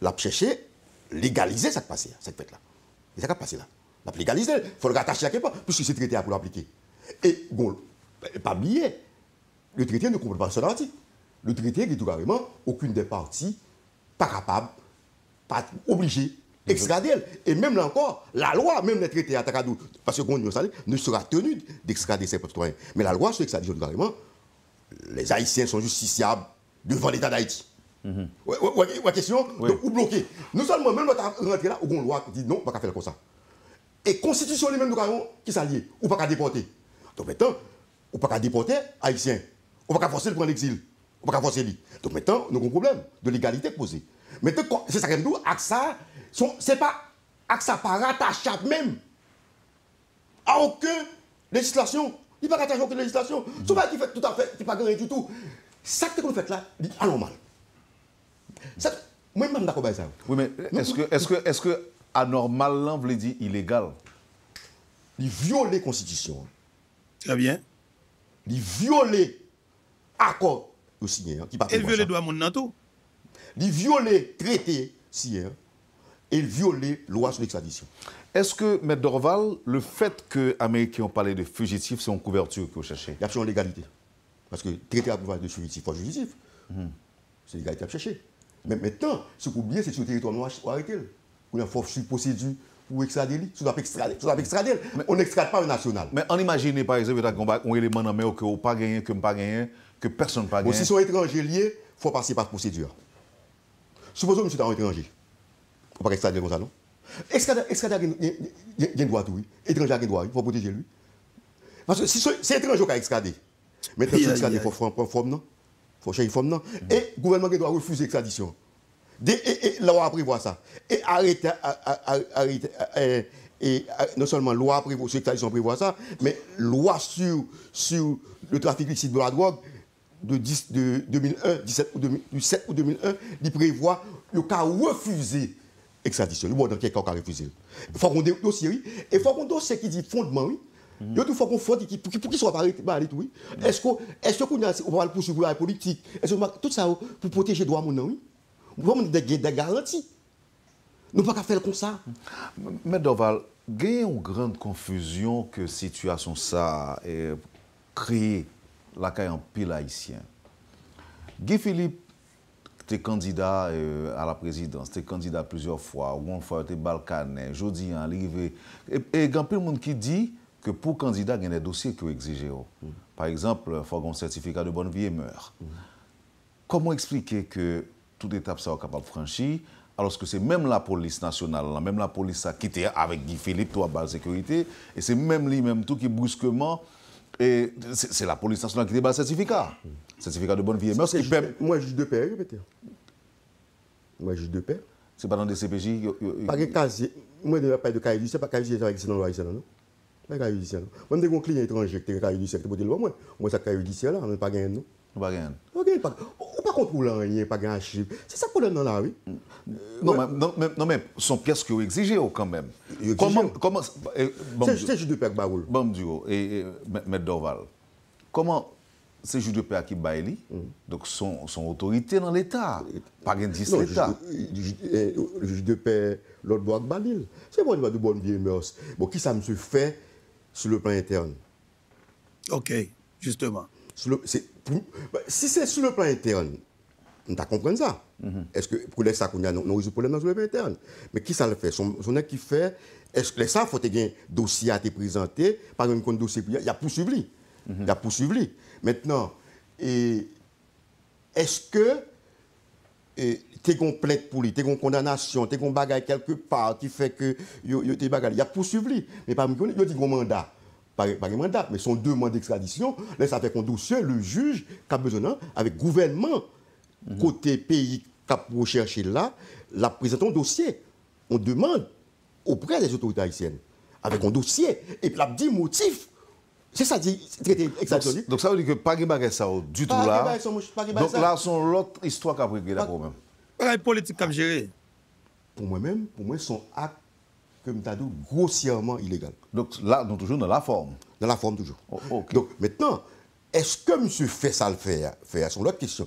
L'a légaliser, ça a passé, hein, cette fête-là. Et ça a passé là. L'a légalisé, il faut le rattacher à quelque part, puisque c'est traité pour l'appliquer. Et, bon, eh, pas oublier, le traité ne comprend pas son article. Le traité dit tout carrément, aucune des parties pas capable, pas obligée mm-hmm. d'extrader. Et même là encore, la loi, même les traités à parce que dit, ne sera tenu d'extrader ses citoyens. Mais la loi sur l'extradition, carrément, les Haïtiens sont justiciables devant l'État d'Haïti. -hmm. question, donc, ou bloquer. Nous seulement, même là on rentré là, on loi dit non, on ne pas faire comme ça. Et constitution nous même nous qui s'allie, ou pas déporter. Donc maintenant, ou pas qu'à déporter haïtien, ou pas forcer le prendre l'exil, ou pas forcer lui. Donc maintenant, nous avons un problème de l'égalité posée. Maintenant, c'est ça que nous, AXA, c'est pas AXA pas même à aucune législation. Il a pas rattaché à aucune législation. Ce n'est pas qui fait tout à fait, qui pas gagné du tout. Ça que vous faites là, dit anormal. Moi, je ne d'accord avec ça. Oui, mais est-ce que, est que, est que anormal, là, voulez dire illégal Il viole la Constitution. Très bien. Il viole l'accord au signé. Hein, et viole le droit de tout. Il viole le traité signé. Et il viole la loi sur l'extradition. Est-ce que, M. Dorval, le fait que Américains ont parlé de fugitifs, c'est une couverture que vous cherchez Il y a une légalité. Parce que traiter la province de il faut fugitif. Mm. C'est l'égalité à chercher. Mais maintenant, si vous oubliez, c'est sur le territoire noir, elle. Vous avez force sur procédure pour extrader, vous l'a extrader, extrader. On n'extrade pas le national. Mais on imagine, par exemple, un élément dans main que vous pas gagné, que vous pas gagné, que personne pas gagné. Si un étranger lié, il faut passer par procédure. Supposons que monsieur suis un étranger. On ne pas extrader comme ça, non Extrader, il a un droit, oui. Étranger a un droit, il faut protéger lui. Parce que si c'est étranger qui a extradé, mais ça, il faut forme, non faut une forme, non Et le gouvernement doit refuser l'extradition. Et la loi prévoit ça. Et arrêter, et non seulement loi prévoit, l'extradition prévoit ça, mais loi sur, sur le trafic illicite de la drogue de, de 2001, ou du 7 ou 2001, il prévoit le cas refusé l'extradition. Le bon cas refusé. Il faut qu'on dossier, oui. Et il faut qu'on dossier qui dit fondement, oui. Yo tou fò kon fò di ki, pou ki pou ki sou apalit, apalit oui. Eskò, mm. eskò kon yon anse, ou pa mal pou souvoulay politik. Eskò, tout sa ou, pou poteje dwa moun anwi. Ou pa moun de gè, de garanti. Nou pa ka fèl kon sa. Mèd Doval, gè yon grand konfüzyon ke situasyon sa e, kriye lakay anpil haisyen. Gè Filip te kandida e, a la prezidans, te kandida plusieurs fwa, ou an fwa te balkanè, jodi an, li givè. E, e gè anpil moun ki di... ke pou kandida genè dosye ki yo exige yo. Par exemple, fwagon sertifika de bonne vie meur. Komo eksplike ke tout etap sa wakapal franchi, aloske se mem la polis nasyonal, la mem la polis sa kite ya avek gifilip to a bal sekurite e se mem li mem tou ki bruskeman e se la polis nasyonal kite bal sertifika. Sertifika de bonne vie meur. Mwen jous de pe, yo pete. Mwen jous de pe. Se banan de CPJ. Mwen de la paye de KFJ, se pa KFJ se pa KFJ nan wakay se nan nou. Mwen de yon kli yon tranjekte, yon kari yon disekte, mwen sa kari yon disekte, mwen pagayen nou. Pagayen. Ou pa kontrou lan, yon pagayen an chib. Se sa kouden nan la, oui? Non men, son pias ki yo exige yo, kan men. Yo exige yo? Se judepe ak baroul. Bon, mwen diyo, mwen doval. Koman se judepe ak ki bay li, son otorite nan l'Etat, pagayen dis l'Etat. Non, judepe l'otbo ak banil. Se bon, yon va di bon biye mers. Bon, ki sa mse fè, sur le plan interne. OK, justement. Bah, si c'est sur le plan interne, on t'a compris ça. Mhm. Est-ce que pour les ça on a, eu des le problème sur le plan interne. Mais qui ça le fait Son, son qui fait, est-ce que ça, faut un dossier à te présenter, par exemple, il y a poursuivi. Mhm. Il y a poursuivi. Maintenant, est-ce que t'es qu'on plainte pour lui, t'es une condamnation, t'es une bagaille quelque part qui fait que t'es bagaille. Il y a poursuivi. lui. Mais pas nous, Il y dit qu'on mandat. Pas un mandat, mais son demande d'extradition, là, ça fait qu'on dossier, le juge, qui a besoin, hein, avec gouvernement, mhm. côté pays, qui recherché là, la un dossier. On demande auprès des autorités haïtiennes, avec un dossier, et puis la dit motif. C'est ça, dit traité donc, donc, ça veut dire que pas de ça du tout là. Donc là, c'est l'autre histoire qu'a prévu. là quand même politique comme gérer Pour moi-même, pour moi, son acte, comme dit, grossièrement illégal. Donc là, toujours dans la forme Dans la forme, toujours. Oh, Donc maintenant, est-ce que M. fait ça le faire C'est son autre question.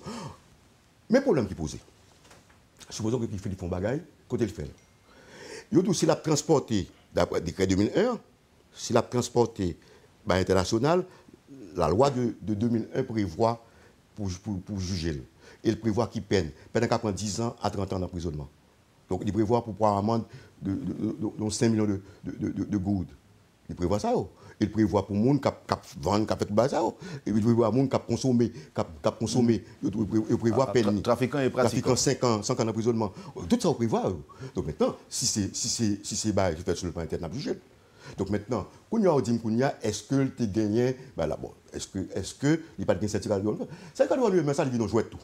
Mais problème qui posé, supposons que Philippe font bagaille, côté le fait. Il aussi l'a transporté, d'après décret 2001, s'il a transporté internationale, international, la loi de, 2001 prévoit pour, pour, pour juger. El prevoa ki pen. Pen an kap an 10 an, an 30 an an aprisonman. Donk, li prevoa pou pou an amand don 5 milyon de goud. Li prevoa sa ou. Il prevoa oh. pou moun kap vang kap fet baza ou. Il prevoa moun kap konsome. Kap konsome. Il prevoa pen. Trafikan 5 an, 5 an an aprisonman. Tout sa ou prevoa ou. Oh. Donk, maintenant, si se baje, se fèl sou le panitèd nan pjijèl. Donk, maintenant, kounya ou dim kounya, eske l te genyen, eske li pat gen sè tira l yon. Sa yon kado an yon mensan, li di nou jwè tout.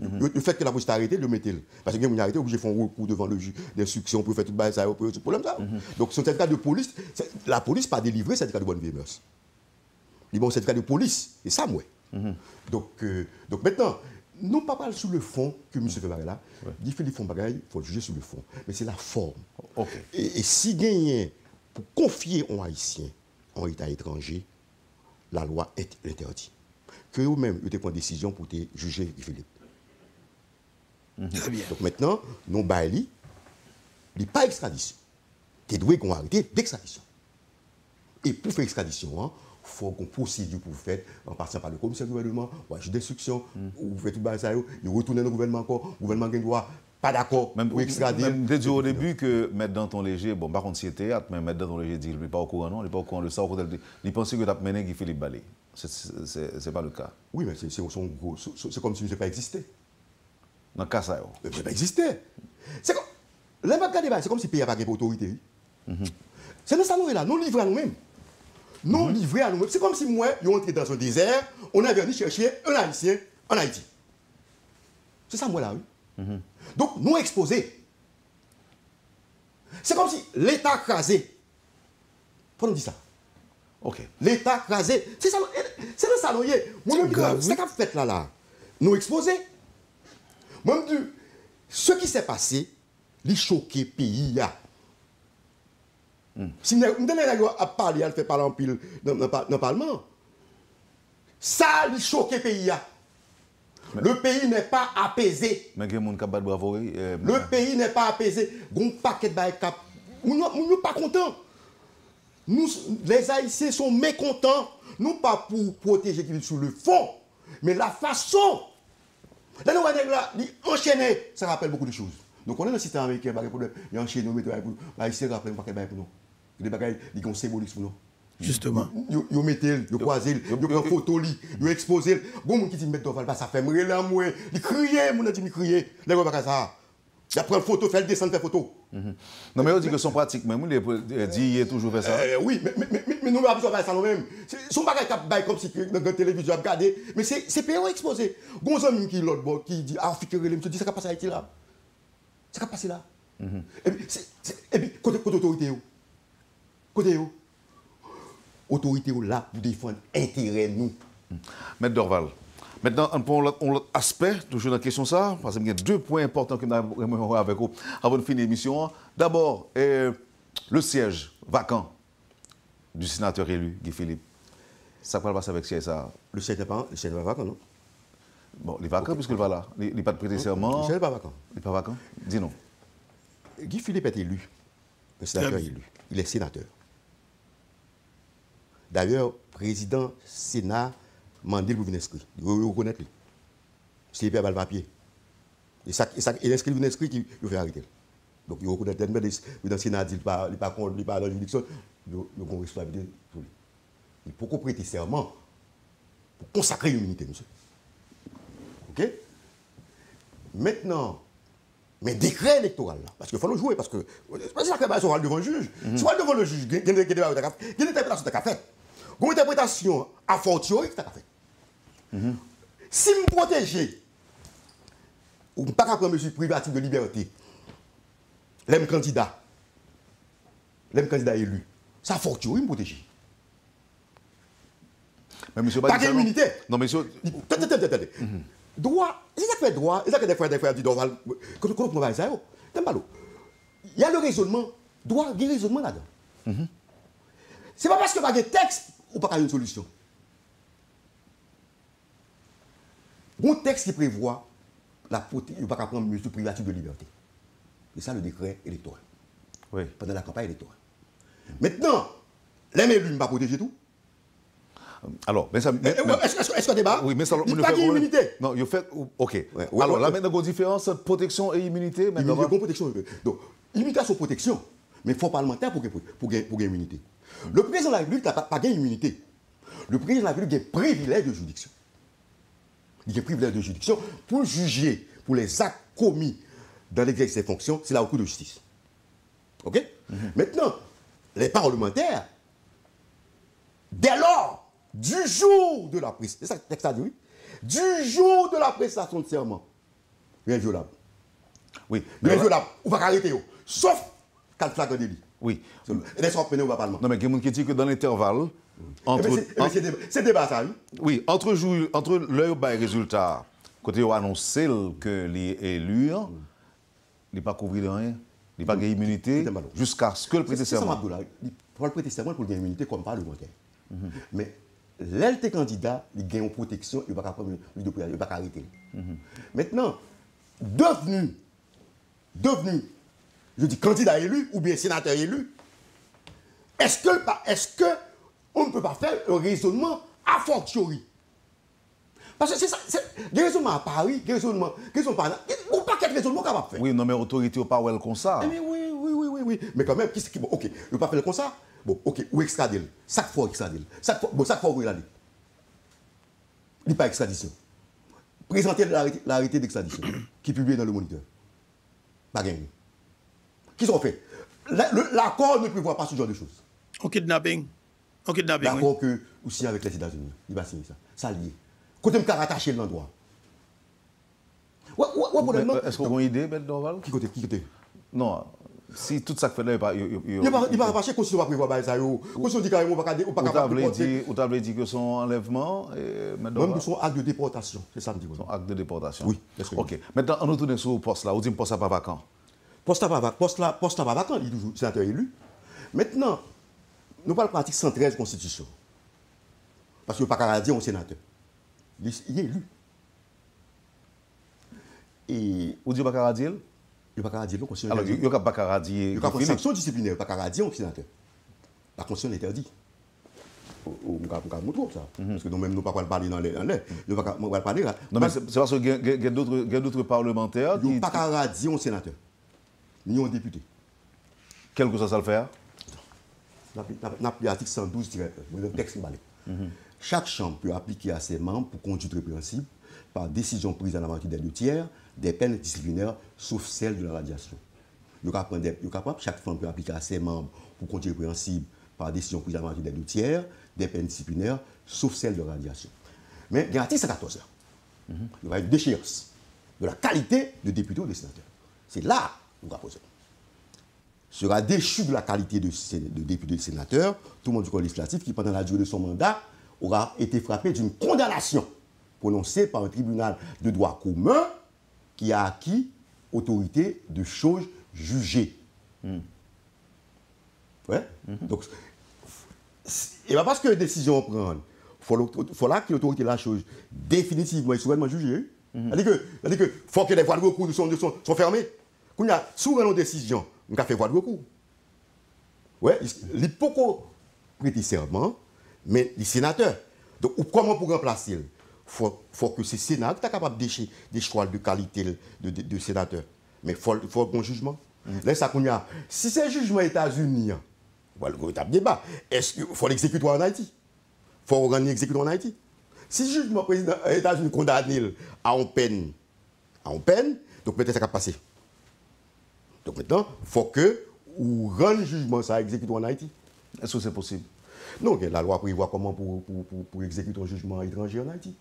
Le fait que la police a arrêté, le mettez le Parce que vous arrêté, obligé de faire un recours devant le juge d'instruction pour faire tout ça, pour tout problème ça. Mm-hmm. Donc, son cas de police, la police n'a pas délivré cas de bonne vie mœurs. Il bon cas de police, et ça, moi. Mm-hmm. Donc, euh, donc maintenant, nous pas parler sur le fond que M. Mm-hmm. Febaré là. Il fait il faut juger sur le fond. Mais c'est la forme. Et, si vous pour confier un Haïtien en État étranger, la loi est interdite. Que vous-même, vous prenez une décision pour juger Philippe. Mhm. Donc maintenant, nous Bali, il pas extradition. T'es doué qu'on arrêté, d'extradition. Et pour faire extradition, il hein, faut qu'on procédure pour faire en passant par le commissaire du gouvernement, ou juge d'instruction, mhm. ou fait tout ça, il retourne dans le gouvernement encore, le gouvernement a pas d'accord même, pour au début que mettre dans ton léger, bon, par contre, c'est théâtre, mais mettre dans ton léger, il n'est pas au courant, non, il n'est pas au courant de ça. Il pensait que tu as mené Guy Philippe Ballet. Ce n'est pas le cas. Oui, mais c'est comme si je n'avais pas existé. Mwen ka sa yo. Mwen pa existen. Se kon, lèman kade bay, se kon si pey apake pa otorite yi. Se nan sanon yi la, nou livre anou men. Nou livre anou men. Se kon si mwen, yon entre dans an deser, on avè ni chè chè, un haitien, un haitien. Se sa mwen la yi. Donk nou expose. Se kon si l'état krasé. Fòl m di sa. L'état krasé. Se nan sanon yi, mwen lèm di la, se kak fèt la la. Nou expose. Se kak fèt la la. Mwen mdou, se ki se pase, li choke peyi ya. Hmm. Si mdenè yon ap pale, yon fè pale anpil nan pale man. Sa li choke peyi ya. Le peyi nè pa apese. Mwen gen moun kap bat bravo. Eh, eh, le peyi nè pa apese. Gon paket baye kap. Mwen mwen pa kontan. Les AIC son me kontan. Mwen pa pou proteje ki vin sou le fon. Men la fason. La nou aneg la, li enchenè, sa rappel boku de chouz. Non konnen an sitè an amèkè, yon chenè, yon metè, yon rappel mpake mpake mpou nou. Yon metè, yon kwazè, yon foto li, yon ekspozè, bon moun ki ti mette doval, ba sa fèm, rè la mwè, eh. li kriè, moun a di mi kriè, la yon baka sa, ya pren foto, fèl desen, fè foto. Mm-hmm. Non mè yo di ke son pratik, mè moun li euh, di yè toujou fè sa? Euh, oui, mè mè mè, nous, n'avons pas besoin ça nous-mêmes. Son bagage qui comme si dans la télévision, regardé, mais c'est payant exposé. y qui l'autre bord, qui dit, ah, que je me dis, ça va passer à Haïti là. Ça va passer là. Mm-hmm. Et puis, côté autorité, côté autorité là pour défendre intérêt nous. Mm. Maître Dorval, maintenant, on prend l'autre aspect, toujours dans la question ça, parce qu'il y a deux points importants que nous avons avec vous avant de finir l'émission. D'abord, euh, le siège vacant du sénateur élu, Guy Philippe, ça va passer avec CSA Le CSA n'est pas, vacant, non Bon, il est vacant puisqu'il va là. Il n'est pas de Le CSA n'est pas vacant. Il n'est pas vacant Dis nous Guy Philippe est élu. Le sénateur est élu. Il est sénateur. D'ailleurs, président Sénat qu'il pour venir inscrire. Vous reconnaissez lui. C'est le le papier. Et ça, et ça, inscrit, vous inscrit, il fait arrêter. Donc, il reconnaît tellement, le Sénat dit, il n'est pas contre, il n'est pas la juridiction, yo gongrespo avide pou ko prete serman pou konsakre yon minite monsen ok metnen men dekre elektoral la paske fwano jowe paske se wale devon le juj mhm. gen interpretasyon tak afek gong interpretasyon a fwantyo mhm. si m proteje ou m pakakon m sou privatif de liberte lem kandida lem kandida elu Sa foktyo yon poteji. Pake yon unitè. Non, monsiou. Dwa, yon akwe dwa, yon akwe defraya defraya di dorval, kono kono vay zayon, ten balo. Ya le rezonman, dwa, gen rezonman la den. Se pa paske pake tekst, ou pake a yon solusyon. Gon tekst ki prevoa la pote, ou pake a pran monsiou privati de liberté. E sa le dekret elektoran. Pendan la kapay elektoran. Maintenant, les élus ne pas protéger tout. Alors, mais ça. Eh, est-ce qu'on débat Oui, mais ça. Il n'y a pas d'immunité. Non, il fait. Ok. une Alors, la différence entre protection et immunité. Immunité il hein. une protection. Euh, donc, protection. Mais il faut parlementaire pour pour, pour, immunité. Le président de la République n'a pas gagné immunité. Le président de la République a un privilège de juridiction. Il a un privilège de juridiction pour juger pour les actes commis dans l'exercice ses fonctions, c'est la Cour de justice. OK mhm. Maintenant, les parlementaires, dès lors, du jour de la prise, c'est ça que ça dit, oui, du jour de la prestation de serment, il violable. Oui. Il est violable, on va arrêter, sauf quand flagrant délit. Oui. Les sont pénés au Parlement. Non, mais il y a des gens qui disent que dans l'intervalle, eh ben, entre. Eh ben, c'est débat ça, oui. Oui, entre, entre l'heure et le résultat, quand ils ont annoncé que les élus, hein, ils n'ont pas couvert de rien il va gagner immunité jusqu'à ce que le président serment. Pour le président, serment, pour gagner immunité comme parlementaire. Mhm. Mais des candidat, il gagne une protection, il ne va pas arrêter. Mhm. Maintenant, devenu, devenu, je dis candidat élu ou bien sénateur élu, est-ce qu'on est ne peut pas faire un raisonnement a fortiori Parce que c'est ça, c'est... Guérisonnement à Paris, guérisonnement... Guérisonnement à Paris, ou pas guérisonnement, qu'a va faire? Oui, non, mais autorité ou pas ou elle con ça. Oui, oui, oui, oui, oui. Mais quand même, qui c'est qui... Bon, ok, ou pas ou elle con ça? Bon, ok, ou extrader. Sacre fort extrader. Sacre fort, bon, sacre fort, vous regardez. L'hypere extradition. Présenter l'harité d'extradition qui est publiée dans le moniteur. Bah, gagnez. Qui s'en fait? L'accord ne peut pas pas ce genre de choses. Ou kidnapping? Ou kidnapping, oui. L'accord que... Kote m ka ratache l an doa. Esko kon ide, Mède Dorval? Kikote, kikote. Non, si tout sa kfele yon... Yon pa rapache konsi sou aprivo ba yon sa yo. Konsi sou di ka yon wakade, wou pa kapak deporte. Ou table di ke son enleveman, Mède Dorval? Mède Dorval, son ak de deportasyon. Son ak de deportasyon. Oui. Ok. Mède dan, an nou tounen sou ou post la, ou di m post apavakan? Post apavakan, post la, post apavakan, yon senatèr elu. Mède nan, nou pal pratik 113 konsitisyon. Pase wou pa karade yon senatèr. Li yi elu. E ou di yo baka radye l? Yo baka radye l, yo konsyon yi terdi. Yo ka konsepso disipine, yo baka radye l senate. La konsyon yi terdi. Ou mkade mkade moutro psa. Pweske don men nou pa kwa l pali nan lè. Yo baka, mwa l pali la. Non men, sepase gen doutre parlementèr, yo baka radye l senate. Nyon depute. Kel kwa sa sa l fè? Nap li atik 112 direk. Mwen lè tek si balè. Mwen lè tek si balè. Chaque chambre peut appliquer à ses membres pour conduite répréhensible par décision prise à la aventure des deux tiers des peines disciplinaires, sauf celles de la radiation. Chaque femme peut appliquer à ses membres pour conduite répréhensible par décision prise la aventure des deux tiers des peines disciplinaires, sauf celles de la radiation. Mais il y a 14 heures. Il y aura une déchéance de la qualité de député ou de sénateur. C'est là où va poser. Sera déchu de la qualité de, de député ou de sénateur, tout le monde du corps législatif qui, pendant la durée de son mandat, aura été frappé d'une condamnation prononcée par un tribunal de droit commun qui a acquis autorité de chose jugée. Oui hmm. Ouais. Mhm. Donc, et bah, parce que décision prendre, il faut là que l'autorité de la chose définitivement et souverainement jugée. Mhm. cest à que, faut que les voies de recours sont, sont, fermées. Quand il y a souvent une décision, on a fait voie de recours. Ouais, il peut prêter serment, mais les sénateurs. Donc, comment pour remplacer Il faut, que ces sénateurs soient capables de déchirer des choix de qualité de, sénateurs. Mais il faut, faut, un bon jugement. Mm. ça, si c'est un jugement États-Unis, hein, voilà le Est-ce faut l'exécuter en Haïti Il faut organiser l'exécuter en Haïti. Si le jugement président euh, États-Unis condamne à une peine, à peine, donc peut-être ça va passer. Donc maintenant, il faut que ou rende jugement ça exécuté en Haïti. Est-ce que c'est possible donc, la loi prévoit comment pour, pour, pour, exécuter un jugement étranger en Haïti.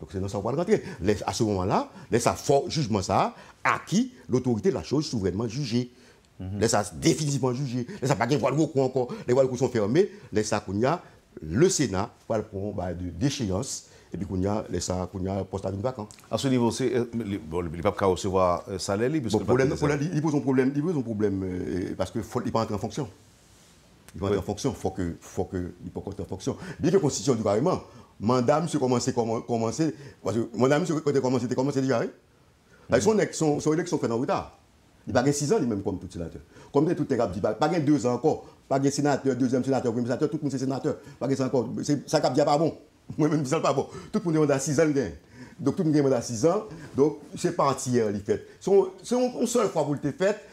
Donc c'est dans ça qu'on va rentrer. à ce moment-là, laisse à fort jugement ça, à qui l'autorité de la chose souverainement jugée. Mm -hmm. Laisse ça définitivement juger. Laisse ça pas qu'il recours encore. Les voiles sont fermés. Laisse ça qu'on y a le Sénat pour le prendre bah, de déchéance. Et puis qu'on y a laisse ça qu'on y a poste à une À ce niveau, c'est euh, bon, il pas recevoir euh, salaire parce problème, il pose un problème, il pose un problème euh, parce qu'il faut, il pas entrer en fonction. Foksyon, foksyon. Biye ki kon stisyon di kariman, manda msè konmanse, msè konmanse di kariman, son ek son fè nan wotar. Di bagè 6 an, di mèm konm tout senateur. Konmè tout te kap di bagè, pagè 2 an ankon, pagè senateur, 2 an senateur, tout mèm se senateur, sakap di apavon, tout mèm se anpavon, tout mèm se anpavon. Tout mèm se anpavon, tout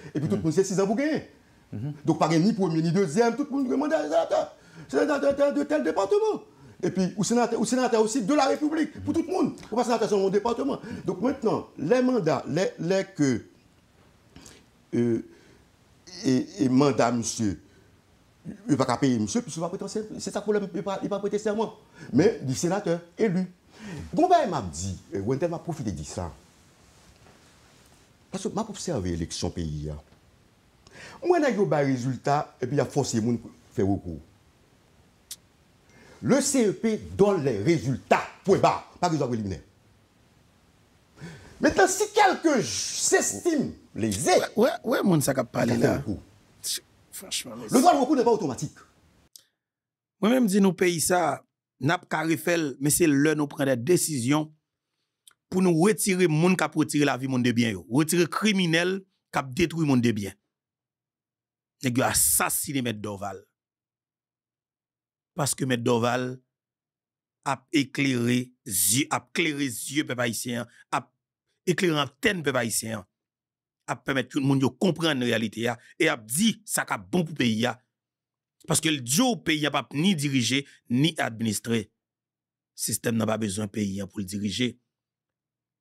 mèm se anpavon, Mm-hmm. Donc pari ni premier ni deuxième, tout le monde remande à un sénateur. Sénateur de tel département. Et puis, ou sénateur aussi de la République, pour tout le monde. Faut pas sénateur sur mon département. Donc maintenant, les mandats, les que... Euh, et mandat monsieur, il y a pas qu'à payer monsieur, puisque c'est ça qu'il va prêter sur moi. Mais, du sénateur, élu. Bon ben, il m'a dit, euh, Wendel m'a profité dit ça. Parce que m'a observé l'élection pays hier. Mwen a yo ba rezultat, epi ya fosye moun fè woukou. Le CEP don le rezultat pou e ba, pa gè jo apre limne. Mwen tan si kelke sestime le zè, fè woukou. Le doan woukou nè pa otomatik. Mwen mèm di nou peyi sa, nap ka refel, mè se lè nou pren de desisyon pou nou wè tire moun kap wè tire la vi moun de byen yo. Wè tire kriminel kap detroui moun de byen. Nèg a assassiné Maître Dorval. Parce que M. Dorval a éclairé yeux, a éclairé yeux peuple haïtien, a éclairé antenne peuple haïtien, a permettre tout le monde de comprendre la réalité et a dit ça est bon pour le pays parce que le Dieu pays pas ni dirigé ni administré. Système n'a pas besoin pays pour le diriger,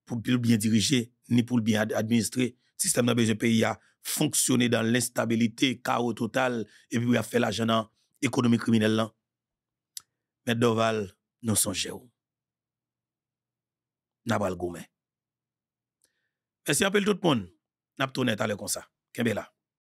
pour le bien diriger ni pour le bien administrer. Le Système n'a besoin de pays fonctionner dans l'instabilité, chaos total, et puis il a fait l'argent dans l'économie criminelle. Mais Doval, nous Nous N'a pas le gourmet. Merci un peu tout le monde. N'a pas tourné à comme ça. là?